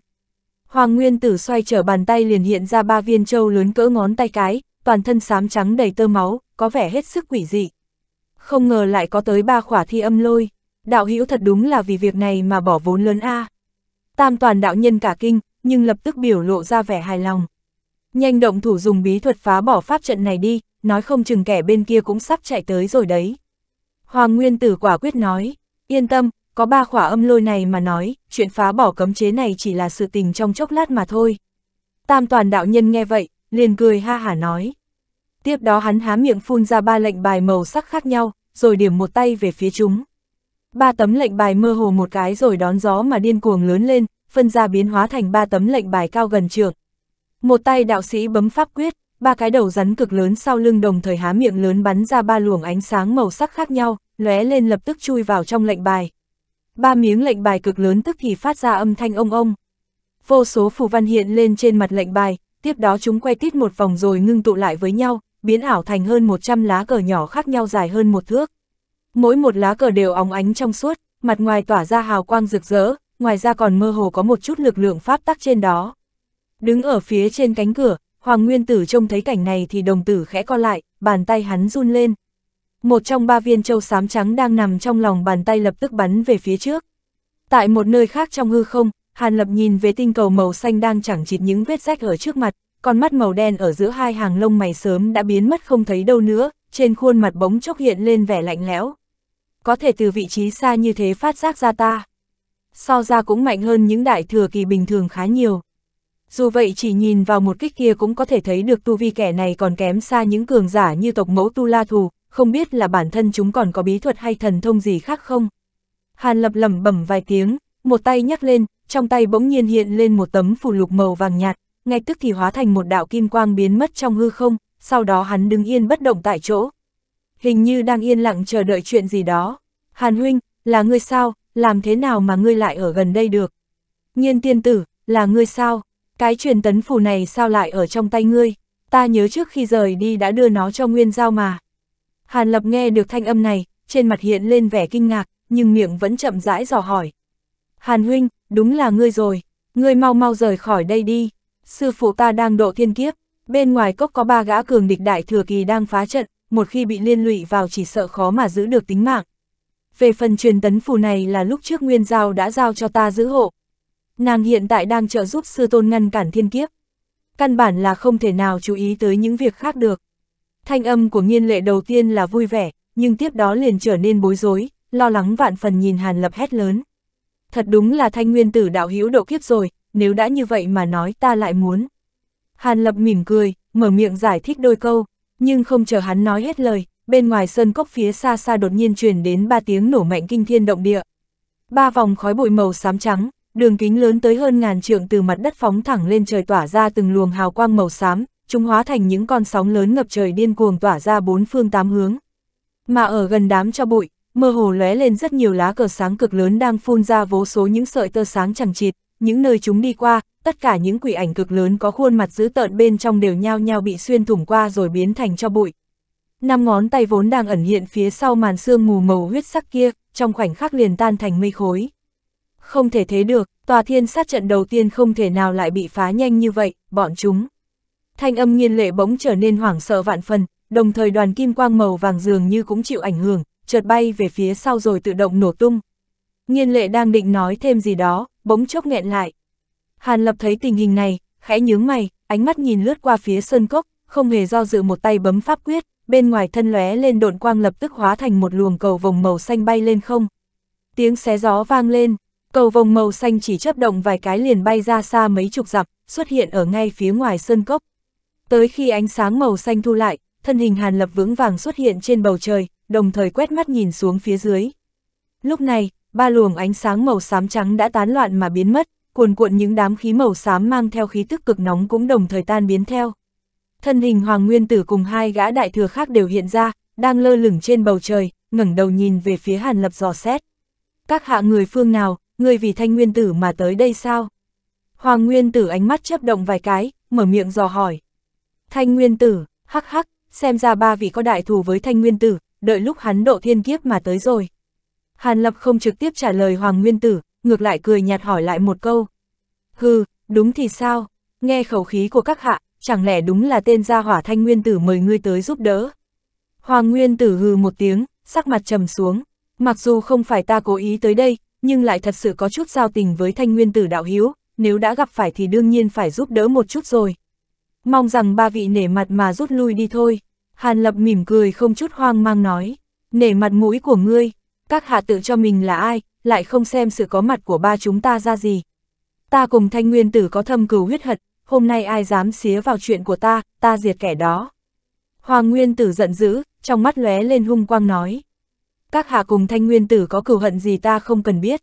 Hoàng Nguyên Tử xoay trở bàn tay liền hiện ra ba viên châu lớn cỡ ngón tay cái, toàn thân xám trắng đầy tơ máu, có vẻ hết sức quỷ dị. Không ngờ lại có tới ba khỏa thi âm lôi, đạo hữu thật đúng là vì việc này mà bỏ vốn lớn A. Tam toàn đạo nhân cả kinh, nhưng lập tức biểu lộ ra vẻ hài lòng. Nhanh động thủ dùng bí thuật phá bỏ pháp trận này đi, nói không chừng kẻ bên kia cũng sắp chạy tới rồi đấy. Hoàng Nguyên Tử quả quyết nói, yên tâm, có ba khỏa âm lôi này mà nói, chuyện phá bỏ cấm chế này chỉ là sự tình trong chốc lát mà thôi. Tam toàn đạo nhân nghe vậy, liền cười ha hả nói. Tiếp đó hắn há miệng phun ra ba lệnh bài màu sắc khác nhau, rồi điểm một tay về phía chúng. Ba tấm lệnh bài mơ hồ một cái rồi đón gió mà điên cuồng lớn lên, phân ra biến hóa thành ba tấm lệnh bài cao gần trường. Một tay đạo sĩ bấm pháp quyết, ba cái đầu rắn cực lớn sau lưng đồng thời há miệng lớn bắn ra ba luồng ánh sáng màu sắc khác nhau, lóe lên lập tức chui vào trong lệnh bài ba miếng lệnh bài cực lớn tức thì phát ra âm thanh ông ông. Vô số phù văn hiện lên trên mặt lệnh bài, tiếp đó chúng quay tít một vòng rồi ngưng tụ lại với nhau, biến ảo thành hơn 100 lá cờ nhỏ khác nhau dài hơn một thước. Mỗi một lá cờ đều óng ánh trong suốt, mặt ngoài tỏa ra hào quang rực rỡ, ngoài ra còn mơ hồ có một chút lực lượng pháp tắc trên đó. Đứng ở phía trên cánh cửa, Hoàng Nguyên Tử trông thấy cảnh này thì đồng tử khẽ co lại, bàn tay hắn run lên một trong ba viên châu xám trắng đang nằm trong lòng bàn tay lập tức bắn về phía trước. Tại một nơi khác trong hư không, Hàn Lập nhìn về tinh cầu màu xanh đang chẳng chịt những vết rách ở trước mặt, con mắt màu đen ở giữa hai hàng lông mày sớm đã biến mất không thấy đâu nữa, trên khuôn mặt bóng chốc hiện lên vẻ lạnh lẽo. Có thể từ vị trí xa như thế phát giác ra ta. So ra cũng mạnh hơn những đại thừa kỳ bình thường khá nhiều. Dù vậy chỉ nhìn vào một kích kia cũng có thể thấy được tu vi kẻ này còn kém xa những cường giả như tộc mẫu Tu La Thù, không biết là bản thân chúng còn có bí thuật hay thần thông gì khác không. Hàn lập lẩm bẩm vài tiếng, một tay nhắc lên, trong tay bỗng nhiên hiện lên một tấm phù lục màu vàng nhạt, ngay tức thì hóa thành một đạo kim quang biến mất trong hư không, sau đó hắn đứng yên bất động tại chỗ. Hình như đang yên lặng chờ đợi chuyện gì đó. Hàn huynh, là ngươi sao, làm thế nào mà ngươi lại ở gần đây được? Nhiên tiên tử, là ngươi sao? Cái truyền tấn phù này sao lại ở trong tay ngươi? Ta nhớ trước khi rời đi đã đưa nó cho Nguyên Giao mà. Hàn Lập nghe được thanh âm này, trên mặt hiện lên vẻ kinh ngạc, nhưng miệng vẫn chậm rãi dò hỏi. Hàn huynh, đúng là ngươi rồi, ngươi mau mau rời khỏi đây đi. Sư phụ ta đang độ thiên kiếp, bên ngoài cốc có ba gã cường địch đại thừa kỳ đang phá trận, một khi bị liên lụy vào chỉ sợ khó mà giữ được tính mạng. Về phần truyền tấn phù này là lúc trước Nguyên Giao đã giao cho ta giữ hộ. Nàng hiện tại đang trợ giúp sư tôn ngăn cản thiên kiếp. Căn bản là không thể nào chú ý tới những việc khác được. Thanh âm của nghiên lệ đầu tiên là vui vẻ, nhưng tiếp đó liền trở nên bối rối, lo lắng vạn phần nhìn Hàn Lập hét lớn. Thật đúng là thanh nguyên tử đạo hữu độ kiếp rồi, nếu đã như vậy mà nói ta lại muốn. Hàn Lập mỉm cười, mở miệng giải thích đôi câu, nhưng không chờ hắn nói hết lời, bên ngoài sơn cốc phía xa xa đột nhiên truyền đến ba tiếng nổ mạnh kinh thiên động địa. Ba vòng khói bụi màu xám trắng, đường kính lớn tới hơn ngàn trượng từ mặt đất phóng thẳng lên trời tỏa ra từng luồng hào quang màu xám, chúng hóa thành những con sóng lớn ngập trời điên cuồng tỏa ra bốn phương tám hướng. Mà ở gần đám cho bụi, mơ hồ lóe lên rất nhiều lá cờ sáng cực lớn đang phun ra vô số những sợi tơ sáng chẳng chịt, những nơi chúng đi qua, tất cả những quỷ ảnh cực lớn có khuôn mặt dữ tợn bên trong đều nhao nhao bị xuyên thủng qua rồi biến thành cho bụi. Năm ngón tay vốn đang ẩn hiện phía sau màn sương mù màu huyết sắc kia, trong khoảnh khắc liền tan thành mây khối. Không thể thế được, tòa thiên sát trận đầu tiên không thể nào lại bị phá nhanh như vậy, bọn chúng thanh âm nghiên lệ bỗng trở nên hoảng sợ vạn phần, đồng thời đoàn kim quang màu vàng dường như cũng chịu ảnh hưởng, chợt bay về phía sau rồi tự động nổ tung. Nghiên lệ đang định nói thêm gì đó, bỗng chốc nghẹn lại. Hàn lập thấy tình hình này, khẽ nhướng mày, ánh mắt nhìn lướt qua phía sơn cốc, không hề do dự một tay bấm pháp quyết, bên ngoài thân lóe lên độn quang lập tức hóa thành một luồng cầu vồng màu xanh bay lên không. Tiếng xé gió vang lên, cầu vồng màu xanh chỉ chấp động vài cái liền bay ra xa mấy chục dặm, xuất hiện ở ngay phía ngoài sơn cốc, Tới khi ánh sáng màu xanh thu lại, thân hình Hàn Lập vững vàng xuất hiện trên bầu trời, đồng thời quét mắt nhìn xuống phía dưới. Lúc này, ba luồng ánh sáng màu xám trắng đã tán loạn mà biến mất, cuồn cuộn những đám khí màu xám mang theo khí tức cực nóng cũng đồng thời tan biến theo. Thân hình Hoàng Nguyên Tử cùng hai gã đại thừa khác đều hiện ra, đang lơ lửng trên bầu trời, ngẩng đầu nhìn về phía Hàn Lập dò xét. Các hạ người phương nào, người vì Thanh Nguyên Tử mà tới đây sao? Hoàng Nguyên Tử ánh mắt chấp động vài cái, mở miệng dò hỏi. Thanh Nguyên Tử, hắc hắc, xem ra ba vị có đại thù với Thanh Nguyên Tử, đợi lúc hắn độ thiên kiếp mà tới rồi. Hàn Lập không trực tiếp trả lời Hoàng Nguyên Tử, ngược lại cười nhạt hỏi lại một câu. Hừ, đúng thì sao, nghe khẩu khí của các hạ, chẳng lẽ đúng là tên gia hỏa Thanh Nguyên Tử mời ngươi tới giúp đỡ. Hoàng Nguyên Tử hừ một tiếng, sắc mặt trầm xuống, mặc dù không phải ta cố ý tới đây, nhưng lại thật sự có chút giao tình với Thanh Nguyên Tử đạo hiếu, nếu đã gặp phải thì đương nhiên phải giúp đỡ một chút rồi mong rằng ba vị nể mặt mà rút lui đi thôi. Hàn Lập mỉm cười không chút hoang mang nói, nể mặt mũi của ngươi, các hạ tự cho mình là ai, lại không xem sự có mặt của ba chúng ta ra gì. Ta cùng thanh nguyên tử có thâm cừu huyết hật, hôm nay ai dám xía vào chuyện của ta, ta diệt kẻ đó. Hoàng nguyên tử giận dữ, trong mắt lóe lên hung quang nói. Các hạ cùng thanh nguyên tử có cừu hận gì ta không cần biết.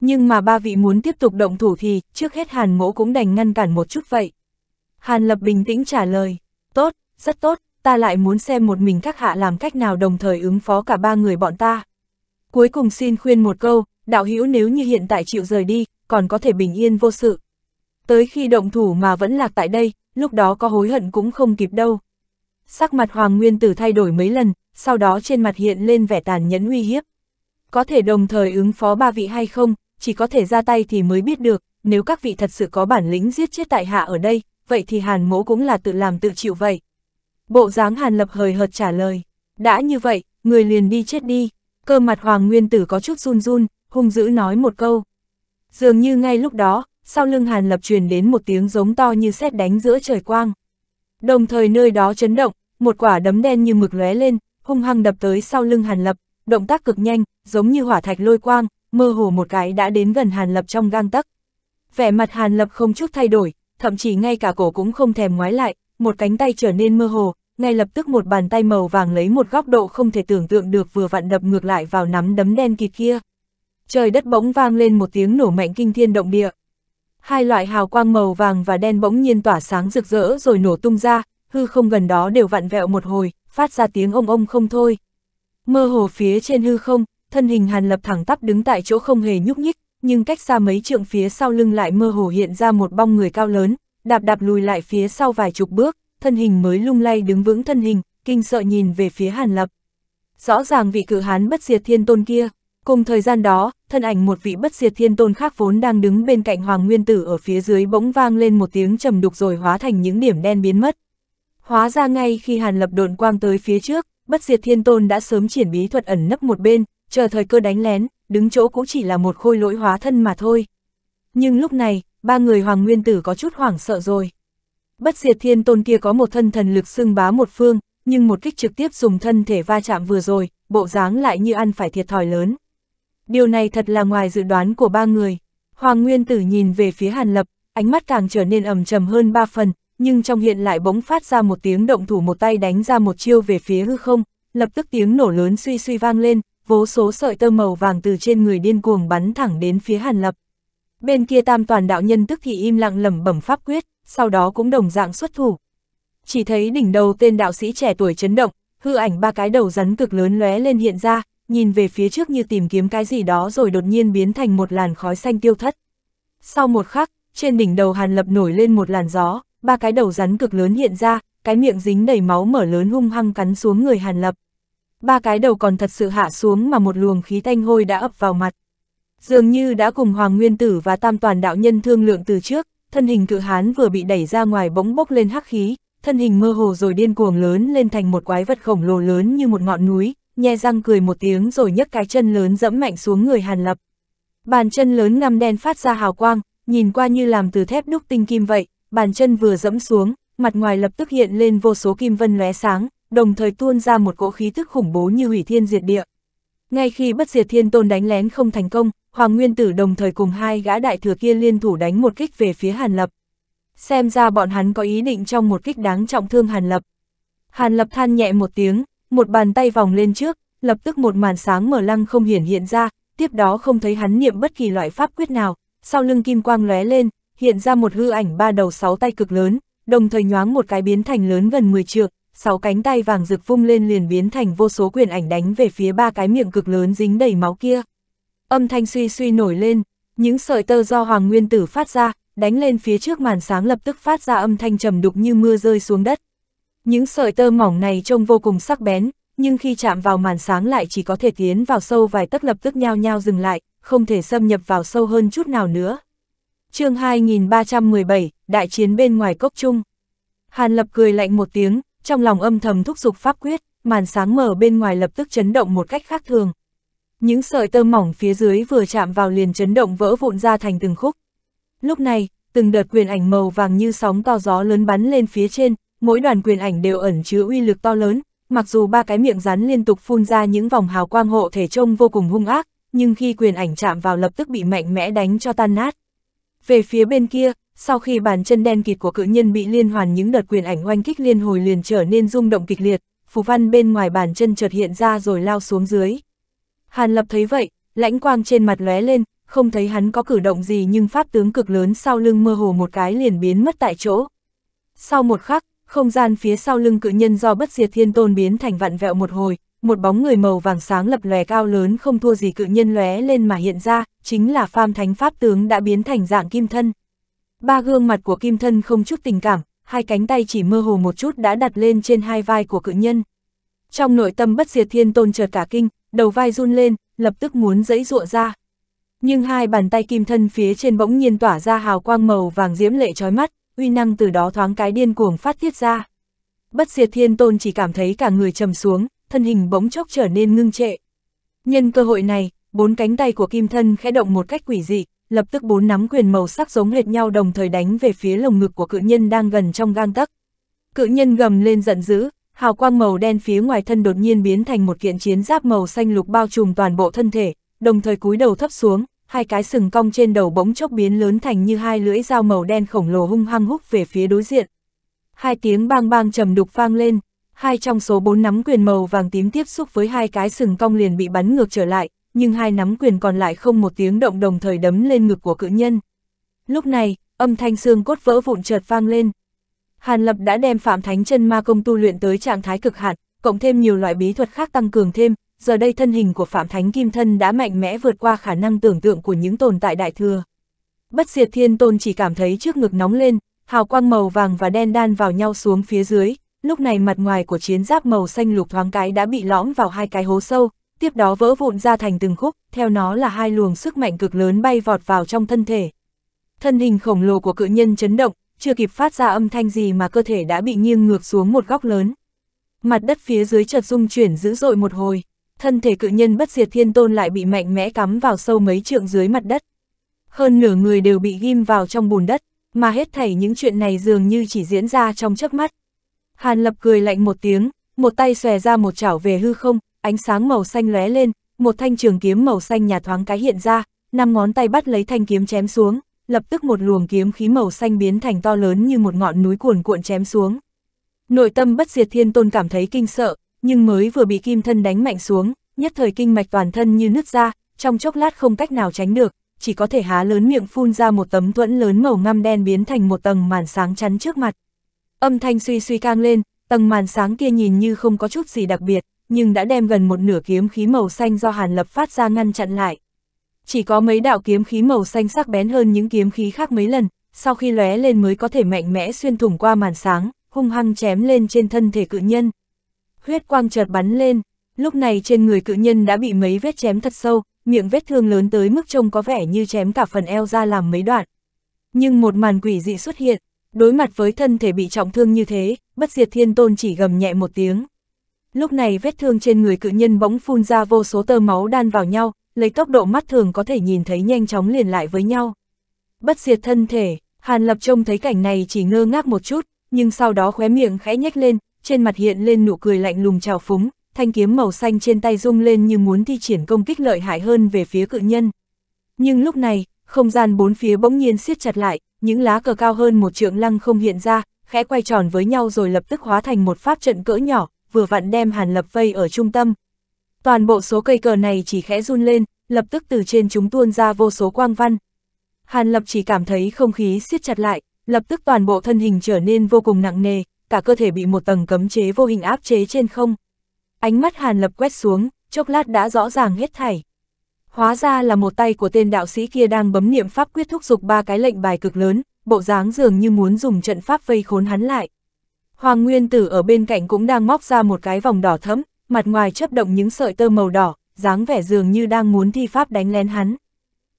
Nhưng mà ba vị muốn tiếp tục động thủ thì, trước hết hàn mỗ cũng đành ngăn cản một chút vậy. Hàn Lập bình tĩnh trả lời, tốt, rất tốt, ta lại muốn xem một mình các hạ làm cách nào đồng thời ứng phó cả ba người bọn ta. Cuối cùng xin khuyên một câu, đạo hữu nếu như hiện tại chịu rời đi, còn có thể bình yên vô sự. Tới khi động thủ mà vẫn lạc tại đây, lúc đó có hối hận cũng không kịp đâu. Sắc mặt Hoàng Nguyên Tử thay đổi mấy lần, sau đó trên mặt hiện lên vẻ tàn nhẫn uy hiếp. Có thể đồng thời ứng phó ba vị hay không, chỉ có thể ra tay thì mới biết được, nếu các vị thật sự có bản lĩnh giết chết tại hạ ở đây, vậy thì hàn mỗ cũng là tự làm tự chịu vậy. Bộ dáng hàn lập hời hợt trả lời, đã như vậy, người liền đi chết đi, cơ mặt hoàng nguyên tử có chút run run, hung dữ nói một câu. Dường như ngay lúc đó, sau lưng hàn lập truyền đến một tiếng giống to như sét đánh giữa trời quang. Đồng thời nơi đó chấn động, một quả đấm đen như mực lóe lên, hung hăng đập tới sau lưng hàn lập, động tác cực nhanh, giống như hỏa thạch lôi quang, mơ hồ một cái đã đến gần hàn lập trong gang tấc. Vẻ mặt hàn lập không chút thay đổi, thậm chí ngay cả cổ cũng không thèm ngoái lại, một cánh tay trở nên mơ hồ, ngay lập tức một bàn tay màu vàng lấy một góc độ không thể tưởng tượng được vừa vặn đập ngược lại vào nắm đấm đen kịt kia. Trời đất bỗng vang lên một tiếng nổ mạnh kinh thiên động địa. Hai loại hào quang màu vàng và đen bỗng nhiên tỏa sáng rực rỡ rồi nổ tung ra, hư không gần đó đều vặn vẹo một hồi, phát ra tiếng ông ông không thôi. Mơ hồ phía trên hư không, thân hình Hàn Lập thẳng tắp đứng tại chỗ không hề nhúc nhích, nhưng cách xa mấy trượng phía sau lưng lại mơ hồ hiện ra một bong người cao lớn, đạp đạp lùi lại phía sau vài chục bước, thân hình mới lung lay đứng vững thân hình, kinh sợ nhìn về phía Hàn Lập. Rõ ràng vị cự hán bất diệt thiên tôn kia, cùng thời gian đó, thân ảnh một vị bất diệt thiên tôn khác vốn đang đứng bên cạnh Hoàng Nguyên Tử ở phía dưới bỗng vang lên một tiếng trầm đục rồi hóa thành những điểm đen biến mất. Hóa ra ngay khi Hàn Lập độn quang tới phía trước, bất diệt thiên tôn đã sớm triển bí thuật ẩn nấp một bên, chờ thời cơ đánh lén, đứng chỗ cũng chỉ là một khôi lỗi hóa thân mà thôi. Nhưng lúc này, ba người Hoàng Nguyên Tử có chút hoảng sợ rồi. Bất diệt thiên tôn kia có một thân thần lực xưng bá một phương, nhưng một kích trực tiếp dùng thân thể va chạm vừa rồi, bộ dáng lại như ăn phải thiệt thòi lớn. Điều này thật là ngoài dự đoán của ba người. Hoàng Nguyên Tử nhìn về phía Hàn Lập, ánh mắt càng trở nên ẩm trầm hơn ba phần, nhưng trong hiện lại bỗng phát ra một tiếng động thủ một tay đánh ra một chiêu về phía hư không, lập tức tiếng nổ lớn suy suy vang lên, vô số sợi tơ màu vàng từ trên người điên cuồng bắn thẳng đến phía Hàn Lập. Bên kia tam toàn đạo nhân tức thì im lặng lẩm bẩm pháp quyết, sau đó cũng đồng dạng xuất thủ. Chỉ thấy đỉnh đầu tên đạo sĩ trẻ tuổi chấn động, hư ảnh ba cái đầu rắn cực lớn lóe lên hiện ra, nhìn về phía trước như tìm kiếm cái gì đó rồi đột nhiên biến thành một làn khói xanh tiêu thất. Sau một khắc, trên đỉnh đầu Hàn Lập nổi lên một làn gió, ba cái đầu rắn cực lớn hiện ra, cái miệng dính đầy máu mở lớn hung hăng cắn xuống người Hàn Lập ba cái đầu còn thật sự hạ xuống mà một luồng khí thanh hôi đã ập vào mặt. Dường như đã cùng Hoàng Nguyên Tử và Tam Toàn Đạo Nhân thương lượng từ trước, thân hình cự hán vừa bị đẩy ra ngoài bỗng bốc lên hắc khí, thân hình mơ hồ rồi điên cuồng lớn lên thành một quái vật khổng lồ lớn như một ngọn núi, nhe răng cười một tiếng rồi nhấc cái chân lớn dẫm mạnh xuống người Hàn Lập. Bàn chân lớn ngăm đen phát ra hào quang, nhìn qua như làm từ thép đúc tinh kim vậy, bàn chân vừa dẫm xuống, mặt ngoài lập tức hiện lên vô số kim vân lóe sáng, đồng thời tuôn ra một cỗ khí tức khủng bố như hủy thiên diệt địa. Ngay khi bất diệt thiên tôn đánh lén không thành công, Hoàng Nguyên Tử đồng thời cùng hai gã đại thừa kia liên thủ đánh một kích về phía Hàn Lập. Xem ra bọn hắn có ý định trong một kích đáng trọng thương Hàn Lập. Hàn Lập than nhẹ một tiếng, một bàn tay vòng lên trước, lập tức một màn sáng mở lăng không hiển hiện ra, tiếp đó không thấy hắn niệm bất kỳ loại pháp quyết nào, sau lưng kim quang lóe lên, hiện ra một hư ảnh ba đầu sáu tay cực lớn, đồng thời nhoáng một cái biến thành lớn gần 10 trượng, sáu cánh tay vàng rực vung lên liền biến thành vô số quyền ảnh đánh về phía ba cái miệng cực lớn dính đầy máu kia. Âm thanh suy suy nổi lên, những sợi tơ do Hoàng Nguyên Tử phát ra, đánh lên phía trước màn sáng lập tức phát ra âm thanh trầm đục như mưa rơi xuống đất. Những sợi tơ mỏng này trông vô cùng sắc bén, nhưng khi chạm vào màn sáng lại chỉ có thể tiến vào sâu vài tấc lập tức nhao nhao dừng lại, không thể xâm nhập vào sâu hơn chút nào nữa. chương 2317, Đại chiến bên ngoài cốc trung. Hàn Lập cười lạnh một tiếng, trong lòng âm thầm thúc giục pháp quyết, màn sáng mở bên ngoài lập tức chấn động một cách khác thường. Những sợi tơ mỏng phía dưới vừa chạm vào liền chấn động vỡ vụn ra thành từng khúc. Lúc này, từng đợt quyền ảnh màu vàng như sóng to gió lớn bắn lên phía trên, mỗi đoàn quyền ảnh đều ẩn chứa uy lực to lớn, mặc dù ba cái miệng rắn liên tục phun ra những vòng hào quang hộ thể trông vô cùng hung ác, nhưng khi quyền ảnh chạm vào lập tức bị mạnh mẽ đánh cho tan nát. Về phía bên kia, sau khi bàn chân đen kịt của cự nhân bị liên hoàn những đợt quyền ảnh oanh kích liên hồi liền trở nên rung động kịch liệt, phù văn bên ngoài bàn chân chợt hiện ra rồi lao xuống dưới. Hàn Lập thấy vậy, lãnh quang trên mặt lóe lên, không thấy hắn có cử động gì nhưng pháp tướng cực lớn sau lưng mơ hồ một cái liền biến mất tại chỗ. Sau một khắc, không gian phía sau lưng cự nhân do bất diệt thiên tôn biến thành vặn vẹo một hồi, một bóng người màu vàng sáng lập lòe cao lớn không thua gì cự nhân lóe lên mà hiện ra, chính là pham thánh pháp tướng đã biến thành dạng kim thân. Ba gương mặt của kim thân không chút tình cảm, hai cánh tay chỉ mơ hồ một chút đã đặt lên trên hai vai của cự nhân. Trong nội tâm bất diệt thiên tôn chợt cả kinh, đầu vai run lên, lập tức muốn dẫy dụa ra. Nhưng hai bàn tay kim thân phía trên bỗng nhiên tỏa ra hào quang màu vàng diễm lệ trói mắt, uy năng từ đó thoáng cái điên cuồng phát tiết ra. Bất diệt thiên tôn chỉ cảm thấy cả người trầm xuống, thân hình bỗng chốc trở nên ngưng trệ. Nhân cơ hội này, bốn cánh tay của kim thân khẽ động một cách quỷ dị, lập tức bốn nắm quyền màu sắc giống hệt nhau đồng thời đánh về phía lồng ngực của cự nhân đang gần trong gang tấc. Cự nhân gầm lên giận dữ, hào quang màu đen phía ngoài thân đột nhiên biến thành một kiện chiến giáp màu xanh lục bao trùm toàn bộ thân thể, đồng thời cúi đầu thấp xuống, hai cái sừng cong trên đầu bỗng chốc biến lớn thành như hai lưỡi dao màu đen khổng lồ hung hăng húc về phía đối diện. Hai tiếng bang bang trầm đục vang lên, hai trong số bốn nắm quyền màu vàng tím tiếp xúc với hai cái sừng cong liền bị bắn ngược trở lại, nhưng hai nắm quyền còn lại không một tiếng động đồng thời đấm lên ngực của cự nhân. Lúc này, âm thanh xương cốt vỡ vụn chợt vang lên. Hàn Lập đã đem Phạm Thánh Chân Ma Công tu luyện tới trạng thái cực hạn, cộng thêm nhiều loại bí thuật khác tăng cường thêm, giờ đây thân hình của Phạm Thánh Kim Thân đã mạnh mẽ vượt qua khả năng tưởng tượng của những tồn tại đại thừa. Bất diệt thiên tôn chỉ cảm thấy trước ngực nóng lên, hào quang màu vàng và đen đan vào nhau xuống phía dưới, lúc này mặt ngoài của chiến giáp màu xanh lục thoáng cái đã bị lõm vào hai cái hố sâu, tiếp đó vỡ vụn ra thành từng khúc, theo nó là hai luồng sức mạnh cực lớn bay vọt vào trong thân thể. Thân hình khổng lồ của cự nhân chấn động, chưa kịp phát ra âm thanh gì mà cơ thể đã bị nghiêng ngược xuống một góc lớn. Mặt đất phía dưới chợt rung chuyển dữ dội một hồi, thân thể cự nhân bất diệt thiên tôn lại bị mạnh mẽ cắm vào sâu mấy trượng dưới mặt đất. Hơn nửa người đều bị ghim vào trong bùn đất, mà hết thảy những chuyện này dường như chỉ diễn ra trong chớp mắt. Hàn Lập cười lạnh một tiếng, một tay xòe ra một chảo về hư không, ánh sáng màu xanh lóe lên, một thanh trường kiếm màu xanh nhà thoáng cái hiện ra, năm ngón tay bắt lấy thanh kiếm chém xuống, lập tức một luồng kiếm khí màu xanh biến thành to lớn như một ngọn núi cuồn cuộn chém xuống. Nội tâm bất diệt thiên tôn cảm thấy kinh sợ, nhưng mới vừa bị kim thân đánh mạnh xuống, nhất thời kinh mạch toàn thân như nứt ra, trong chốc lát không cách nào tránh được, chỉ có thể há lớn miệng phun ra một tấm thuẫn lớn màu ngăm đen biến thành một tầng màn sáng chắn trước mặt. Âm thanh suy suy cang lên, tầng màn sáng kia nhìn như không có chút gì đặc biệt, nhưng đã đem gần một nửa kiếm khí màu xanh do Hàn Lập phát ra ngăn chặn lại. Chỉ có mấy đạo kiếm khí màu xanh sắc bén hơn những kiếm khí khác mấy lần, sau khi lóe lên mới có thể mạnh mẽ xuyên thủng qua màn sáng, hung hăng chém lên trên thân thể cự nhân. Huyết quang chợt bắn lên, lúc này trên người cự nhân đã bị mấy vết chém thật sâu, miệng vết thương lớn tới mức trông có vẻ như chém cả phần eo ra làm mấy đoạn. Nhưng một màn quỷ dị xuất hiện, đối mặt với thân thể bị trọng thương như thế, bất diệt thiên tôn chỉ gầm nhẹ một tiếng. Lúc này vết thương trên người cự nhân bỗng phun ra vô số tơ máu đan vào nhau, lấy tốc độ mắt thường có thể nhìn thấy nhanh chóng liền lại với nhau. Bất diệt thân thể, Hàn Lập trông thấy cảnh này chỉ ngơ ngác một chút, nhưng sau đó khóe miệng khẽ nhếch lên, trên mặt hiện lên nụ cười lạnh lùng trào phúng, thanh kiếm màu xanh trên tay rung lên như muốn thi triển công kích lợi hại hơn về phía cự nhân. Nhưng lúc này, không gian bốn phía bỗng nhiên siết chặt lại, những lá cờ cao hơn một trượng lăng không hiện ra, khẽ quay tròn với nhau rồi lập tức hóa thành một pháp trận cỡ nhỏ, vừa vặn đem Hàn Lập vây ở trung tâm. Toàn bộ số cây cờ này chỉ khẽ run lên, lập tức từ trên chúng tuôn ra vô số quang văn. Hàn Lập chỉ cảm thấy không khí siết chặt lại, lập tức toàn bộ thân hình trở nên vô cùng nặng nề, cả cơ thể bị một tầng cấm chế vô hình áp chế trên không. Ánh mắt Hàn Lập quét xuống, chốc lát đã rõ ràng hết thảy. Hóa ra là một tay của tên đạo sĩ kia đang bấm niệm pháp quyết thúc dục ba cái lệnh bài cực lớn, bộ dáng dường như muốn dùng trận pháp vây khốn hắn lại. Hoàng Nguyên Tử ở bên cạnh cũng đang móc ra một cái vòng đỏ thẫm, mặt ngoài chấp động những sợi tơ màu đỏ, dáng vẻ dường như đang muốn thi pháp đánh lén hắn.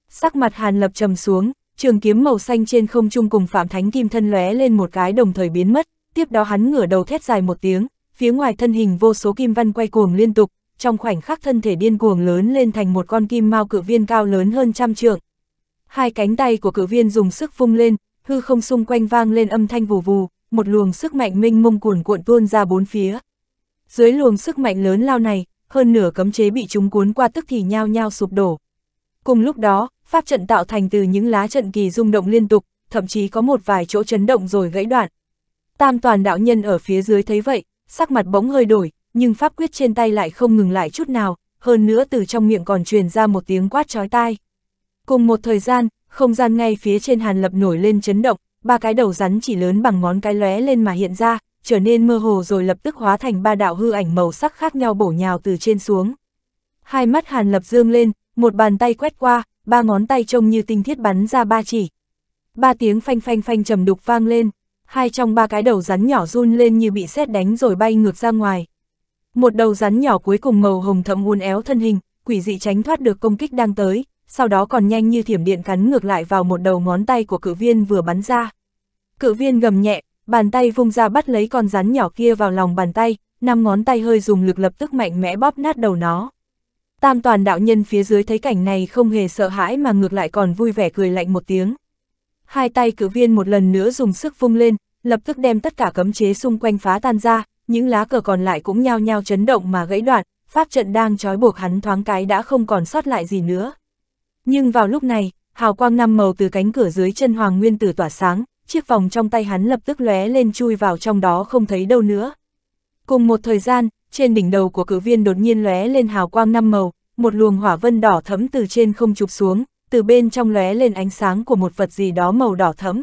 Sắc mặt Hàn Lập trầm xuống, trường kiếm màu xanh trên không trung cùng Phạm Thánh Kim thân lóe lên một cái đồng thời biến mất, tiếp đó hắn ngửa đầu thét dài một tiếng, phía ngoài thân hình vô số kim văn quay cuồng liên tục, trong khoảnh khắc thân thể điên cuồng lớn lên thành một con kim mao cự viên cao lớn hơn trăm trượng. Hai cánh tay của cự viên dùng sức vung lên, hư không xung quanh vang lên âm thanh vù vù, một luồng sức mạnh minh mông cuồn cuộn tuôn ra bốn phía. Dưới luồng sức mạnh lớn lao này, hơn nửa cấm chế bị chúng cuốn qua tức thì nhao nhao sụp đổ. Cùng lúc đó, pháp trận tạo thành từ những lá trận kỳ rung động liên tục, thậm chí có một vài chỗ chấn động rồi gãy đoạn. Tam toàn đạo nhân ở phía dưới thấy vậy, sắc mặt bỗng hơi đổi, nhưng pháp quyết trên tay lại không ngừng lại chút nào, hơn nữa từ trong miệng còn truyền ra một tiếng quát chói tai. Cùng một thời gian, không gian ngay phía trên Hàn Lập nổi lên chấn động, ba cái đầu rắn chỉ lớn bằng ngón cái lóe lên mà hiện ra, trở nên mơ hồ rồi lập tức hóa thành ba đạo hư ảnh màu sắc khác nhau bổ nhào từ trên xuống. Hai mắt Hàn Lập dương lên, một bàn tay quét qua, ba ngón tay trông như tinh thiết bắn ra ba chỉ. Ba tiếng phanh phanh phanh trầm đục vang lên, hai trong ba cái đầu rắn nhỏ run lên như bị sét đánh rồi bay ngược ra ngoài. Một đầu rắn nhỏ cuối cùng màu hồng thẫm uốn éo thân hình, quỷ dị tránh thoát được công kích đang tới, sau đó còn nhanh như thiểm điện cắn ngược lại vào một đầu ngón tay của cự viên vừa bắn ra. Cự viên gầm nhẹ, bàn tay vung ra bắt lấy con rắn nhỏ kia vào lòng bàn tay, năm ngón tay hơi dùng lực lập tức mạnh mẽ bóp nát đầu nó. Tam toàn đạo nhân phía dưới thấy cảnh này không hề sợ hãi mà ngược lại còn vui vẻ cười lạnh một tiếng. Hai tay cự viên một lần nữa dùng sức vung lên, lập tức đem tất cả cấm chế xung quanh phá tan ra, những lá cờ còn lại cũng nhao nhao chấn động mà gãy đoạn, pháp trận đang trói buộc hắn thoáng cái đã không còn sót lại gì nữa. Nhưng vào lúc này, hào quang năm màu từ cánh cửa dưới chân Hoàng Nguyên Tử tỏa sáng, chiếc vòng trong tay hắn lập tức lóe lên chui vào trong đó không thấy đâu nữa. Cùng một thời gian, trên đỉnh đầu của cử viên đột nhiên lóe lên hào quang năm màu, một luồng hỏa vân đỏ thấm từ trên không chụp xuống, từ bên trong lóe lên ánh sáng của một vật gì đó màu đỏ thấm.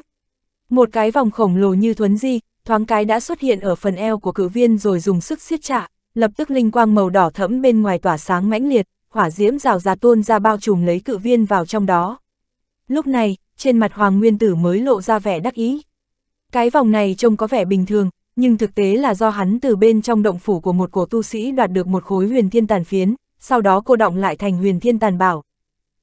Một cái vòng khổng lồ như thuấn di, thoáng cái đã xuất hiện ở phần eo của cử viên rồi dùng sức siết chạ, lập tức linh quang màu đỏ thẫm bên ngoài tỏa sáng mãnh liệt, hỏa diễm rào rạt tuôn ra bao trùm lấy cự viên vào trong đó. Lúc này, trên mặt Hoàng Nguyên Tử mới lộ ra vẻ đắc ý. Cái vòng này trông có vẻ bình thường, nhưng thực tế là do hắn từ bên trong động phủ của một cổ tu sĩ đoạt được một khối huyền thiên tàn phiến, sau đó cô động lại thành huyền thiên tàn bảo.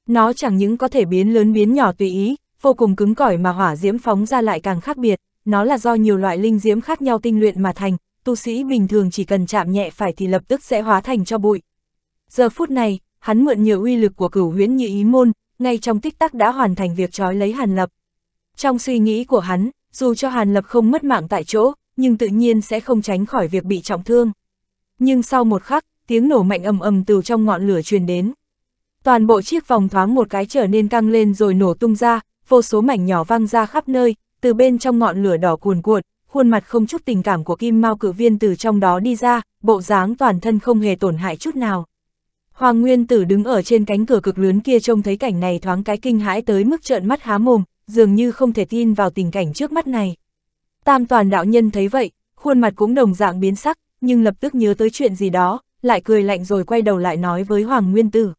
Nó chẳng những có thể biến lớn biến nhỏ tùy ý, vô cùng cứng cỏi mà hỏa diễm phóng ra lại càng khác biệt, nó là do nhiều loại linh diễm khác nhau tinh luyện mà thành, tu sĩ bình thường chỉ cần chạm nhẹ phải thì lập tức sẽ hóa thành cho bụi, Giờ phút này, hắn mượn nhiều uy lực của cửu huyễn như ý môn, ngay trong tích tắc đã hoàn thành việc trói lấy Hàn Lập. Trong suy nghĩ của hắn, dù cho Hàn Lập không mất mạng tại chỗ, nhưng tự nhiên sẽ không tránh khỏi việc bị trọng thương. Nhưng sau một khắc, tiếng nổ mạnh ầm ầm từ trong ngọn lửa truyền đến. Toàn bộ chiếc vòng thoáng một cái trở nên căng lên rồi nổ tung ra, vô số mảnh nhỏ văng ra khắp nơi, từ bên trong ngọn lửa đỏ cuồn cuộn, khuôn mặt không chút tình cảm của Kim Mao cử viên từ trong đó đi ra, bộ dáng toàn thân không hề tổn hại chút nào. Hoàng Nguyên Tử đứng ở trên cánh cửa cực lớn kia trông thấy cảnh này thoáng cái kinh hãi tới mức trợn mắt há mồm, dường như không thể tin vào tình cảnh trước mắt này. Tam toàn đạo nhân thấy vậy, khuôn mặt cũng đồng dạng biến sắc, nhưng lập tức nhớ tới chuyện gì đó, lại cười lạnh rồi quay đầu lại nói với Hoàng Nguyên Tử.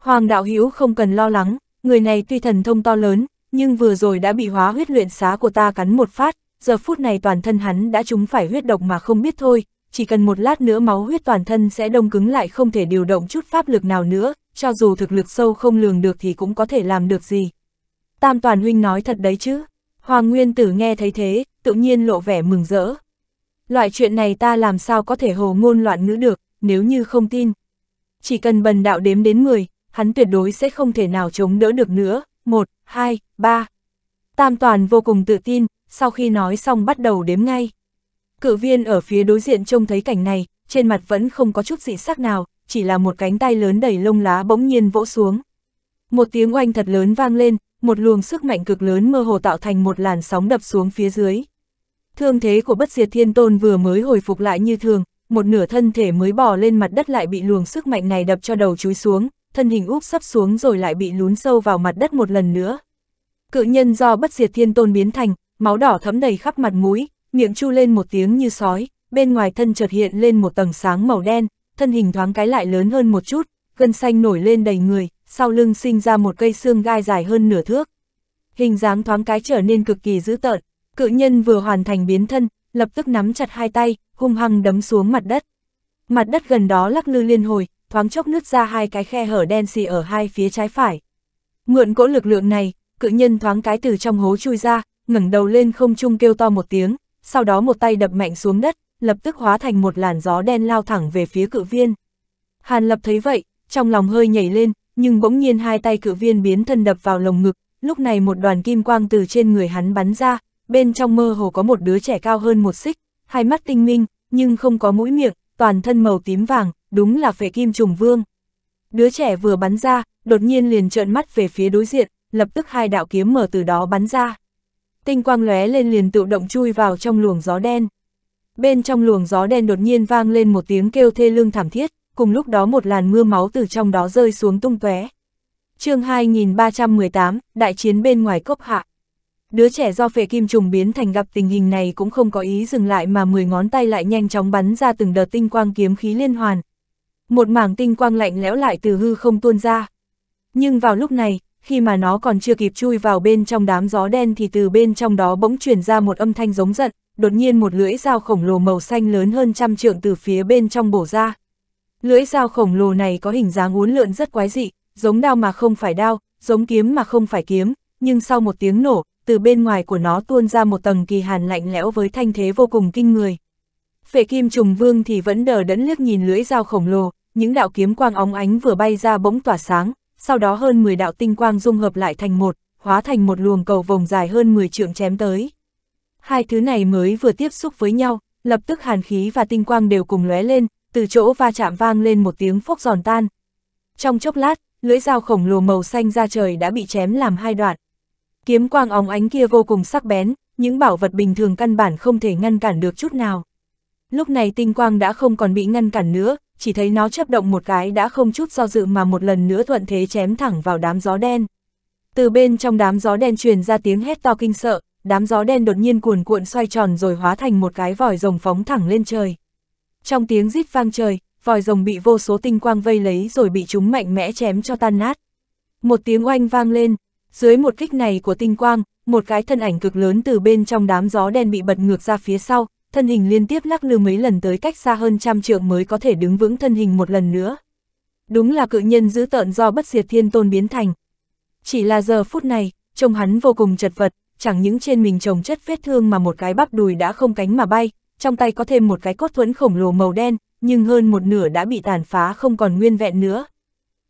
Hoàng đạo hữu không cần lo lắng, người này tuy thần thông to lớn, nhưng vừa rồi đã bị hóa huyết luyện xá của ta cắn một phát, giờ phút này toàn thân hắn đã trúng phải huyết độc mà không biết thôi, chỉ cần một lát nữa máu huyết toàn thân sẽ đông cứng lại không thể điều động chút pháp lực nào nữa, cho dù thực lực sâu không lường được thì cũng có thể làm được gì. Tam Toàn Huynh nói thật đấy chứ. Hoàng Nguyên Tử nghe thấy thế, tự nhiên lộ vẻ mừng rỡ. Loại chuyện này ta làm sao có thể hồ ngôn loạn ngữ được, nếu như không tin. Chỉ cần bần đạo đếm đến 10, hắn tuyệt đối sẽ không thể nào chống đỡ được nữa. một, hai, ba. Tam Toàn vô cùng tự tin, sau khi nói xong bắt đầu đếm ngay. Cự viên ở phía đối diện trông thấy cảnh này, trên mặt vẫn không có chút dị sắc nào, chỉ là một cánh tay lớn đầy lông lá bỗng nhiên vỗ xuống. Một tiếng oanh thật lớn vang lên, một luồng sức mạnh cực lớn mơ hồ tạo thành một làn sóng đập xuống phía dưới. Thương thế của bất diệt thiên tôn vừa mới hồi phục lại như thường, một nửa thân thể mới bò lên mặt đất lại bị luồng sức mạnh này đập cho đầu chúi xuống, thân hình úp sắp xuống rồi lại bị lún sâu vào mặt đất một lần nữa. Cự nhân do bất diệt thiên tôn biến thành, máu đỏ thấm đầy khắp mặt mũi, miệng chu lên một tiếng như sói, bên ngoài thân chợt hiện lên một tầng sáng màu đen, thân hình thoáng cái lại lớn hơn một chút, gân xanh nổi lên đầy người, sau lưng sinh ra một cây xương gai dài hơn nửa thước. Hình dáng thoáng cái trở nên cực kỳ dữ tợn, cự nhân vừa hoàn thành biến thân, lập tức nắm chặt hai tay, hung hăng đấm xuống mặt đất. Mặt đất gần đó lắc lư liên hồi, thoáng chốc nứt ra hai cái khe hở đen xì ở hai phía trái phải. Mượn cỗ lực lượng này, cự nhân thoáng cái từ trong hố chui ra, ngẩng đầu lên không trung kêu to một tiếng, sau đó một tay đập mạnh xuống đất, lập tức hóa thành một làn gió đen lao thẳng về phía cự viên. Hàn Lập thấy vậy, trong lòng hơi nhảy lên, nhưng bỗng nhiên hai tay cự viên biến thân đập vào lồng ngực, lúc này một đoàn kim quang từ trên người hắn bắn ra, bên trong mơ hồ có một đứa trẻ cao hơn một xích, hai mắt tinh minh, nhưng không có mũi miệng, toàn thân màu tím vàng, đúng là phệ kim trùng vương. Đứa trẻ vừa bắn ra, đột nhiên liền trợn mắt về phía đối diện, lập tức hai đạo kiếm mở từ đó bắn ra tinh quang lóe lên liền tự động chui vào trong luồng gió đen. Bên trong luồng gió đen đột nhiên vang lên một tiếng kêu thê lương thảm thiết, cùng lúc đó một làn mưa máu từ trong đó rơi xuống tung tóe. chương 2318, đại chiến bên ngoài cốc hạ. Đứa trẻ do phệ kim trùng biến thành gặp tình hình này cũng không có ý dừng lại mà mười ngón tay lại nhanh chóng bắn ra từng đợt tinh quang kiếm khí liên hoàn. Một mảng tinh quang lạnh lẽo lại từ hư không tuôn ra. Nhưng vào lúc này, khi mà nó còn chưa kịp chui vào bên trong đám gió đen thì từ bên trong đó bỗng truyền ra một âm thanh giống giận, đột nhiên một lưỡi dao khổng lồ màu xanh lớn hơn trăm trượng từ phía bên trong bổ ra. Lưỡi dao khổng lồ này có hình dáng uốn lượn rất quái dị, giống đao mà không phải đao, giống kiếm mà không phải kiếm, nhưng sau một tiếng nổ, từ bên ngoài của nó tuôn ra một tầng kỳ hàn lạnh lẽo với thanh thế vô cùng kinh người. Phệ kim trùng vương thì vẫn đờ đẫn liếc nhìn lưỡi dao khổng lồ, những đạo kiếm quang óng ánh vừa bay ra bỗng tỏa sáng, sau đó hơn 10 đạo tinh quang dung hợp lại thành một, hóa thành một luồng cầu vòng dài hơn 10 trượng chém tới. Hai thứ này mới vừa tiếp xúc với nhau, lập tức hàn khí và tinh quang đều cùng lóe lên, từ chỗ va chạm vang lên một tiếng phốc giòn tan. Trong chốc lát, lưỡi dao khổng lồ màu xanh ra trời đã bị chém làm hai đoạn. Kiếm quang óng ánh kia vô cùng sắc bén, những bảo vật bình thường căn bản không thể ngăn cản được chút nào. Lúc này tinh quang đã không còn bị ngăn cản nữa, chỉ thấy nó chấp động một cái đã không chút do dự mà một lần nữa thuận thế chém thẳng vào đám gió đen. Từ bên trong đám gió đen truyền ra tiếng hét to kinh sợ, đám gió đen đột nhiên cuồn cuộn xoay tròn rồi hóa thành một cái vòi rồng phóng thẳng lên trời. Trong tiếng rít vang trời, vòi rồng bị vô số tinh quang vây lấy rồi bị chúng mạnh mẽ chém cho tan nát. Một tiếng oanh vang lên, dưới một kích này của tinh quang, một cái thân ảnh cực lớn từ bên trong đám gió đen bị bật ngược ra phía sau, thân hình liên tiếp lắc lư mấy lần tới cách xa hơn trăm trượng mới có thể đứng vững thân hình một lần nữa. Đúng là cự nhân giữ tợn do bất diệt thiên tôn biến thành. Chỉ là giờ phút này, trông hắn vô cùng chật vật, chẳng những trên mình trồng chất vết thương mà một cái bắp đùi đã không cánh mà bay, trong tay có thêm một cái cốt thuẫn khổng lồ màu đen, nhưng hơn một nửa đã bị tàn phá không còn nguyên vẹn nữa.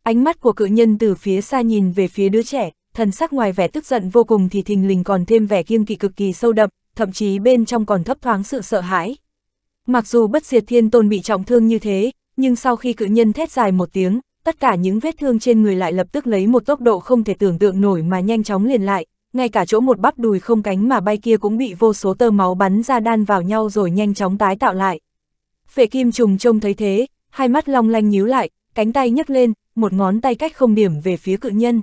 Ánh mắt của cự nhân từ phía xa nhìn về phía đứa trẻ, thần sắc ngoài vẻ tức giận vô cùng thì thình lình còn thêm vẻ kiêng kỵ cực kỳ sâu đậm, thậm chí bên trong còn thấp thoáng sự sợ hãi. Mặc dù bất diệt thiên tôn bị trọng thương như thế, nhưng sau khi cự nhân thét dài một tiếng, tất cả những vết thương trên người lại lập tức lấy một tốc độ không thể tưởng tượng nổi mà nhanh chóng liền lại, ngay cả chỗ một bắp đùi không cánh mà bay kia cũng bị vô số tơ máu bắn ra đan vào nhau rồi nhanh chóng tái tạo lại. Phệ kim trùng trông thấy thế, hai mắt long lanh nhíu lại, cánh tay nhấc lên, một ngón tay cách không điểm về phía cự nhân.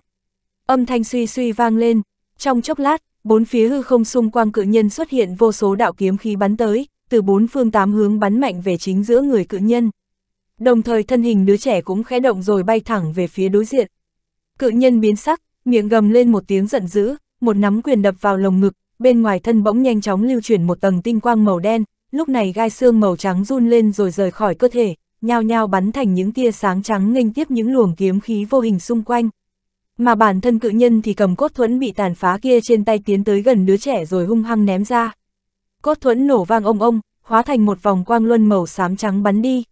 Âm thanh suy suy vang lên, trong chốc lát, bốn phía hư không xung quanh cự nhân xuất hiện vô số đạo kiếm khí bắn tới, từ bốn phương tám hướng bắn mạnh về chính giữa người cự nhân. Đồng thời thân hình đứa trẻ cũng khẽ động rồi bay thẳng về phía đối diện. Cự nhân biến sắc, miệng gầm lên một tiếng giận dữ, một nắm quyền đập vào lồng ngực, bên ngoài thân bỗng nhanh chóng lưu chuyển một tầng tinh quang màu đen, lúc này gai xương màu trắng run lên rồi rời khỏi cơ thể, nhao nhao bắn thành những tia sáng trắng nghênh tiếp những luồng kiếm khí vô hình xung quanh mà bản thân cự nhân thì cầm cốt thuẫn bị tàn phá kia trên tay tiến tới gần đứa trẻ rồi hung hăng ném ra. Cốt thuẫn nổ vang ông ông, hóa thành một vòng quang luân màu xám trắng bắn đi.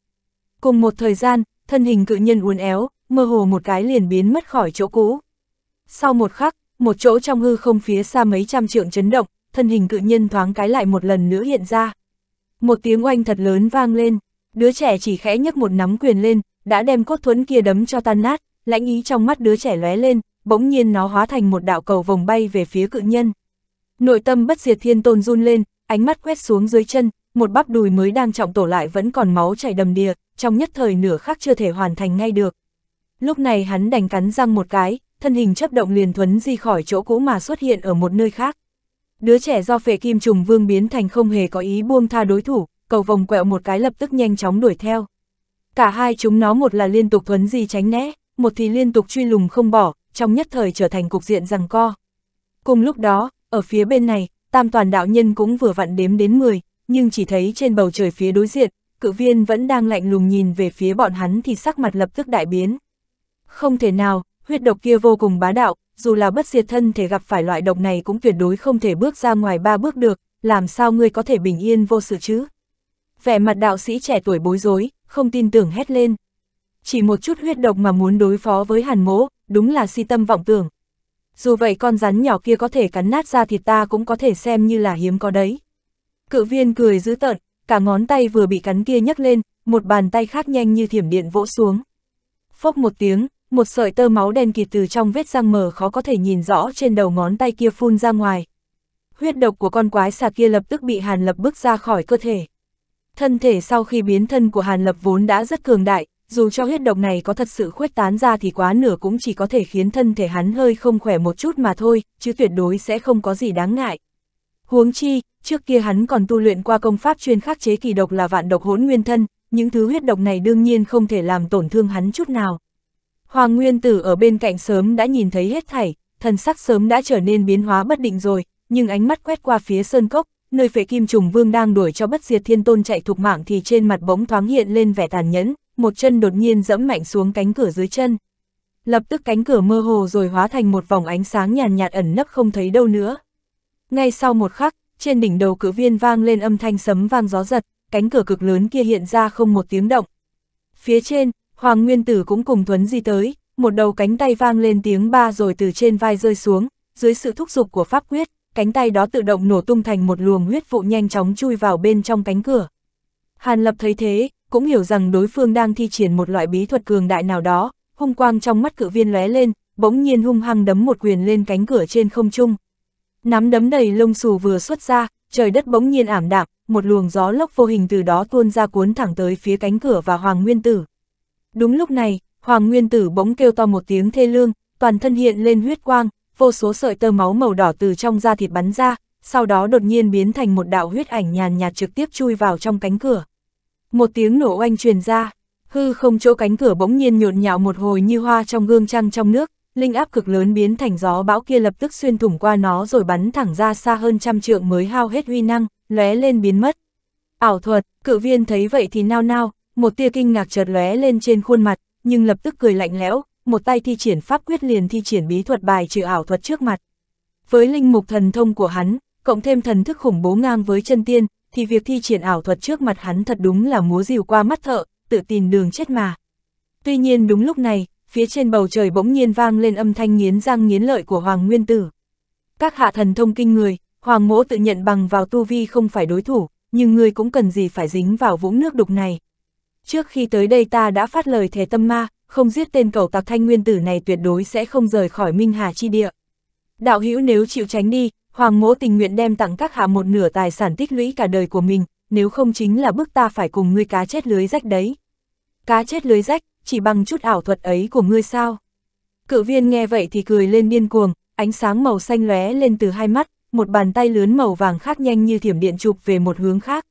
Cùng một thời gian, thân hình cự nhân uốn éo, mơ hồ một cái liền biến mất khỏi chỗ cũ. Sau một khắc, một chỗ trong hư không phía xa mấy trăm trượng chấn động, thân hình cự nhân thoáng cái lại một lần nữa hiện ra. Một tiếng oanh thật lớn vang lên, đứa trẻ chỉ khẽ nhấc một nắm quyền lên, đã đem cốt thuẫn kia đấm cho tan nát, lãnh ý trong mắt đứa trẻ lóe lên, bỗng nhiên nó hóa thành một đạo cầu vòng bay về phía cự nhân. Nội tâm bất diệt thiên tôn run lên, ánh mắt quét xuống dưới chân, một bắp đùi mới đang trọng tổ lại vẫn còn máu chảy đầm đìa, trong nhất thời nửa khắc chưa thể hoàn thành ngay được. Lúc này hắn đành cắn răng một cái, thân hình chấp động liền thuấn di khỏi chỗ cũ mà xuất hiện ở một nơi khác. Đứa trẻ do phệ kim trùng vương biến thành không hề có ý buông tha đối thủ, cầu vòng quẹo một cái lập tức nhanh chóng đuổi theo. Cả hai chúng nó một là liên tục thuấn di tránh né, một thì liên tục truy lùng không bỏ, trong nhất thời trở thành cục diện rằng co. Cùng lúc đó, ở phía bên này, tam toàn đạo nhân cũng vừa vặn đếm đến 10, nhưng chỉ thấy trên bầu trời phía đối diện, cự viên vẫn đang lạnh lùng nhìn về phía bọn hắn thì sắc mặt lập tức đại biến. Không thể nào, huyết độc kia vô cùng bá đạo, dù là bất diệt thân thể gặp phải loại độc này cũng tuyệt đối không thể bước ra ngoài ba bước được, làm sao ngươi có thể bình yên vô sự chứ? Vẻ mặt đạo sĩ trẻ tuổi bối rối, không tin tưởng hét lên chỉ một chút huyết độc mà muốn đối phó với hàn mỗ, đúng là si tâm vọng tưởng. Dù vậy con rắn nhỏ kia có thể cắn nát ra thịt ta cũng có thể xem như là hiếm có đấy. Cự viên cười dữ tợn, cả ngón tay vừa bị cắn kia nhấc lên, một bàn tay khác nhanh như thiểm điện vỗ xuống. Phốc một tiếng, một sợi tơ máu đen kịt từ trong vết răng mờ khó có thể nhìn rõ trên đầu ngón tay kia phun ra ngoài. Huyết độc của con quái xà kia lập tức bị Hàn Lập bước ra khỏi cơ thể. Thân thể sau khi biến thân của Hàn Lập vốn đã rất cường đại, dù cho huyết độc này có thật sự khuếch tán ra thì quá nửa cũng chỉ có thể khiến thân thể hắn hơi không khỏe một chút mà thôi, chứ tuyệt đối sẽ không có gì đáng ngại. Huống chi, trước kia hắn còn tu luyện qua công pháp chuyên khắc chế kỳ độc là vạn độc hỗn nguyên thân, những thứ huyết độc này đương nhiên không thể làm tổn thương hắn chút nào. Hoàng Nguyên Tử ở bên cạnh sớm đã nhìn thấy hết thảy, thần sắc sớm đã trở nên biến hóa bất định rồi, nhưng ánh mắt quét qua phía sơn cốc, nơi phệ kim trùng vương đang đuổi cho bất diệt thiên tôn chạy thục mạng thì trên mặt bỗng thoáng hiện lên vẻ tàn nhẫn, một chân đột nhiên dẫm mạnh xuống cánh cửa dưới chân. Lập tức cánh cửa mơ hồ rồi hóa thành một vòng ánh sáng nhàn nhạt, ẩn nấp không thấy đâu nữa. Ngay sau một khắc, trên đỉnh đầu cử viên vang lên âm thanh sấm vang gió giật, cánh cửa cực lớn kia hiện ra không một tiếng động. Phía trên, Hoàng Nguyên Tử cũng cùng Thuấn Di tới, một đầu cánh tay vang lên tiếng ba rồi từ trên vai rơi xuống, dưới sự thúc giục của pháp quyết, cánh tay đó tự động nổ tung thành một luồng huyết vụ nhanh chóng chui vào bên trong cánh cửa. Hàn Lập thấy thế, cũng hiểu rằng đối phương đang thi triển một loại bí thuật cường đại nào đó, hung quang trong mắt cự viên lóe lên, bỗng nhiên hung hăng đấm một quyền lên cánh cửa trên không trung. Nắm đấm đầy lông xù vừa xuất ra, trời đất bỗng nhiên ảm đạm, một luồng gió lốc vô hình từ đó tuôn ra cuốn thẳng tới phía cánh cửa và Hoàng Nguyên Tử. Đúng lúc này, Hoàng Nguyên Tử bỗng kêu to một tiếng thê lương, toàn thân hiện lên huyết quang, vô số sợi tơ máu màu đỏ từ trong da thịt bắn ra, sau đó đột nhiên biến thành một đạo huyết ảnh nhàn nhạt trực tiếp chui vào trong cánh cửa. Một tiếng nổ oanh truyền ra, hư không chỗ cánh cửa bỗng nhiên nhộn nhạo một hồi như hoa trong gương trăng trong nước, linh áp cực lớn biến thành gió bão kia lập tức xuyên thủng qua nó rồi bắn thẳng ra xa hơn trăm trượng mới hao hết huy năng, lóe lên biến mất. Ảo thuật, cự viên thấy vậy thì nao nao, một tia kinh ngạc chợt lóe lên trên khuôn mặt, nhưng lập tức cười lạnh lẽo, một tay thi triển pháp quyết liền thi triển bí thuật bài trừ ảo thuật trước mặt. Với linh mục thần thông của hắn, cộng thêm thần thức khủng bố ngang với chân tiên, thì việc thi triển ảo thuật trước mặt hắn thật đúng là múa rìu qua mắt thợ, tự tìm đường chết mà. Tuy nhiên đúng lúc này, phía trên bầu trời bỗng nhiên vang lên âm thanh nghiến răng nghiến lợi của Hoàng Nguyên Tử. Các hạ thần thông kinh người, Hoàng Mỗ tự nhận bằng vào tu vi không phải đối thủ, nhưng người cũng cần gì phải dính vào vũng nước đục này. Trước khi tới đây ta đã phát lời thề tâm ma, không giết tên cầu tạc thanh nguyên tử này tuyệt đối sẽ không rời khỏi Minh Hà chi địa. Đạo hữu nếu chịu tránh đi, Hoàng mỗ tình nguyện đem tặng các hạ một nửa tài sản tích lũy cả đời của mình, nếu không chính là bức ta phải cùng ngươi cá chết lưới rách đấy. Cá chết lưới rách, chỉ bằng chút ảo thuật ấy của ngươi sao? Cự viên nghe vậy thì cười lên điên cuồng, ánh sáng màu xanh lóe lên từ hai mắt, một bàn tay lớn màu vàng khác nhanh như thiểm điện chụp về một hướng khác.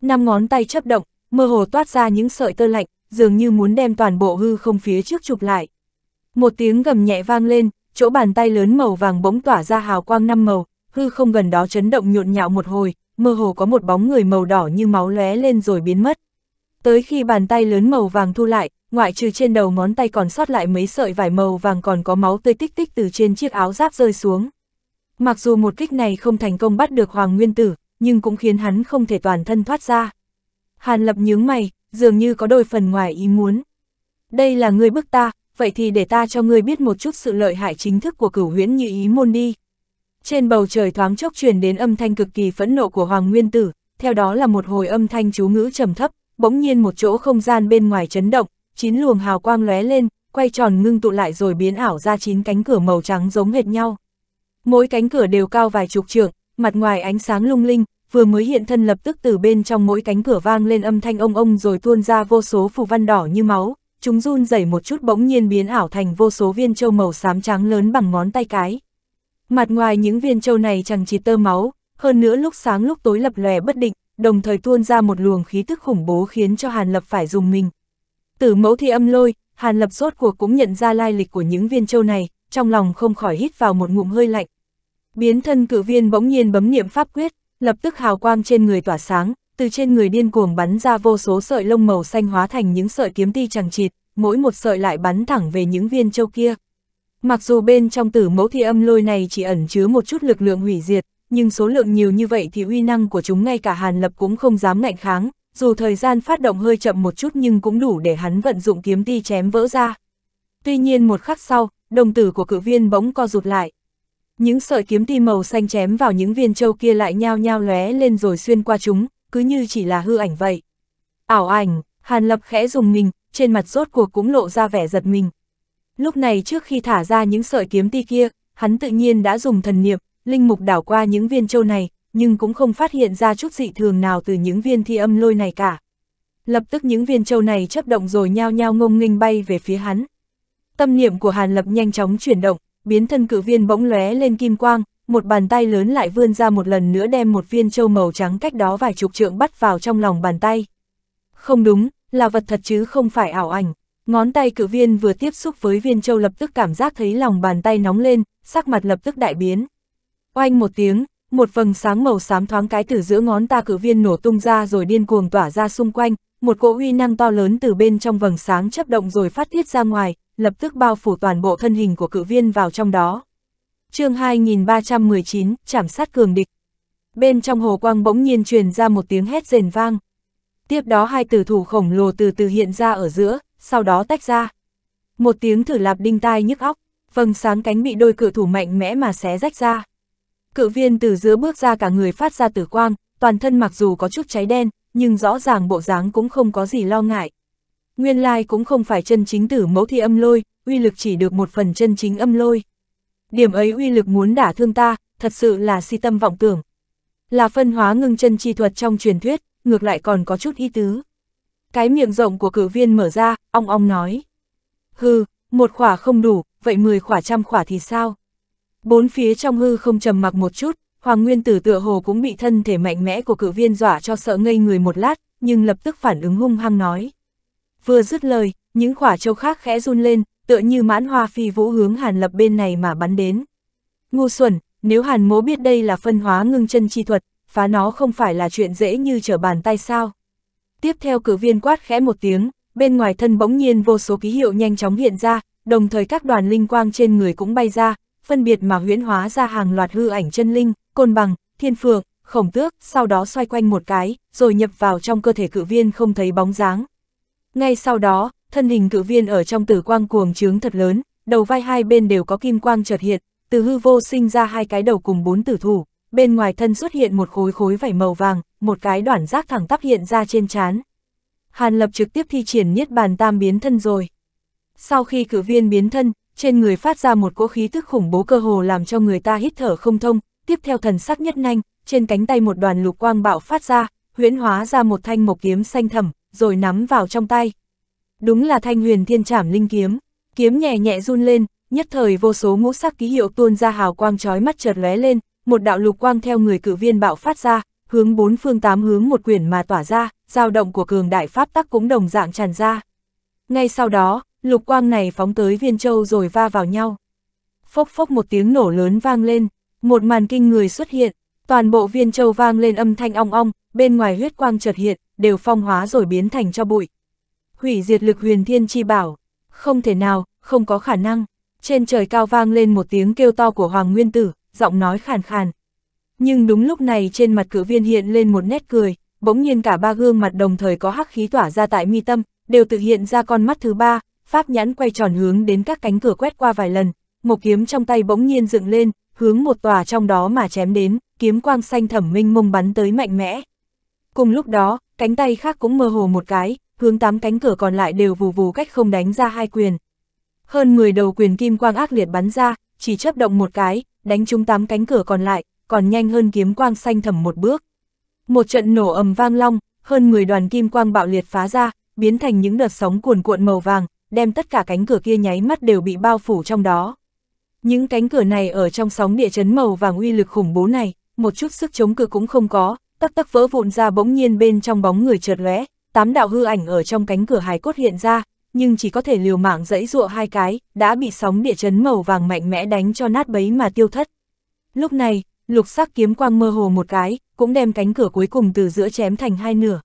Năm ngón tay chấp động, mơ hồ toát ra những sợi tơ lạnh, dường như muốn đem toàn bộ hư không phía trước chụp lại. Một tiếng gầm nhẹ vang lên, chỗ bàn tay lớn màu vàng bỗng tỏa ra hào quang năm màu, hư không gần đó chấn động nhộn nhạo một hồi, mơ hồ có một bóng người màu đỏ như máu lóe lên rồi biến mất. Tới khi bàn tay lớn màu vàng thu lại, ngoại trừ trên đầu ngón tay còn sót lại mấy sợi vải màu vàng còn có máu tươi tích tích từ trên chiếc áo giáp rơi xuống. Mặc dù một kích này không thành công bắt được Hoàng Nguyên Tử, nhưng cũng khiến hắn không thể toàn thân thoát ra. Hàn Lập nhướng mày, dường như có đôi phần ngoài ý muốn. Đây là người bức ta, vậy thì để ta cho ngươi biết một chút sự lợi hại chính thức của cửu huyễn như ý môn đi. Trên bầu trời thoáng chốc truyền đến âm thanh cực kỳ phẫn nộ của Hoàng Nguyên Tử, theo đó là một hồi âm thanh chú ngữ trầm thấp, bỗng nhiên một chỗ không gian bên ngoài chấn động, chín luồng hào quang lóe lên, quay tròn ngưng tụ lại rồi biến ảo ra chín cánh cửa màu trắng giống hệt nhau. Mỗi cánh cửa đều cao vài chục trượng, mặt ngoài ánh sáng lung linh, vừa mới hiện thân lập tức từ bên trong mỗi cánh cửa vang lên âm thanh ông ông rồi tuôn ra vô số phù văn đỏ như máu, chúng run rẩy một chút bỗng nhiên biến ảo thành vô số viên châu màu xám trắng lớn bằng ngón tay cái. Mặt ngoài những viên châu này chẳng chỉ tơ máu, hơn nữa lúc sáng lúc tối lập lòe bất định, đồng thời tuôn ra một luồng khí tức khủng bố khiến cho Hàn Lập phải dùng mình. Tử mẫu thi âm lôi, Hàn Lập rốt cuộc cũng nhận ra lai lịch của những viên châu này, trong lòng không khỏi hít vào một ngụm hơi lạnh. Biến thân cự viên bỗng nhiên bấm niệm pháp quyết, lập tức hào quang trên người tỏa sáng, từ trên người điên cuồng bắn ra vô số sợi lông màu xanh hóa thành những sợi kiếm ti chẳng chịt, mỗi một sợi lại bắn thẳng về những viên châu kia. Mặc dù bên trong tử mẫu thi âm lôi này chỉ ẩn chứa một chút lực lượng hủy diệt, nhưng số lượng nhiều như vậy thì uy năng của chúng ngay cả Hàn Lập cũng không dám ngạnh kháng, dù thời gian phát động hơi chậm một chút nhưng cũng đủ để hắn vận dụng kiếm ti chém vỡ ra. Tuy nhiên một khắc sau, đồng tử của cử viên bỗng co rụt lại. Những sợi kiếm ti màu xanh chém vào những viên châu kia lại nhao nhao lóe lên rồi xuyên qua chúng, cứ như chỉ là hư ảnh vậy. Ảo ảnh, Hàn Lập khẽ dùng mình, trên mặt rốt cuộc cũng lộ ra vẻ giật mình. Lúc này trước khi thả ra những sợi kiếm ti kia, hắn tự nhiên đã dùng thần niệm, linh mục đảo qua những viên châu này, nhưng cũng không phát hiện ra chút dị thường nào từ những viên thi âm lôi này cả. Lập tức những viên châu này chấp động rồi nhao nhao ngông nghênh bay về phía hắn. Tâm niệm của Hàn Lập nhanh chóng chuyển động, biến thân cử viên bỗng lóe lên kim quang, một bàn tay lớn lại vươn ra một lần nữa đem một viên châu màu trắng cách đó vài chục trượng bắt vào trong lòng bàn tay. Không đúng, là vật thật chứ không phải ảo ảnh, Ngón tay cử viên vừa tiếp xúc với viên châu lập tức cảm giác thấy lòng bàn tay nóng lên, sắc mặt lập tức đại biến. Oanh một tiếng, một vầng sáng màu xám thoáng cái từ giữa ngón ta cử viên nổ tung ra rồi điên cuồng tỏa ra xung quanh, một cỗ uy năng to lớn từ bên trong vầng sáng chấp động rồi phát tiết ra ngoài, lập tức bao phủ toàn bộ thân hình của cử viên vào trong đó. chương 2319, chảm sát cường địch. Bên trong hồ quang bỗng nhiên truyền ra một tiếng hét rền vang. Tiếp đó hai tử thủ khổng lồ từ từ hiện ra ở giữa, sau đó tách ra. Một tiếng thử lạp đinh tai nhức óc, vầng sáng cánh bị đôi cự thủ mạnh mẽ mà xé rách ra. Cự viên từ giữa bước ra cả người phát ra tử quang, toàn thân mặc dù có chút cháy đen, nhưng rõ ràng bộ dáng cũng không có gì lo ngại. Nguyên lai cũng không phải chân chính tử mẫu thi âm lôi, uy lực chỉ được một phần chân chính âm lôi. Điểm ấy uy lực muốn đả thương ta, thật sự là si tâm vọng tưởng. Là phân hóa ngưng chân chi thuật trong truyền thuyết, ngược lại còn có chút ý tứ. Cái miệng rộng của cử viên mở ra, ong ong nói. Hừ, một khỏa không đủ, vậy mười khỏa trăm khỏa thì sao? Bốn phía trong hư không trầm mặc một chút, Hoàng Nguyên Tử tựa hồ cũng bị thân thể mạnh mẽ của cử viên dọa cho sợ ngây người một lát, nhưng lập tức phản ứng hung hăng nói. Vừa dứt lời, những khỏa châu khác khẽ run lên, tựa như mãn hoa phi vũ hướng Hàn Lập bên này mà bắn đến. Ngu xuẩn, nếu Hàn Mố biết đây là phân hóa ngưng chân chi thuật, phá nó không phải là chuyện dễ như trở bàn tay sao? tiếp theo cử viên quát khẽ một tiếng, bên ngoài thân bỗng nhiên vô số ký hiệu nhanh chóng hiện ra, đồng thời các đoàn linh quang trên người cũng bay ra, phân biệt mà huyễn hóa ra hàng loạt hư ảnh chân linh, côn bằng, thiên phượng, khổng tước, sau đó xoay quanh một cái, rồi nhập vào trong cơ thể cử viên không thấy bóng dáng. Ngay sau đó, thân hình cử viên ở trong tử quang cuồng trướng thật lớn, đầu vai hai bên đều có kim quang chợt hiện, từ hư vô sinh ra hai cái đầu cùng bốn tử thủ, bên ngoài thân xuất hiện một khối khối vảy màu vàng, một cái đoạn giác thẳng tắp hiện ra trên trán. Hàn Lập trực tiếp thi triển niết bàn tam biến thân rồi. Sau khi cử viên biến thân, trên người phát ra một cỗ khí tức khủng bố cơ hồ làm cho người ta hít thở không thông, tiếp theo thần sắc nhất nhanh, trên cánh tay một đoàn lục quang bạo phát ra, huyễn hóa ra một thanh mộc kiếm xanh thẳm, rồi nắm vào trong tay. Đúng là thanh huyền thiên trảm linh kiếm, kiếm nhẹ nhẹ run lên, nhất thời vô số ngũ sắc ký hiệu tuôn ra hào quang chói mắt chợt lóe lên, một đạo lục quang theo người cử viên bạo phát ra, hướng bốn phương tám hướng một quyển mà tỏa ra, dao động của cường đại pháp tắc cũng đồng dạng tràn ra. Ngay sau đó, lục quang này phóng tới viên châu rồi va vào nhau. Phốc phốc một tiếng nổ lớn vang lên, một màn kinh người xuất hiện, toàn bộ viên châu vang lên âm thanh ong ong, bên ngoài huyết quang chợt hiện, đều phong hóa rồi biến thành cho bụi. Hủy diệt lực huyền thiên chi bảo, không thể nào, không có khả năng. Trên trời cao vang lên một tiếng kêu to của Hoàng Nguyên Tử, giọng nói khàn khàn. Nhưng đúng lúc này trên mặt cử viên hiện lên một nét cười, bỗng nhiên cả ba gương mặt đồng thời có hắc khí tỏa ra tại mi tâm, đều tự hiện ra con mắt thứ ba, pháp nhãn quay tròn hướng đến các cánh cửa quét qua vài lần, một kiếm trong tay bỗng nhiên dựng lên, hướng một tòa trong đó mà chém đến, kiếm quang xanh thẩm minh mông bắn tới mạnh mẽ. Cùng lúc đó, cánh tay khác cũng mơ hồ một cái, hướng tám cánh cửa còn lại đều vù vù cách không đánh ra hai quyền. Hơn 10 đầu quyền kim quang ác liệt bắn ra, chỉ chấp động một cái, đánh trúng tám cánh cửa còn lại, còn nhanh hơn kiếm quang xanh thầm một bước. Một trận nổ ầm vang long, hơn 10 đoàn kim quang bạo liệt phá ra, biến thành những đợt sóng cuồn cuộn màu vàng, đem tất cả cánh cửa kia nháy mắt đều bị bao phủ trong đó. Những cánh cửa này ở trong sóng địa chấn màu vàng uy lực khủng bố này, một chút sức chống cự cũng không có, tắc tắc vỡ vụn ra bỗng nhiên bên trong bóng người chợt lóe, tám đạo hư ảnh ở trong cánh cửa hài cốt hiện ra, nhưng chỉ có thể liều mạng dẫy dụa hai cái, đã bị sóng địa chấn màu vàng mạnh mẽ đánh cho nát bấy mà tiêu thất. Lúc này, lục sắc kiếm quang mơ hồ một cái, cũng đem cánh cửa cuối cùng từ giữa chém thành hai nửa.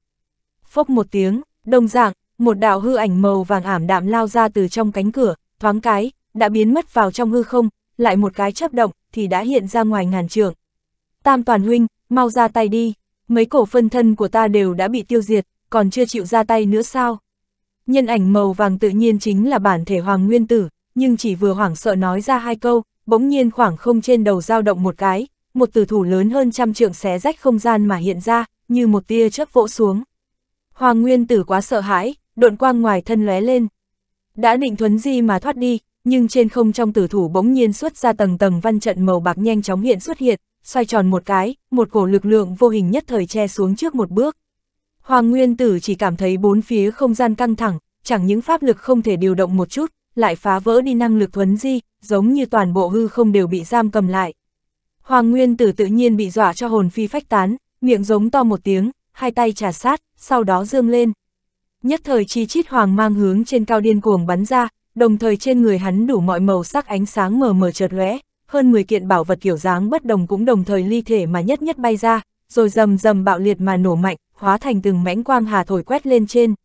Phốc một tiếng, đồng dạng, một đạo hư ảnh màu vàng ảm đạm lao ra từ trong cánh cửa, thoáng cái, đã biến mất vào trong hư không, lại một cái chấp động, thì đã hiện ra ngoài ngàn trường. Tam toàn huynh, mau ra tay đi, mấy cổ phân thân của ta đều đã bị tiêu diệt, còn chưa chịu ra tay nữa sao? Nhân ảnh màu vàng tự nhiên chính là bản thể Hoàng Nguyên Tử, nhưng chỉ vừa hoảng sợ nói ra hai câu, bỗng nhiên khoảng không trên đầu dao động một cái, một tử thủ lớn hơn trăm trượng xé rách không gian mà hiện ra, như một tia chớp vỗ xuống. Hoàng Nguyên Tử quá sợ hãi, độn quang ngoài thân lóe lên. Đã định thuấn di mà thoát đi, nhưng trên không trong tử thủ bỗng nhiên xuất ra tầng tầng văn trận màu bạc nhanh chóng hiện xuất hiện, xoay tròn một cái, một cổ lực lượng vô hình nhất thời che xuống trước một bước. Hoàng Nguyên Tử chỉ cảm thấy bốn phía không gian căng thẳng, chẳng những pháp lực không thể điều động một chút, lại phá vỡ đi năng lực thuấn di, giống như toàn bộ hư không đều bị giam cầm lại. Hoàng Nguyên Tử tự nhiên bị dọa cho hồn phi phách tán, miệng giống to một tiếng, hai tay trà sát, sau đó dương lên. Nhất thời chi chít hoàng mang hướng trên cao điên cuồng bắn ra, đồng thời trên người hắn đủ mọi màu sắc ánh sáng mờ mờ chợt lóe, hơn 10 kiện bảo vật kiểu dáng bất đồng cũng đồng thời ly thể mà nhất nhất bay ra, rồi rầm rầm bạo liệt mà nổ mạnh, hóa thành từng mãnh quang hà thổi quét lên trên.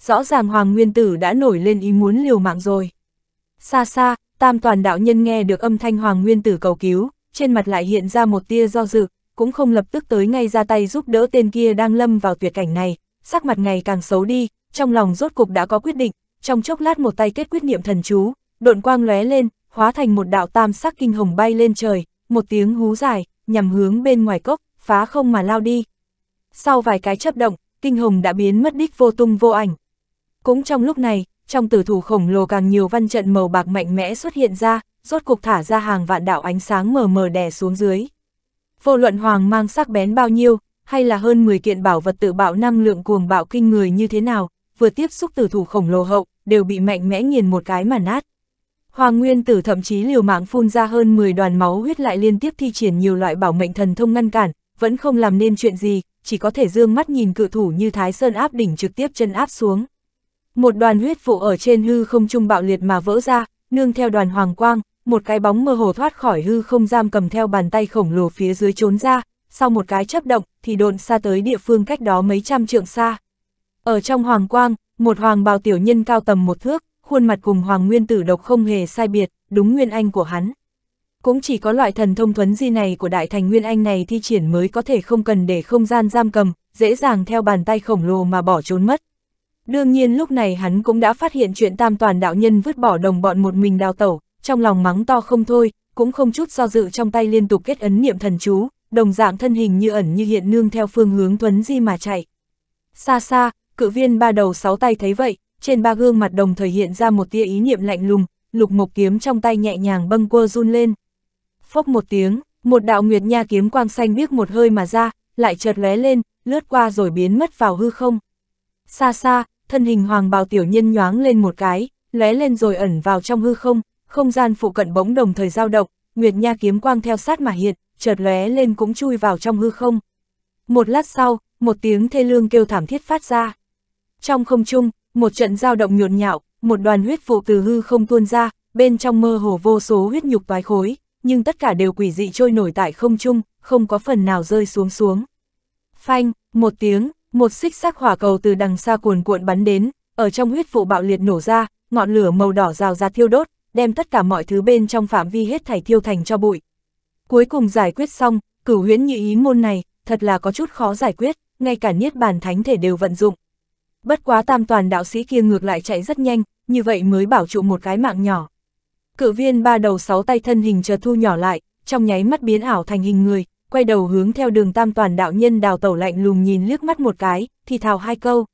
Rõ ràng Hoàng Nguyên Tử đã nổi lên ý muốn liều mạng rồi. Xa xa, tam toàn đạo nhân nghe được âm thanh Hoàng Nguyên Tử cầu cứu, trên mặt lại hiện ra một tia do dự, cũng không lập tức tới ngay ra tay giúp đỡ tên kia đang lâm vào tuyệt cảnh này, sắc mặt ngày càng xấu đi, trong lòng rốt cục đã có quyết định, trong chốc lát một tay kết quyết niệm thần chú, độn quang lóe lên, hóa thành một đạo tam sắc kinh hồng bay lên trời, một tiếng hú dài, nhằm hướng bên ngoài cốc, phá không mà lao đi, sau vài cái chấp động, kinh hồng đã biến mất đích vô tung vô ảnh. Cũng trong lúc này, trong tử thủ khổng lồ càng nhiều văn trận màu bạc mạnh mẽ xuất hiện ra, rốt cục thả ra hàng vạn đạo ánh sáng mờ mờ đè xuống dưới. Vô luận hoàng mang sắc bén bao nhiêu, hay là hơn 10 kiện bảo vật tự bạo năng lượng cuồng bạo kinh người như thế nào, vừa tiếp xúc tử thủ khổng lồ hậu, đều bị mạnh mẽ nghiền một cái mà nát. Hoàng Nguyên Tử thậm chí liều mạng phun ra hơn 10 đoàn máu huyết lại liên tiếp thi triển nhiều loại bảo mệnh thần thông ngăn cản, vẫn không làm nên chuyện gì, chỉ có thể dương mắt nhìn cự thủ như Thái Sơn áp đỉnh trực tiếp chân áp xuống. Một đoàn huyết vụ ở trên hư không trung bạo liệt mà vỡ ra, nương theo đoàn hoàng quang, một cái bóng mơ hồ thoát khỏi hư không giam cầm theo bàn tay khổng lồ phía dưới trốn ra, sau một cái chấp động thì độn xa tới địa phương cách đó mấy trăm trượng xa. Ở trong hoàng quang, một hoàng bào tiểu nhân cao tầm một thước, khuôn mặt cùng hoàng nguyên tử độc không hề sai biệt, đúng nguyên anh của hắn. Cũng chỉ có loại thần thông thuấn di này của đại thành nguyên anh này thi triển mới có thể không cần để không gian giam cầm, dễ dàng theo bàn tay khổng lồ mà bỏ trốn mất. Đương nhiên lúc này hắn cũng đã phát hiện chuyện tam toàn đạo nhân vứt bỏ đồng bọn một mình đào tẩu, trong lòng mắng to không thôi, cũng không chút do dự trong tay liên tục kết ấn niệm thần chú, đồng dạng thân hình như ẩn như hiện nương theo phương hướng thuấn di mà chạy. Xa xa, cự viên ba đầu sáu tay thấy vậy, trên ba gương mặt đồng thời hiện ra một tia ý niệm lạnh lùng, lục mộc kiếm trong tay nhẹ nhàng bâng quơ run lên phốc một tiếng, một đạo nguyệt nha kiếm quang xanh biếc một hơi mà ra, lại chợt lóe lên, lướt qua rồi biến mất vào hư không. Xa xa, thân hình hoàng bào tiểu nhân nhoáng lên một cái, lóe lên rồi ẩn vào trong hư không, không gian phụ cận bỗng đồng thời giao động, nguyệt nha kiếm quang theo sát mà hiện, chợt lóe lên cũng chui vào trong hư không. Một lát sau, một tiếng thê lương kêu thảm thiết phát ra. Trong không trung, một trận giao động nhộn nhạo, một đoàn huyết vụ từ hư không tuôn ra, bên trong mơ hồ vô số huyết nhục toái khối, nhưng tất cả đều quỷ dị trôi nổi tại không trung, không có phần nào rơi xuống xuống. Phanh, một tiếng, một xích sắc hỏa cầu từ đằng xa cuồn cuộn bắn đến, ở trong huyết vụ bạo liệt nổ ra, ngọn lửa màu đỏ rào ra thiêu đốt, đem tất cả mọi thứ bên trong phạm vi hết thảy thiêu thành cho bụi. Cuối cùng giải quyết xong, cửu huyễn như ý môn này, thật là có chút khó giải quyết, ngay cả niết bàn thánh thể đều vận dụng. Bất quá tam toàn đạo sĩ kia ngược lại chạy rất nhanh, như vậy mới bảo trụ một cái mạng nhỏ. Cự viên ba đầu sáu tay thân hình chợt thu nhỏ lại, trong nháy mắt biến ảo thành hình người, quay đầu hướng theo đường tam toàn đạo nhân đào tẩu lạnh lùng nhìn liếc mắt một cái, thì thào hai câu.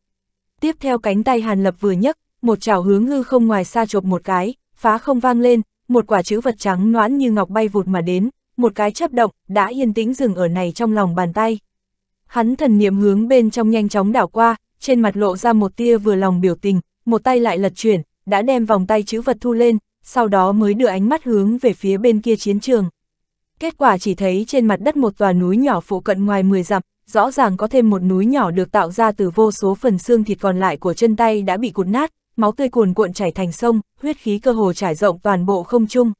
Tiếp theo cánh tay Hàn Lập vừa nhấc, một chảo hướng hư không ngoài xa chộp một cái, phá không vang lên, một quả chữ vật trắng noãn như ngọc bay vụt mà đến, một cái chấp động, đã yên tĩnh dừng ở này trong lòng bàn tay. Hắn thần niệm hướng bên trong nhanh chóng đảo qua, trên mặt lộ ra một tia vừa lòng biểu tình, một tay lại lật chuyển, đã đem vòng tay chữ vật thu lên, sau đó mới đưa ánh mắt hướng về phía bên kia chiến trường. Kết quả chỉ thấy trên mặt đất một tòa núi nhỏ phụ cận ngoài 10 dặm, rõ ràng có thêm một núi nhỏ được tạo ra từ vô số phần xương thịt còn lại của chân tay đã bị cụt nát, máu tươi cuồn cuộn chảy thành sông, huyết khí cơ hồ trải rộng toàn bộ không trung.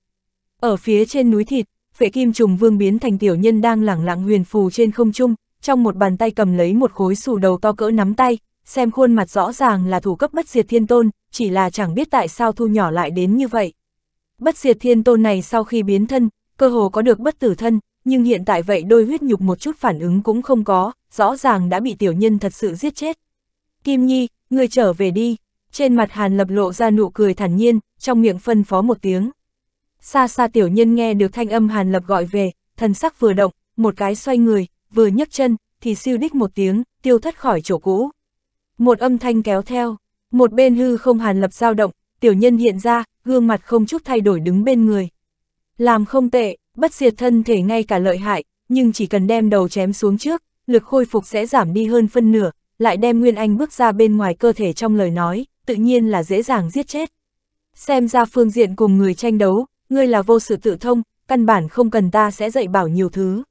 Ở phía trên núi thịt, phệ kim trùng vương biến thành tiểu nhân đang lẳng lặng huyền phù trên không trung, trong một bàn tay cầm lấy một khối sù đầu to cỡ nắm tay, xem khuôn mặt rõ ràng là thủ cấp bất diệt thiên tôn, chỉ là chẳng biết tại sao thu nhỏ lại đến như vậy. Bất diệt thiên tôn này sau khi biến thân, cơ hồ có được bất tử thân, nhưng hiện tại vậy đôi huyết nhục một chút phản ứng cũng không có, rõ ràng đã bị tiểu nhân thật sự giết chết. Kim Nhi, người trở về đi. Trên mặt Hàn lập lộ ra nụ cười thản nhiên, trong miệng phân phó một tiếng. Xa xa tiểu nhân nghe được thanh âm Hàn lập gọi về, thần sắc vừa động, một cái xoay người, vừa nhấc chân, thì siêu đích một tiếng, tiêu thất khỏi chỗ cũ. Một âm thanh kéo theo, một bên hư không Hàn lập dao động, tiểu nhân hiện ra, gương mặt không chút thay đổi đứng bên người. Làm không tệ, bất diệt thân thể ngay cả lợi hại, nhưng chỉ cần đem đầu chém xuống trước, lực khôi phục sẽ giảm đi hơn phân nửa, lại đem Nguyên Anh bước ra bên ngoài cơ thể trong lời nói, tự nhiên là dễ dàng giết chết. Xem ra phương diện cùng người tranh đấu, ngươi là vô sự tự thông, căn bản không cần ta sẽ dạy bảo nhiều thứ.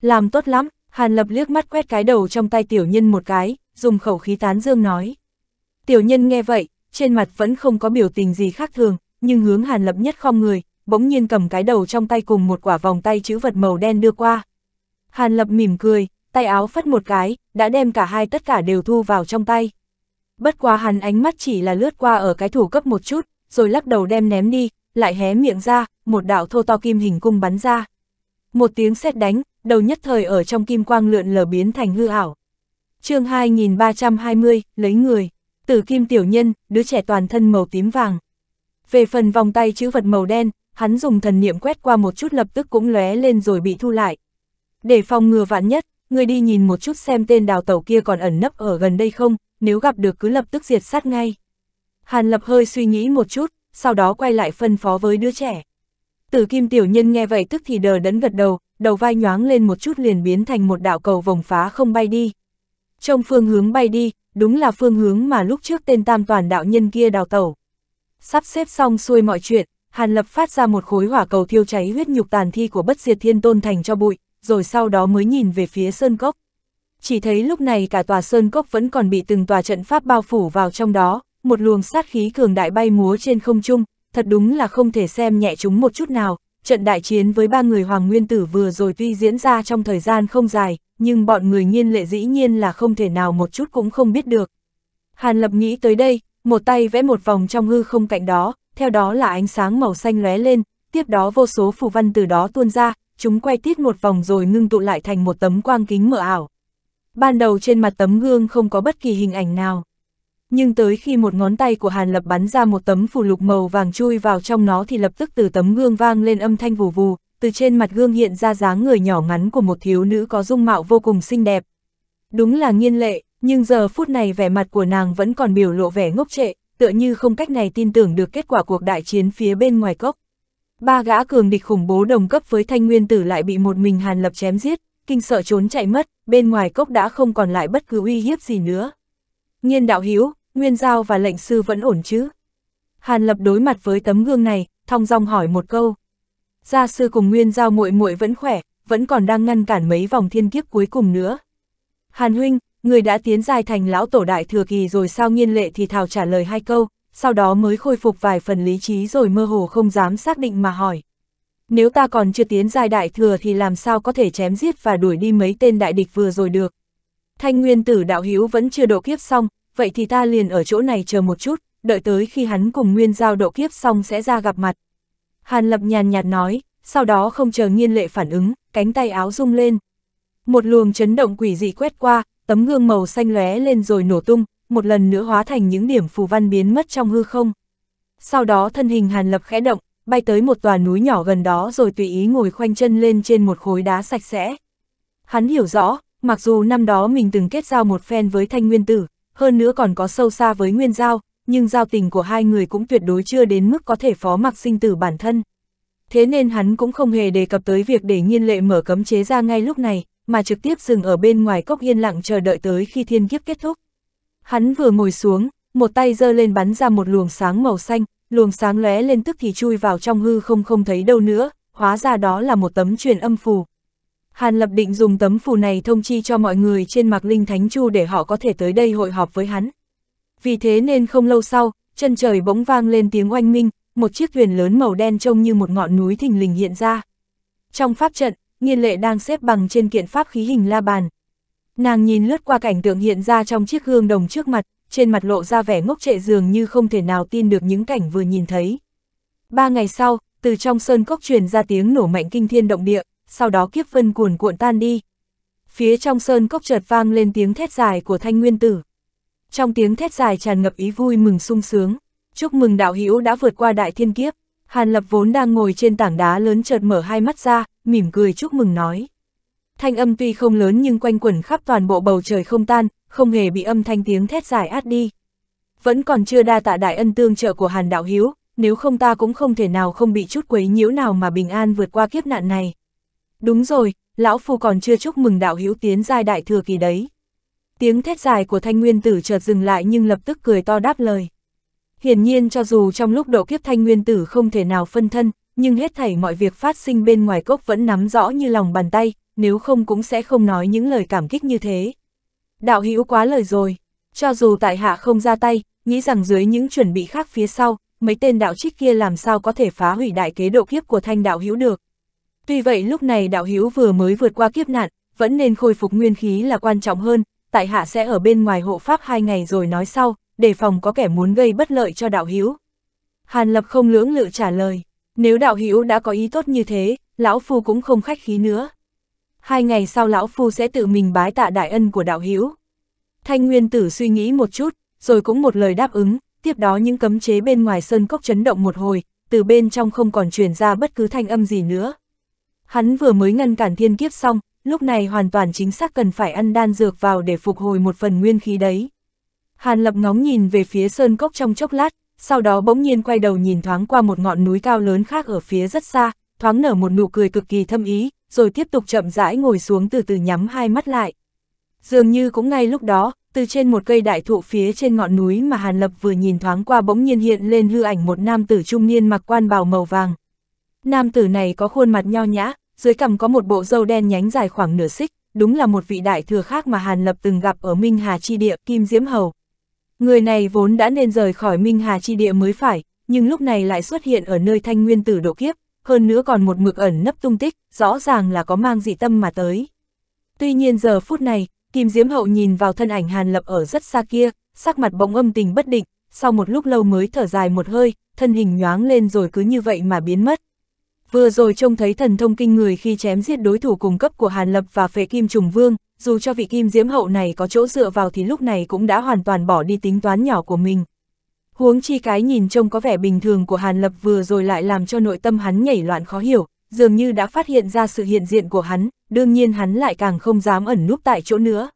Làm tốt lắm, Hàn Lập liếc mắt quét cái đầu trong tay tiểu nhân một cái, dùng khẩu khí tán dương nói. Tiểu nhân nghe vậy, trên mặt vẫn không có biểu tình gì khác thường, nhưng hướng Hàn Lập nhất không người, bỗng nhiên cầm cái đầu trong tay cùng một quả vòng tay chữ vật màu đen đưa qua. Hàn Lập mỉm cười, tay áo phất một cái, đã đem cả hai tất cả đều thu vào trong tay. Bất quá hắn ánh mắt chỉ là lướt qua ở cái thủ cấp một chút, rồi lắc đầu đem ném đi, lại hé miệng ra, một đạo thô to kim hình cung bắn ra. Một tiếng sét đánh, đầu nhất thời ở trong kim quang lượn lờ biến thành hư ảo. chương 2320, lấy người, tử kim tiểu nhân, đứa trẻ toàn thân màu tím vàng, về phần vòng tay chữ vật màu đen, hắn dùng thần niệm quét qua một chút lập tức cũng lóe lên rồi bị thu lại. Để phòng ngừa vạn nhất, người đi nhìn một chút xem tên đào tẩu kia còn ẩn nấp ở gần đây không, nếu gặp được cứ lập tức diệt sát ngay. Hàn Lập hơi suy nghĩ một chút, sau đó quay lại phân phó với đứa trẻ. Tử Kim Tiểu Nhân nghe vậy tức thì đờ đẫn gật đầu, đầu vai nhoáng lên một chút liền biến thành một đạo cầu vòng phá không bay đi. Trong phương hướng bay đi, đúng là phương hướng mà lúc trước tên tam toàn đạo nhân kia đào tẩu. Sắp xếp xong xuôi mọi chuyện, Hàn Lập phát ra một khối hỏa cầu thiêu cháy huyết nhục tàn thi của bất diệt thiên tôn thành cho bụi, rồi sau đó mới nhìn về phía sơn cốc. Chỉ thấy lúc này cả tòa sơn cốc vẫn còn bị từng tòa trận pháp bao phủ vào trong đó, một luồng sát khí cường đại bay múa trên không trung, thật đúng là không thể xem nhẹ chúng một chút nào. Trận đại chiến với ba người Hoàng Nguyên Tử vừa rồi tuy diễn ra trong thời gian không dài, nhưng bọn người nhiên lệ dĩ nhiên là không thể nào một chút cũng không biết được. Hàn Lập nghĩ tới đây, một tay vẽ một vòng trong hư không cạnh đó, theo đó là ánh sáng màu xanh lóe lên, tiếp đó vô số phù văn từ đó tuôn ra, chúng quay tiết một vòng rồi ngưng tụ lại thành một tấm quang kính mở ảo. Ban đầu trên mặt tấm gương không có bất kỳ hình ảnh nào. Nhưng tới khi một ngón tay của Hàn Lập bắn ra một tấm phù lục màu vàng chui vào trong nó thì lập tức từ tấm gương vang lên âm thanh vù vù, từ trên mặt gương hiện ra dáng người nhỏ ngắn của một thiếu nữ có dung mạo vô cùng xinh đẹp. Đúng là nghiên lệ, nhưng giờ phút này vẻ mặt của nàng vẫn còn biểu lộ vẻ ngốc trệ, tựa như không cách này tin tưởng được kết quả cuộc đại chiến phía bên ngoài cốc. Ba gã cường địch khủng bố đồng cấp với thanh nguyên tử lại bị một mình Hàn Lập chém giết, kinh sợ trốn chạy mất, bên ngoài cốc đã không còn lại bất cứ uy hiếp gì nữa. Nhiên đạo hiếu, nguyên giao và lệnh sư vẫn ổn chứ. Hàn Lập đối mặt với tấm gương này, thong dong hỏi một câu. Gia sư cùng nguyên giao muội muội vẫn khỏe, vẫn còn đang ngăn cản mấy vòng thiên kiếp cuối cùng nữa. Hàn huynh, người đã tiến dài thành lão tổ đại thừa kỳ rồi sao nghiên lệ thì thào trả lời hai câu, sau đó mới khôi phục vài phần lý trí rồi mơ hồ không dám xác định mà hỏi. Nếu ta còn chưa tiến dài đại thừa thì làm sao có thể chém giết và đuổi đi mấy tên đại địch vừa rồi được. Thanh nguyên tử đạo hiếu vẫn chưa độ kiếp xong, vậy thì ta liền ở chỗ này chờ một chút, đợi tới khi hắn cùng nguyên giao độ kiếp xong sẽ ra gặp mặt. Hàn lập nhàn nhạt nói, sau đó không chờ nghiên lệ phản ứng, cánh tay áo rung lên. Một luồng chấn động quỷ dị quét qua, tấm gương màu xanh lóe lên rồi nổ tung, một lần nữa hóa thành những điểm phù văn biến mất trong hư không. Sau đó thân hình Hàn Lập khẽ động, bay tới một tòa núi nhỏ gần đó rồi tùy ý ngồi khoanh chân lên trên một khối đá sạch sẽ. Hắn hiểu rõ, mặc dù năm đó mình từng kết giao một phen với Thanh Nguyên Tử, hơn nữa còn có sâu xa với Nguyên Giao, nhưng giao tình của hai người cũng tuyệt đối chưa đến mức có thể phó mặc sinh tử bản thân. Thế nên hắn cũng không hề đề cập tới việc để nhiên lệ mở cấm chế ra ngay lúc này, mà trực tiếp dừng ở bên ngoài cốc yên lặng chờ đợi tới khi thiên kiếp kết thúc. Hắn vừa ngồi xuống, một tay giơ lên bắn ra một luồng sáng màu xanh, luồng sáng lóe lên tức thì chui vào trong hư không không thấy đâu nữa, hóa ra đó là một tấm truyền âm phù. Hàn Lập định dùng tấm phù này thông chi cho mọi người trên Mạc Linh Thánh Chu để họ có thể tới đây hội họp với hắn. Vì thế nên không lâu sau, chân trời bỗng vang lên tiếng oanh minh, một chiếc thuyền lớn màu đen trông như một ngọn núi thình lình hiện ra. Trong pháp trận, nghiên lệ đang xếp bằng trên kiện pháp khí hình la bàn. Nàng nhìn lướt qua cảnh tượng hiện ra trong chiếc gương đồng trước mặt, trên mặt lộ ra vẻ ngốc trệ dường như không thể nào tin được những cảnh vừa nhìn thấy. Ba ngày sau, từ trong sơn cốc truyền ra tiếng nổ mạnh kinh thiên động địa, sau đó kiếp vân cuồn cuộn tan đi. Phía trong sơn cốc chợt vang lên tiếng thét dài của thanh nguyên tử. Trong tiếng thét dài tràn ngập ý vui mừng sung sướng, chúc mừng đạo hữu đã vượt qua đại thiên kiếp. Hàn Lập vốn đang ngồi trên tảng đá lớn chợt mở hai mắt ra, mỉm cười chúc mừng nói. Thanh âm tuy không lớn nhưng quanh quẩn khắp toàn bộ bầu trời không tan, không hề bị âm thanh tiếng thét dài át đi. Vẫn còn chưa đa tạ đại ân tương trợ của Hàn Đạo Hiếu, nếu không ta cũng không thể nào không bị chút quấy nhiễu nào mà bình an vượt qua kiếp nạn này. Đúng rồi, lão phu còn chưa chúc mừng Đạo Hiếu tiến giai đại thừa kỳ đấy. Tiếng thét dài của thanh nguyên tử chợt dừng lại nhưng lập tức cười to đáp lời. Hiển nhiên cho dù trong lúc độ kiếp thanh nguyên tử không thể nào phân thân, nhưng hết thảy mọi việc phát sinh bên ngoài cốc vẫn nắm rõ như lòng bàn tay, nếu không cũng sẽ không nói những lời cảm kích như thế. Đạo hữu quá lời rồi, cho dù tại hạ không ra tay, nghĩ rằng dưới những chuẩn bị khác phía sau, mấy tên đạo trích kia làm sao có thể phá hủy đại kế độ kiếp của thanh đạo hữu được. Tuy vậy lúc này đạo hữu vừa mới vượt qua kiếp nạn, vẫn nên khôi phục nguyên khí là quan trọng hơn, tại hạ sẽ ở bên ngoài hộ pháp hai ngày rồi nói sau, để phòng có kẻ muốn gây bất lợi cho đạo hữu Hàn Lập không lưỡng lự trả lời, nếu đạo hữu đã có ý tốt như thế, lão phu cũng không khách khí nữa. Hai ngày sau lão phu sẽ tự mình bái tạ đại ân của đạo hữu. Thanh Nguyên Tử suy nghĩ một chút, rồi cũng một lời đáp ứng, tiếp đó những cấm chế bên ngoài sơn cốc chấn động một hồi, từ bên trong không còn truyền ra bất cứ thanh âm gì nữa. Hắn vừa mới ngăn cản thiên kiếp xong, lúc này hoàn toàn chính xác cần phải ăn đan dược vào để phục hồi một phần nguyên khí đấy. Hàn Lập ngóng nhìn về phía sơn cốc trong chốc lát, sau đó bỗng nhiên quay đầu nhìn thoáng qua một ngọn núi cao lớn khác ở phía rất xa, thoáng nở một nụ cười cực kỳ thâm ý, rồi tiếp tục chậm rãi ngồi xuống từ từ nhắm hai mắt lại. Dường như cũng ngay lúc đó, từ trên một cây đại thụ phía trên ngọn núi mà Hàn Lập vừa nhìn thoáng qua bỗng nhiên hiện lên hư ảnh một nam tử trung niên mặc quan bào màu vàng. Nam tử này có khuôn mặt nho nhã, dưới cằm có một bộ râu đen nhánh dài khoảng nửa xích, đúng là một vị đại thừa khác mà Hàn Lập từng gặp ở Minh Hà Chi Địa, Kim Diễm Hầu. Người này vốn đã nên rời khỏi Minh Hà Chi Địa mới phải, nhưng lúc này lại xuất hiện ở nơi thanh nguyên tử độ kiếp, hơn nữa còn một mực ẩn nấp tung tích, rõ ràng là có mang dị tâm mà tới. Tuy nhiên giờ phút này, Kim Diễm Hậu nhìn vào thân ảnh Hàn Lập ở rất xa kia, sắc mặt bỗng âm tình bất định, sau một lúc lâu mới thở dài một hơi, thân hình nhoáng lên rồi cứ như vậy mà biến mất. Vừa rồi trông thấy thần thông kinh người khi chém giết đối thủ cùng cấp của Hàn Lập và Phệ Kim Trùng Vương, dù cho vị kim diễm hậu này có chỗ dựa vào thì lúc này cũng đã hoàn toàn bỏ đi tính toán nhỏ của mình. Huống chi cái nhìn trông có vẻ bình thường của Hàn Lập vừa rồi lại làm cho nội tâm hắn nhảy loạn khó hiểu, dường như đã phát hiện ra sự hiện diện của hắn, đương nhiên hắn lại càng không dám ẩn núp tại chỗ nữa.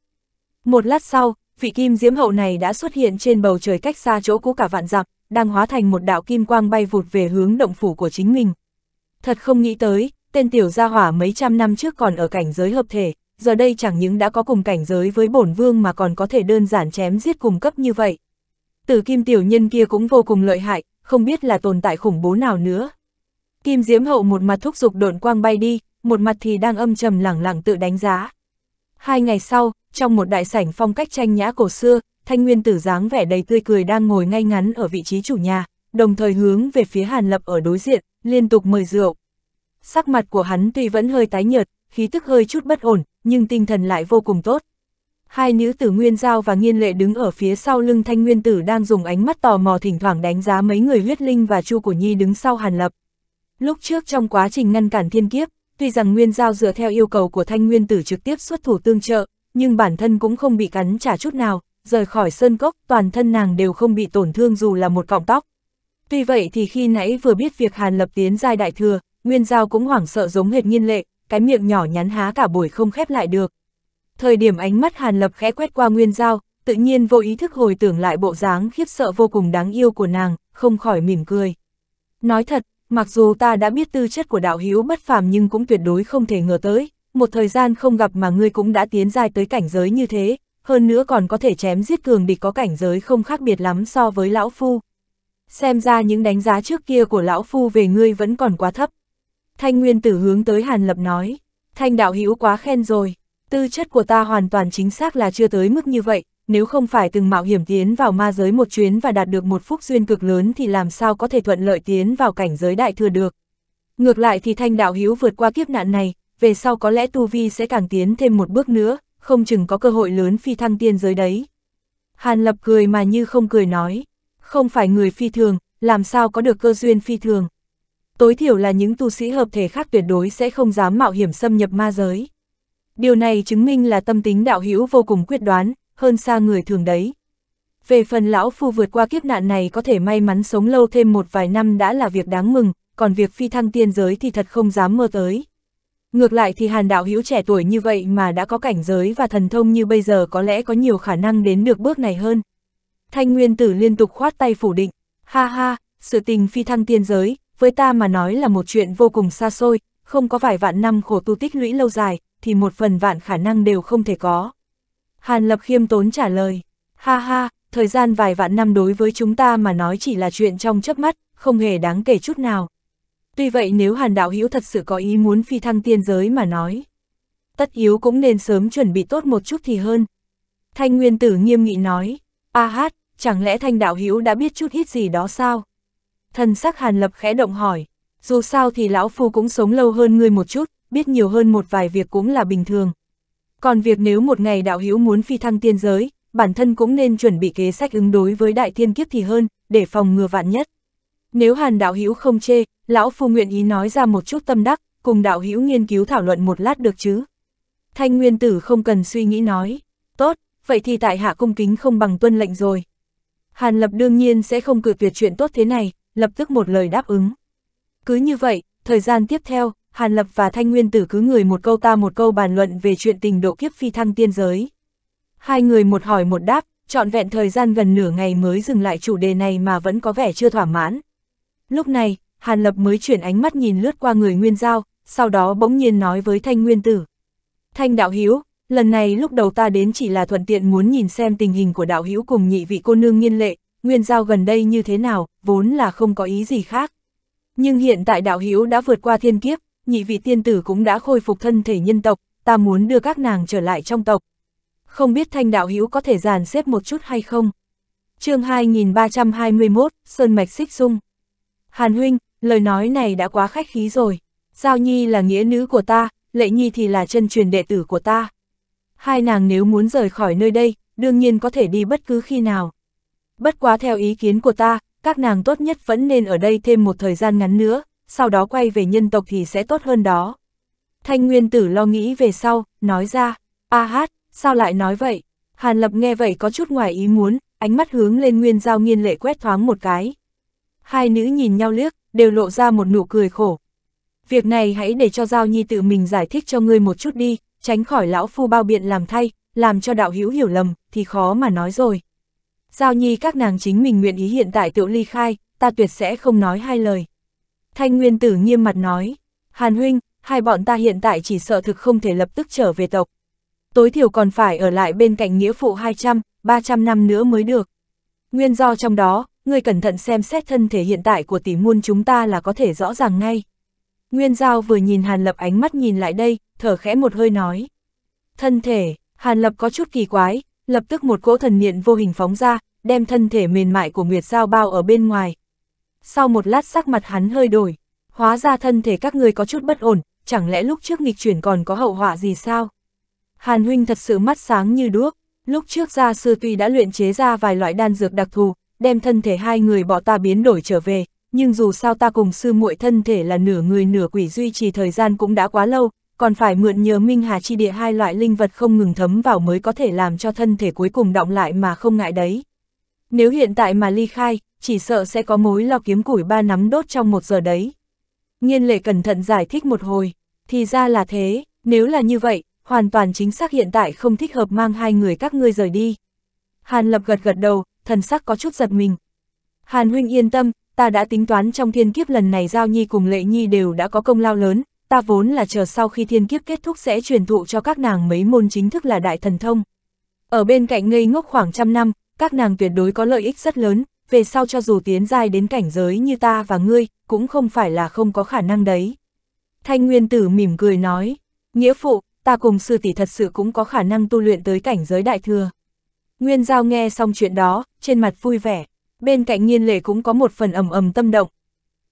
Một lát sau, vị kim diễm hậu này đã xuất hiện trên bầu trời cách xa chỗ cũ cả vạn dặm, đang hóa thành một đạo kim quang bay vụt về hướng động phủ của chính mình. Thật không nghĩ tới, tên tiểu gia hỏa mấy trăm năm trước còn ở cảnh giới hợp thể, giờ đây chẳng những đã có cùng cảnh giới với bổn vương mà còn có thể đơn giản chém giết cùng cấp như vậy. Tử kim tiểu nhân kia cũng vô cùng lợi hại, không biết là tồn tại khủng bố nào nữa. Kim diễm hậu một mặt thúc giục độn quang bay đi, một mặt thì đang âm trầm lẳng lặng tự đánh giá. Hai ngày sau, trong một đại sảnh phong cách tranh nhã cổ xưa, thanh nguyên tử dáng vẻ đầy tươi cười đang ngồi ngay ngắn ở vị trí chủ nhà, đồng thời hướng về phía Hàn Lập ở đối diện, liên tục mời rượu. Sắc mặt của hắn tuy vẫn hơi tái nhợt, khí tức hơi chút bất ổn, nhưng tinh thần lại vô cùng tốt. Hai nữ tử Nguyên Giao và Nghiên Lệ đứng ở phía sau lưng Thanh Nguyên Tử đang dùng ánh mắt tò mò thỉnh thoảng đánh giá mấy người huyết linh và Chu Cổ Nhi đứng sau Hàn Lập. Lúc trước trong quá trình ngăn cản thiên kiếp, tuy rằng Nguyên Giao dựa theo yêu cầu của Thanh Nguyên Tử trực tiếp xuất thủ tương trợ, nhưng bản thân cũng không bị cắn trả chút nào, rời khỏi sơn cốc toàn thân nàng đều không bị tổn thương dù là một cọng tóc. Tuy vậy thì khi nãy vừa biết việc Hàn Lập tiến giai đại thừa, Nguyên Giao cũng hoảng sợ giống hệt nghiên lệ, cái miệng nhỏ nhắn há cả buổi không khép lại được. Thời điểm ánh mắt Hàn Lập khẽ quét qua Nguyên Giao, tự nhiên vô ý thức hồi tưởng lại bộ dáng khiếp sợ vô cùng đáng yêu của nàng, không khỏi mỉm cười. Nói thật, mặc dù ta đã biết tư chất của đạo hữu bất phàm nhưng cũng tuyệt đối không thể ngờ tới, một thời gian không gặp mà ngươi cũng đã tiến dài tới cảnh giới như thế, hơn nữa còn có thể chém giết cường địch có cảnh giới không khác biệt lắm so với lão phu. Xem ra những đánh giá trước kia của lão phu về ngươi vẫn còn quá thấp. Thanh Nguyên Tử hướng tới Hàn Lập nói, Thanh đạo hữu quá khen rồi, tư chất của ta hoàn toàn chính xác là chưa tới mức như vậy, nếu không phải từng mạo hiểm tiến vào ma giới một chuyến và đạt được một phúc duyên cực lớn thì làm sao có thể thuận lợi tiến vào cảnh giới đại thừa được. Ngược lại thì Thanh đạo hữu vượt qua kiếp nạn này, về sau có lẽ tu vi sẽ càng tiến thêm một bước nữa, không chừng có cơ hội lớn phi thăng tiên giới đấy. Hàn Lập cười mà như không cười nói, không phải người phi thường, làm sao có được cơ duyên phi thường tối thiểu là những tu sĩ hợp thể khác tuyệt đối sẽ không dám mạo hiểm xâm nhập ma giới. Điều này chứng minh là tâm tính đạo hữu vô cùng quyết đoán, hơn xa người thường đấy. Về phần lão phu vượt qua kiếp nạn này có thể may mắn sống lâu thêm một vài năm đã là việc đáng mừng, còn việc phi thăng tiên giới thì thật không dám mơ tới. Ngược lại thì hàn đạo hữu trẻ tuổi như vậy mà đã có cảnh giới và thần thông như bây giờ có lẽ có nhiều khả năng đến được bước này hơn. Thanh Nguyên Tử liên tục khoát tay phủ định, ha ha, sự tình phi thăng tiên giới, với ta mà nói là một chuyện vô cùng xa xôi, không có vài vạn năm khổ tu tích lũy lâu dài, thì một phần vạn khả năng đều không thể có. Hàn Lập khiêm tốn trả lời, ha ha, thời gian vài vạn năm đối với chúng ta mà nói chỉ là chuyện trong chớp mắt, không hề đáng kể chút nào. Tuy vậy nếu Hàn Đạo Hữu thật sự có ý muốn phi thăng tiên giới mà nói, tất yếu cũng nên sớm chuẩn bị tốt một chút thì hơn. Thanh Nguyên Tử nghiêm nghị nói, a hát, chẳng lẽ Thanh Đạo Hữu đã biết chút ít gì đó sao? Thần sắc Hàn Lập khẽ động hỏi, dù sao thì lão phu cũng sống lâu hơn ngươi một chút, biết nhiều hơn một vài việc cũng là bình thường. Còn việc nếu một ngày đạo hữu muốn phi thăng tiên giới, bản thân cũng nên chuẩn bị kế sách ứng đối với đại thiên kiếp thì hơn, để phòng ngừa vạn nhất. Nếu Hàn đạo hữu không chê, lão phu nguyện ý nói ra một chút tâm đắc, cùng đạo hữu nghiên cứu thảo luận một lát được chứ. Thanh Nguyên Tử không cần suy nghĩ nói, tốt, vậy thì tại hạ cung kính không bằng tuân lệnh rồi. Hàn Lập đương nhiên sẽ không cự tuyệt chuyện tốt thế này, lập tức một lời đáp ứng. Cứ như vậy, thời gian tiếp theo, Hàn Lập và Thanh Nguyên Tử cứ người một câu ta một câu bàn luận về chuyện tình độ kiếp phi thăng tiên giới. Hai người một hỏi một đáp, trọn vẹn thời gian gần nửa ngày mới dừng lại chủ đề này mà vẫn có vẻ chưa thỏa mãn. Lúc này, Hàn Lập mới chuyển ánh mắt nhìn lướt qua người Nguyên Giao, sau đó bỗng nhiên nói với Thanh Nguyên Tử. Thanh Đạo Hiếu, lần này lúc đầu ta đến chỉ là thuận tiện muốn nhìn xem tình hình của Đạo Hiếu cùng nhị vị cô nương nghiên lệ, Nguyên Giao gần đây như thế nào, vốn là không có ý gì khác. Nhưng hiện tại đạo hữu đã vượt qua thiên kiếp, nhị vị tiên tử cũng đã khôi phục thân thể nhân tộc, ta muốn đưa các nàng trở lại trong tộc. Không biết thanh đạo hữu có thể dàn xếp một chút hay không? chương 2321, Sơn Mạch Xích Dung. Hàn Huynh, lời nói này đã quá khách khí rồi. Giao Nhi là nghĩa nữ của ta, Lệ Nhi thì là chân truyền đệ tử của ta. Hai nàng nếu muốn rời khỏi nơi đây, đương nhiên có thể đi bất cứ khi nào bất quá theo ý kiến của ta, các nàng tốt nhất vẫn nên ở đây thêm một thời gian ngắn nữa, sau đó quay về nhân tộc thì sẽ tốt hơn đó. Thanh Nguyên Tử lo nghĩ về sau, nói ra, a hát, sao lại nói vậy? Hàn Lập nghe vậy có chút ngoài ý muốn, ánh mắt hướng lên Nguyên Giao nghiên lệ quét thoáng một cái. Hai nữ nhìn nhau liếc, đều lộ ra một nụ cười khổ. Việc này hãy để cho Giao Nhi tự mình giải thích cho ngươi một chút đi, tránh khỏi lão phu bao biện làm thay, làm cho đạo hữu hiểu lầm, thì khó mà nói rồi. Giao nhi các nàng chính mình nguyện ý hiện tại tự ly khai, ta tuyệt sẽ không nói hai lời. Thanh Nguyên Tử nghiêm mặt nói, Hàn Huynh, hai bọn ta hiện tại chỉ sợ thực không thể lập tức trở về tộc. Tối thiểu còn phải ở lại bên cạnh nghĩa phụ 200, 300 năm nữa mới được. Nguyên do trong đó, người cẩn thận xem xét thân thể hiện tại của tỷ muôn chúng ta là có thể rõ ràng ngay. Nguyên Giao vừa nhìn Hàn Lập ánh mắt nhìn lại đây, thở khẽ một hơi nói. Thân thể, Hàn Lập có chút kỳ quái, Lập tức một cỗ thần niệm vô hình phóng ra, đem thân thể mềm mại của Nguyệt Giao bao ở bên ngoài. Sau một lát sắc mặt hắn hơi đổi, hóa ra thân thể các người có chút bất ổn, chẳng lẽ lúc trước nghịch chuyển còn có hậu họa gì sao? Hàn huynh thật sự mắt sáng như đuốc, lúc trước gia sư tuy đã luyện chế ra vài loại đan dược đặc thù, đem thân thể hai người bỏ ta biến đổi trở về, nhưng dù sao ta cùng sư muội thân thể là nửa người nửa quỷ duy trì thời gian cũng đã quá lâu, còn phải mượn nhờ Minh Hà chi địa hai loại linh vật không ngừng thấm vào mới có thể làm cho thân thể cuối cùng động lại mà không ngại đấy. Nếu hiện tại mà ly khai, chỉ sợ sẽ có mối lo kiếm củi ba nắm đốt trong một giờ đấy. Nhiên lệ cẩn thận giải thích một hồi, thì ra là thế, nếu là như vậy, hoàn toàn chính xác hiện tại không thích hợp mang hai người các ngươi rời đi. Hàn lập gật gật đầu, thần sắc có chút giật mình. Hàn huynh yên tâm, ta đã tính toán trong thiên kiếp lần này Giao Nhi cùng Lệ Nhi đều đã có công lao lớn, ta vốn là chờ sau khi thiên kiếp kết thúc sẽ truyền thụ cho các nàng mấy môn chính thức là đại thần thông. Ở bên cạnh ngây ngốc khoảng trăm năm, các nàng tuyệt đối có lợi ích rất lớn, về sau cho dù tiến giai đến cảnh giới như ta và ngươi, cũng không phải là không có khả năng đấy. Thanh Nguyên Tử mỉm cười nói, nghĩa phụ, ta cùng sư tỷ thật sự cũng có khả năng tu luyện tới cảnh giới đại thừa. Nguyên Giao nghe xong chuyện đó, trên mặt vui vẻ, bên cạnh nghiên lệ cũng có một phần ầm ầm tâm động.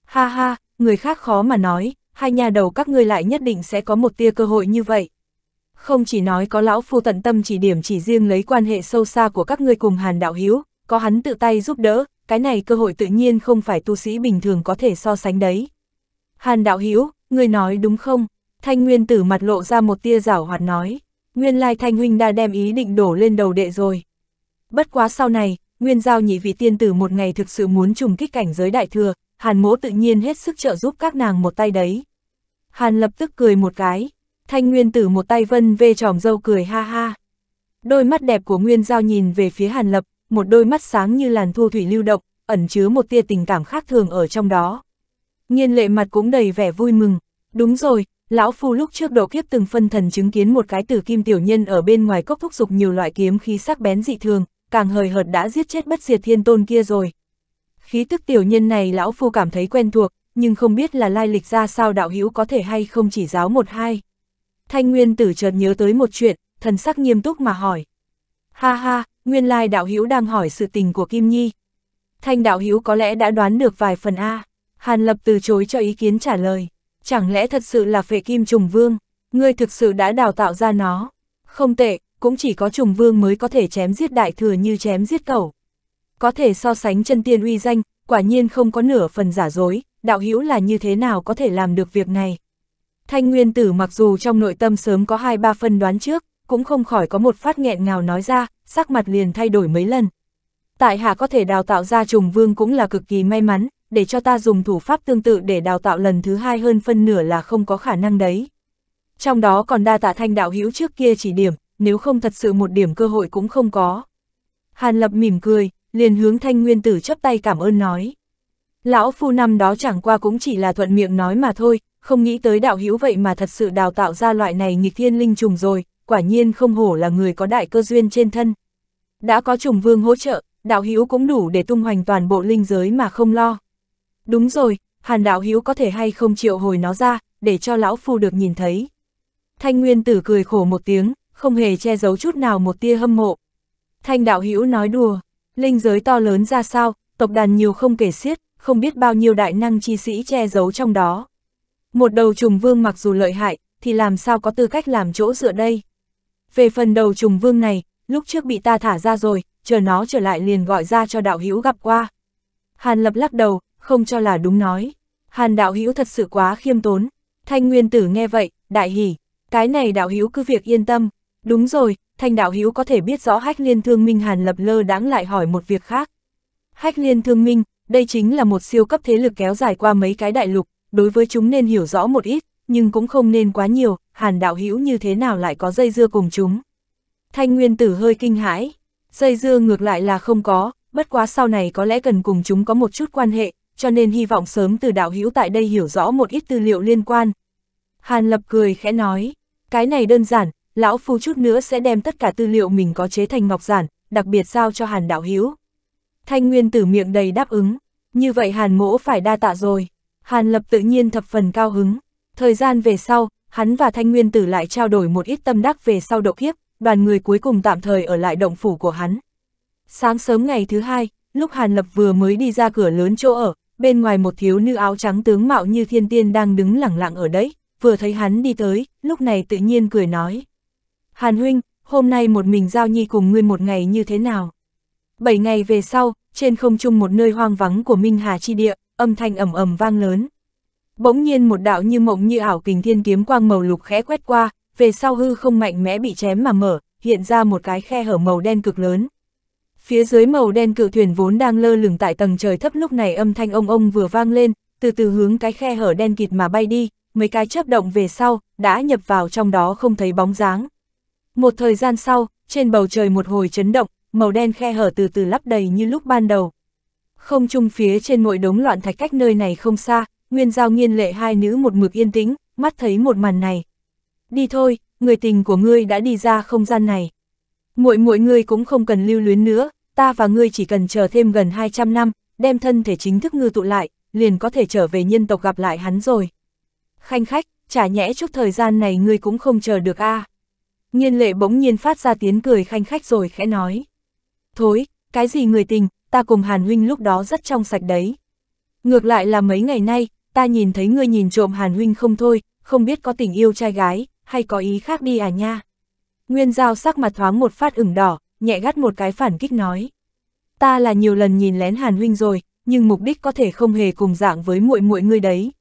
Ha ha, người khác khó mà nói, hai nhà đầu các ngươi lại nhất định sẽ có một tia cơ hội như vậy. Không chỉ nói có lão phu tận tâm chỉ điểm chỉ riêng lấy quan hệ sâu xa của các ngươi cùng Hàn Đạo Hiếu, có hắn tự tay giúp đỡ, cái này cơ hội tự nhiên không phải tu sĩ bình thường có thể so sánh đấy. Hàn Đạo Hiếu, ngươi nói đúng không? Thanh Nguyên Tử mặt lộ ra một tia giảo hoạt nói, nguyên lai Thanh Huynh đã đem ý định đổ lên đầu đệ rồi. Bất quá sau này, Nguyên Giao nhị vị tiên tử một ngày thực sự muốn trùng kích cảnh giới đại thừa, Hàn mỗ tự nhiên hết sức trợ giúp các nàng một tay đấy. Hàn lập tức cười một cái, thanh nguyên tử một tay vân về tròm dâu cười ha ha. Đôi mắt đẹp của Nguyên Giao nhìn về phía Hàn Lập, một đôi mắt sáng như làn thu thủy lưu động, ẩn chứa một tia tình cảm khác thường ở trong đó. Nhiên lệ mặt cũng đầy vẻ vui mừng. Đúng rồi, lão phu lúc trước độ kiếp từng phân thần chứng kiến một cái tử kim tiểu nhân ở bên ngoài cốc thúc dục nhiều loại kiếm khí sắc bén dị thường, càng hời hợt đã giết chết bất diệt thiên tôn kia rồi, khí tức tiểu nhân này lão phu cảm thấy quen thuộc, nhưng không biết là lai lịch ra sao đạo hữu có thể hay không chỉ giáo một hai. Thanh Nguyên tử chợt nhớ tới một chuyện, thần sắc nghiêm túc mà hỏi. Ha ha, nguyên lai đạo hữu đang hỏi sự tình của Kim Nhi. Thanh đạo hữu có lẽ đã đoán được vài phần A. Hàn Lập từ chối cho ý kiến trả lời. Chẳng lẽ thật sự là phệ kim trùng vương, ngươi thực sự đã đào tạo ra nó. Không tệ, cũng chỉ có trùng vương mới có thể chém giết đại thừa như chém giết cẩu có thể so sánh chân tiên uy danh, quả nhiên không có nửa phần giả dối, đạo hữu là như thế nào có thể làm được việc này. Thanh Nguyên Tử mặc dù trong nội tâm sớm có hai ba phân đoán trước, cũng không khỏi có một phát nghẹn ngào nói ra, sắc mặt liền thay đổi mấy lần. Tại hạ có thể đào tạo ra trùng vương cũng là cực kỳ may mắn, để cho ta dùng thủ pháp tương tự để đào tạo lần thứ hai hơn phân nửa là không có khả năng đấy. Trong đó còn đa tạ thanh đạo hữu trước kia chỉ điểm, nếu không thật sự một điểm cơ hội cũng không có. Hàn Lập mỉm cười, liền hướng thanh nguyên tử chấp tay cảm ơn nói. Lão phu năm đó chẳng qua cũng chỉ là thuận miệng nói mà thôi, không nghĩ tới đạo hữu vậy mà thật sự đào tạo ra loại này nghịch thiên linh trùng rồi, quả nhiên không hổ là người có đại cơ duyên trên thân. Đã có trùng vương hỗ trợ, đạo hữu cũng đủ để tung hoành toàn bộ linh giới mà không lo. Đúng rồi, hàn đạo hữu có thể hay không triệu hồi nó ra, để cho lão phu được nhìn thấy. Thanh Nguyên tử cười khổ một tiếng, không hề che giấu chút nào một tia hâm mộ. Thanh đạo hữu nói đùa, Linh giới to lớn ra sao, tộc đàn nhiều không kể xiết, không biết bao nhiêu đại năng chi sĩ che giấu trong đó. Một đầu trùng vương mặc dù lợi hại, thì làm sao có tư cách làm chỗ dựa đây. Về phần đầu trùng vương này, lúc trước bị ta thả ra rồi, chờ nó trở lại liền gọi ra cho đạo hữu gặp qua. Hàn lập lắc đầu, không cho là đúng nói. Hàn đạo hữu thật sự quá khiêm tốn. Thanh nguyên tử nghe vậy, đại hỉ, cái này đạo hữu cứ việc yên tâm, Đúng rồi, thanh đạo hữu có thể biết rõ hách liên thương minh Hàn Lập Lơ đáng lại hỏi một việc khác. Hách liên thương minh, đây chính là một siêu cấp thế lực kéo dài qua mấy cái đại lục, đối với chúng nên hiểu rõ một ít, nhưng cũng không nên quá nhiều, Hàn đạo hữu như thế nào lại có dây dưa cùng chúng. Thanh nguyên tử hơi kinh hãi, dây dưa ngược lại là không có, bất quá sau này có lẽ cần cùng chúng có một chút quan hệ, cho nên hy vọng sớm từ đạo hữu tại đây hiểu rõ một ít tư liệu liên quan. Hàn lập cười khẽ nói, cái này đơn giản, lão phu chút nữa sẽ đem tất cả tư liệu mình có chế thành ngọc giản, đặc biệt giao cho Hàn Đạo Hiếu. Thanh Nguyên Tử miệng đầy đáp ứng, như vậy Hàn Mỗ phải đa tạ rồi. Hàn Lập tự nhiên thập phần cao hứng. Thời gian về sau, hắn và Thanh Nguyên Tử lại trao đổi một ít tâm đắc về sau độc hiếp, đoàn người cuối cùng tạm thời ở lại động phủ của hắn. Sáng sớm ngày thứ hai, lúc Hàn Lập vừa mới đi ra cửa lớn chỗ ở, bên ngoài một thiếu nữ áo trắng tướng mạo như thiên tiên đang đứng lẳng lặng ở đấy, vừa thấy hắn đi tới, lúc này tự nhiên cười nói, Hàn huynh, hôm nay một mình giao nhi cùng ngươi một ngày như thế nào? Bảy ngày về sau, trên không trung một nơi hoang vắng của Minh Hà Chi Địa, âm thanh ầm ầm vang lớn. Bỗng nhiên một đạo như mộng như ảo kình thiên kiếm quang màu lục khẽ quét qua, về sau hư không mạnh mẽ bị chém mà mở, hiện ra một cái khe hở màu đen cực lớn. Phía dưới màu đen cự thuyền vốn đang lơ lửng tại tầng trời thấp lúc này âm thanh ông ông vừa vang lên, từ từ hướng cái khe hở đen kịt mà bay đi, mấy cái chớp động về sau, đã nhập vào trong đó không thấy bóng dáng. Một thời gian sau, trên bầu trời một hồi chấn động, màu đen khe hở từ từ lắp đầy như lúc ban đầu. Không chung phía trên mỗi đống loạn thạch cách nơi này không xa, Nguyên Giao nghiên lệ hai nữ một mực yên tĩnh, mắt thấy một màn này. Đi thôi, người tình của ngươi đã đi ra không gian này. Muội muội ngươi cũng không cần lưu luyến nữa, ta và ngươi chỉ cần chờ thêm gần 200 năm, đem thân thể chính thức ngư tụ lại, liền có thể trở về nhân tộc gặp lại hắn rồi. Khanh khách, chả nhẽ chút thời gian này ngươi cũng không chờ được a à. Nhiên lệ bỗng nhiên phát ra tiếng cười khanh khách rồi khẽ nói. Thối, cái gì người tình, ta cùng Hàn Huynh lúc đó rất trong sạch đấy. Ngược lại là mấy ngày nay, ta nhìn thấy ngươi nhìn trộm Hàn Huynh không thôi, không biết có tình yêu trai gái, hay có ý khác đi à nha. Nguyên Giao sắc mặt thoáng một phát ửng đỏ, nhẹ gắt một cái phản kích nói. Ta là nhiều lần nhìn lén Hàn Huynh rồi, nhưng mục đích có thể không hề cùng dạng với muội muội ngươi đấy.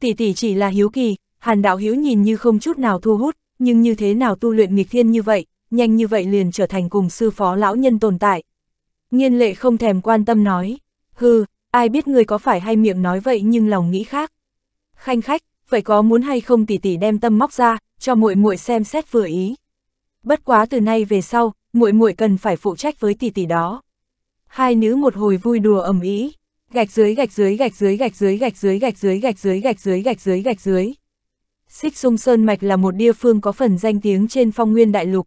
Tỷ tỷ chỉ là hiếu kỳ, Hàn Đạo Hiếu nhìn như không chút nào thu hút, nhưng như thế nào tu luyện nghịch thiên như vậy, nhanh như vậy liền trở thành cùng sư phó lão nhân tồn tại. nhiên lệ không thèm quan tâm nói, hừ, ai biết người có phải hay miệng nói vậy nhưng lòng nghĩ khác. Khanh khách, vậy có muốn hay không tỷ tỷ đem tâm móc ra, cho muội muội xem xét vừa ý. Bất quá từ nay về sau, muội muội cần phải phụ trách với tỷ tỷ đó. Hai nữ một hồi vui đùa ầm ĩ, gạch dưới gạch dưới gạch dưới gạch dưới gạch dưới gạch dưới gạch dưới gạch dưới gạch dưới gạch dưới Xích Dung Sơn Mạch là một địa phương có phần danh tiếng trên phong nguyên đại lục.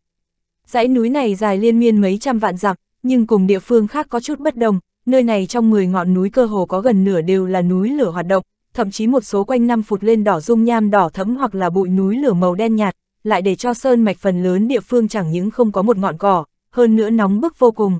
Dãy núi này dài liên miên mấy trăm vạn dặm, nhưng cùng địa phương khác có chút bất đồng, nơi này trong 10 ngọn núi cơ hồ có gần nửa đều là núi lửa hoạt động, thậm chí một số quanh năm phụt lên đỏ dung nham đỏ thẫm hoặc là bụi núi lửa màu đen nhạt, lại để cho sơn mạch phần lớn địa phương chẳng những không có một ngọn cỏ, hơn nữa nóng bức vô cùng.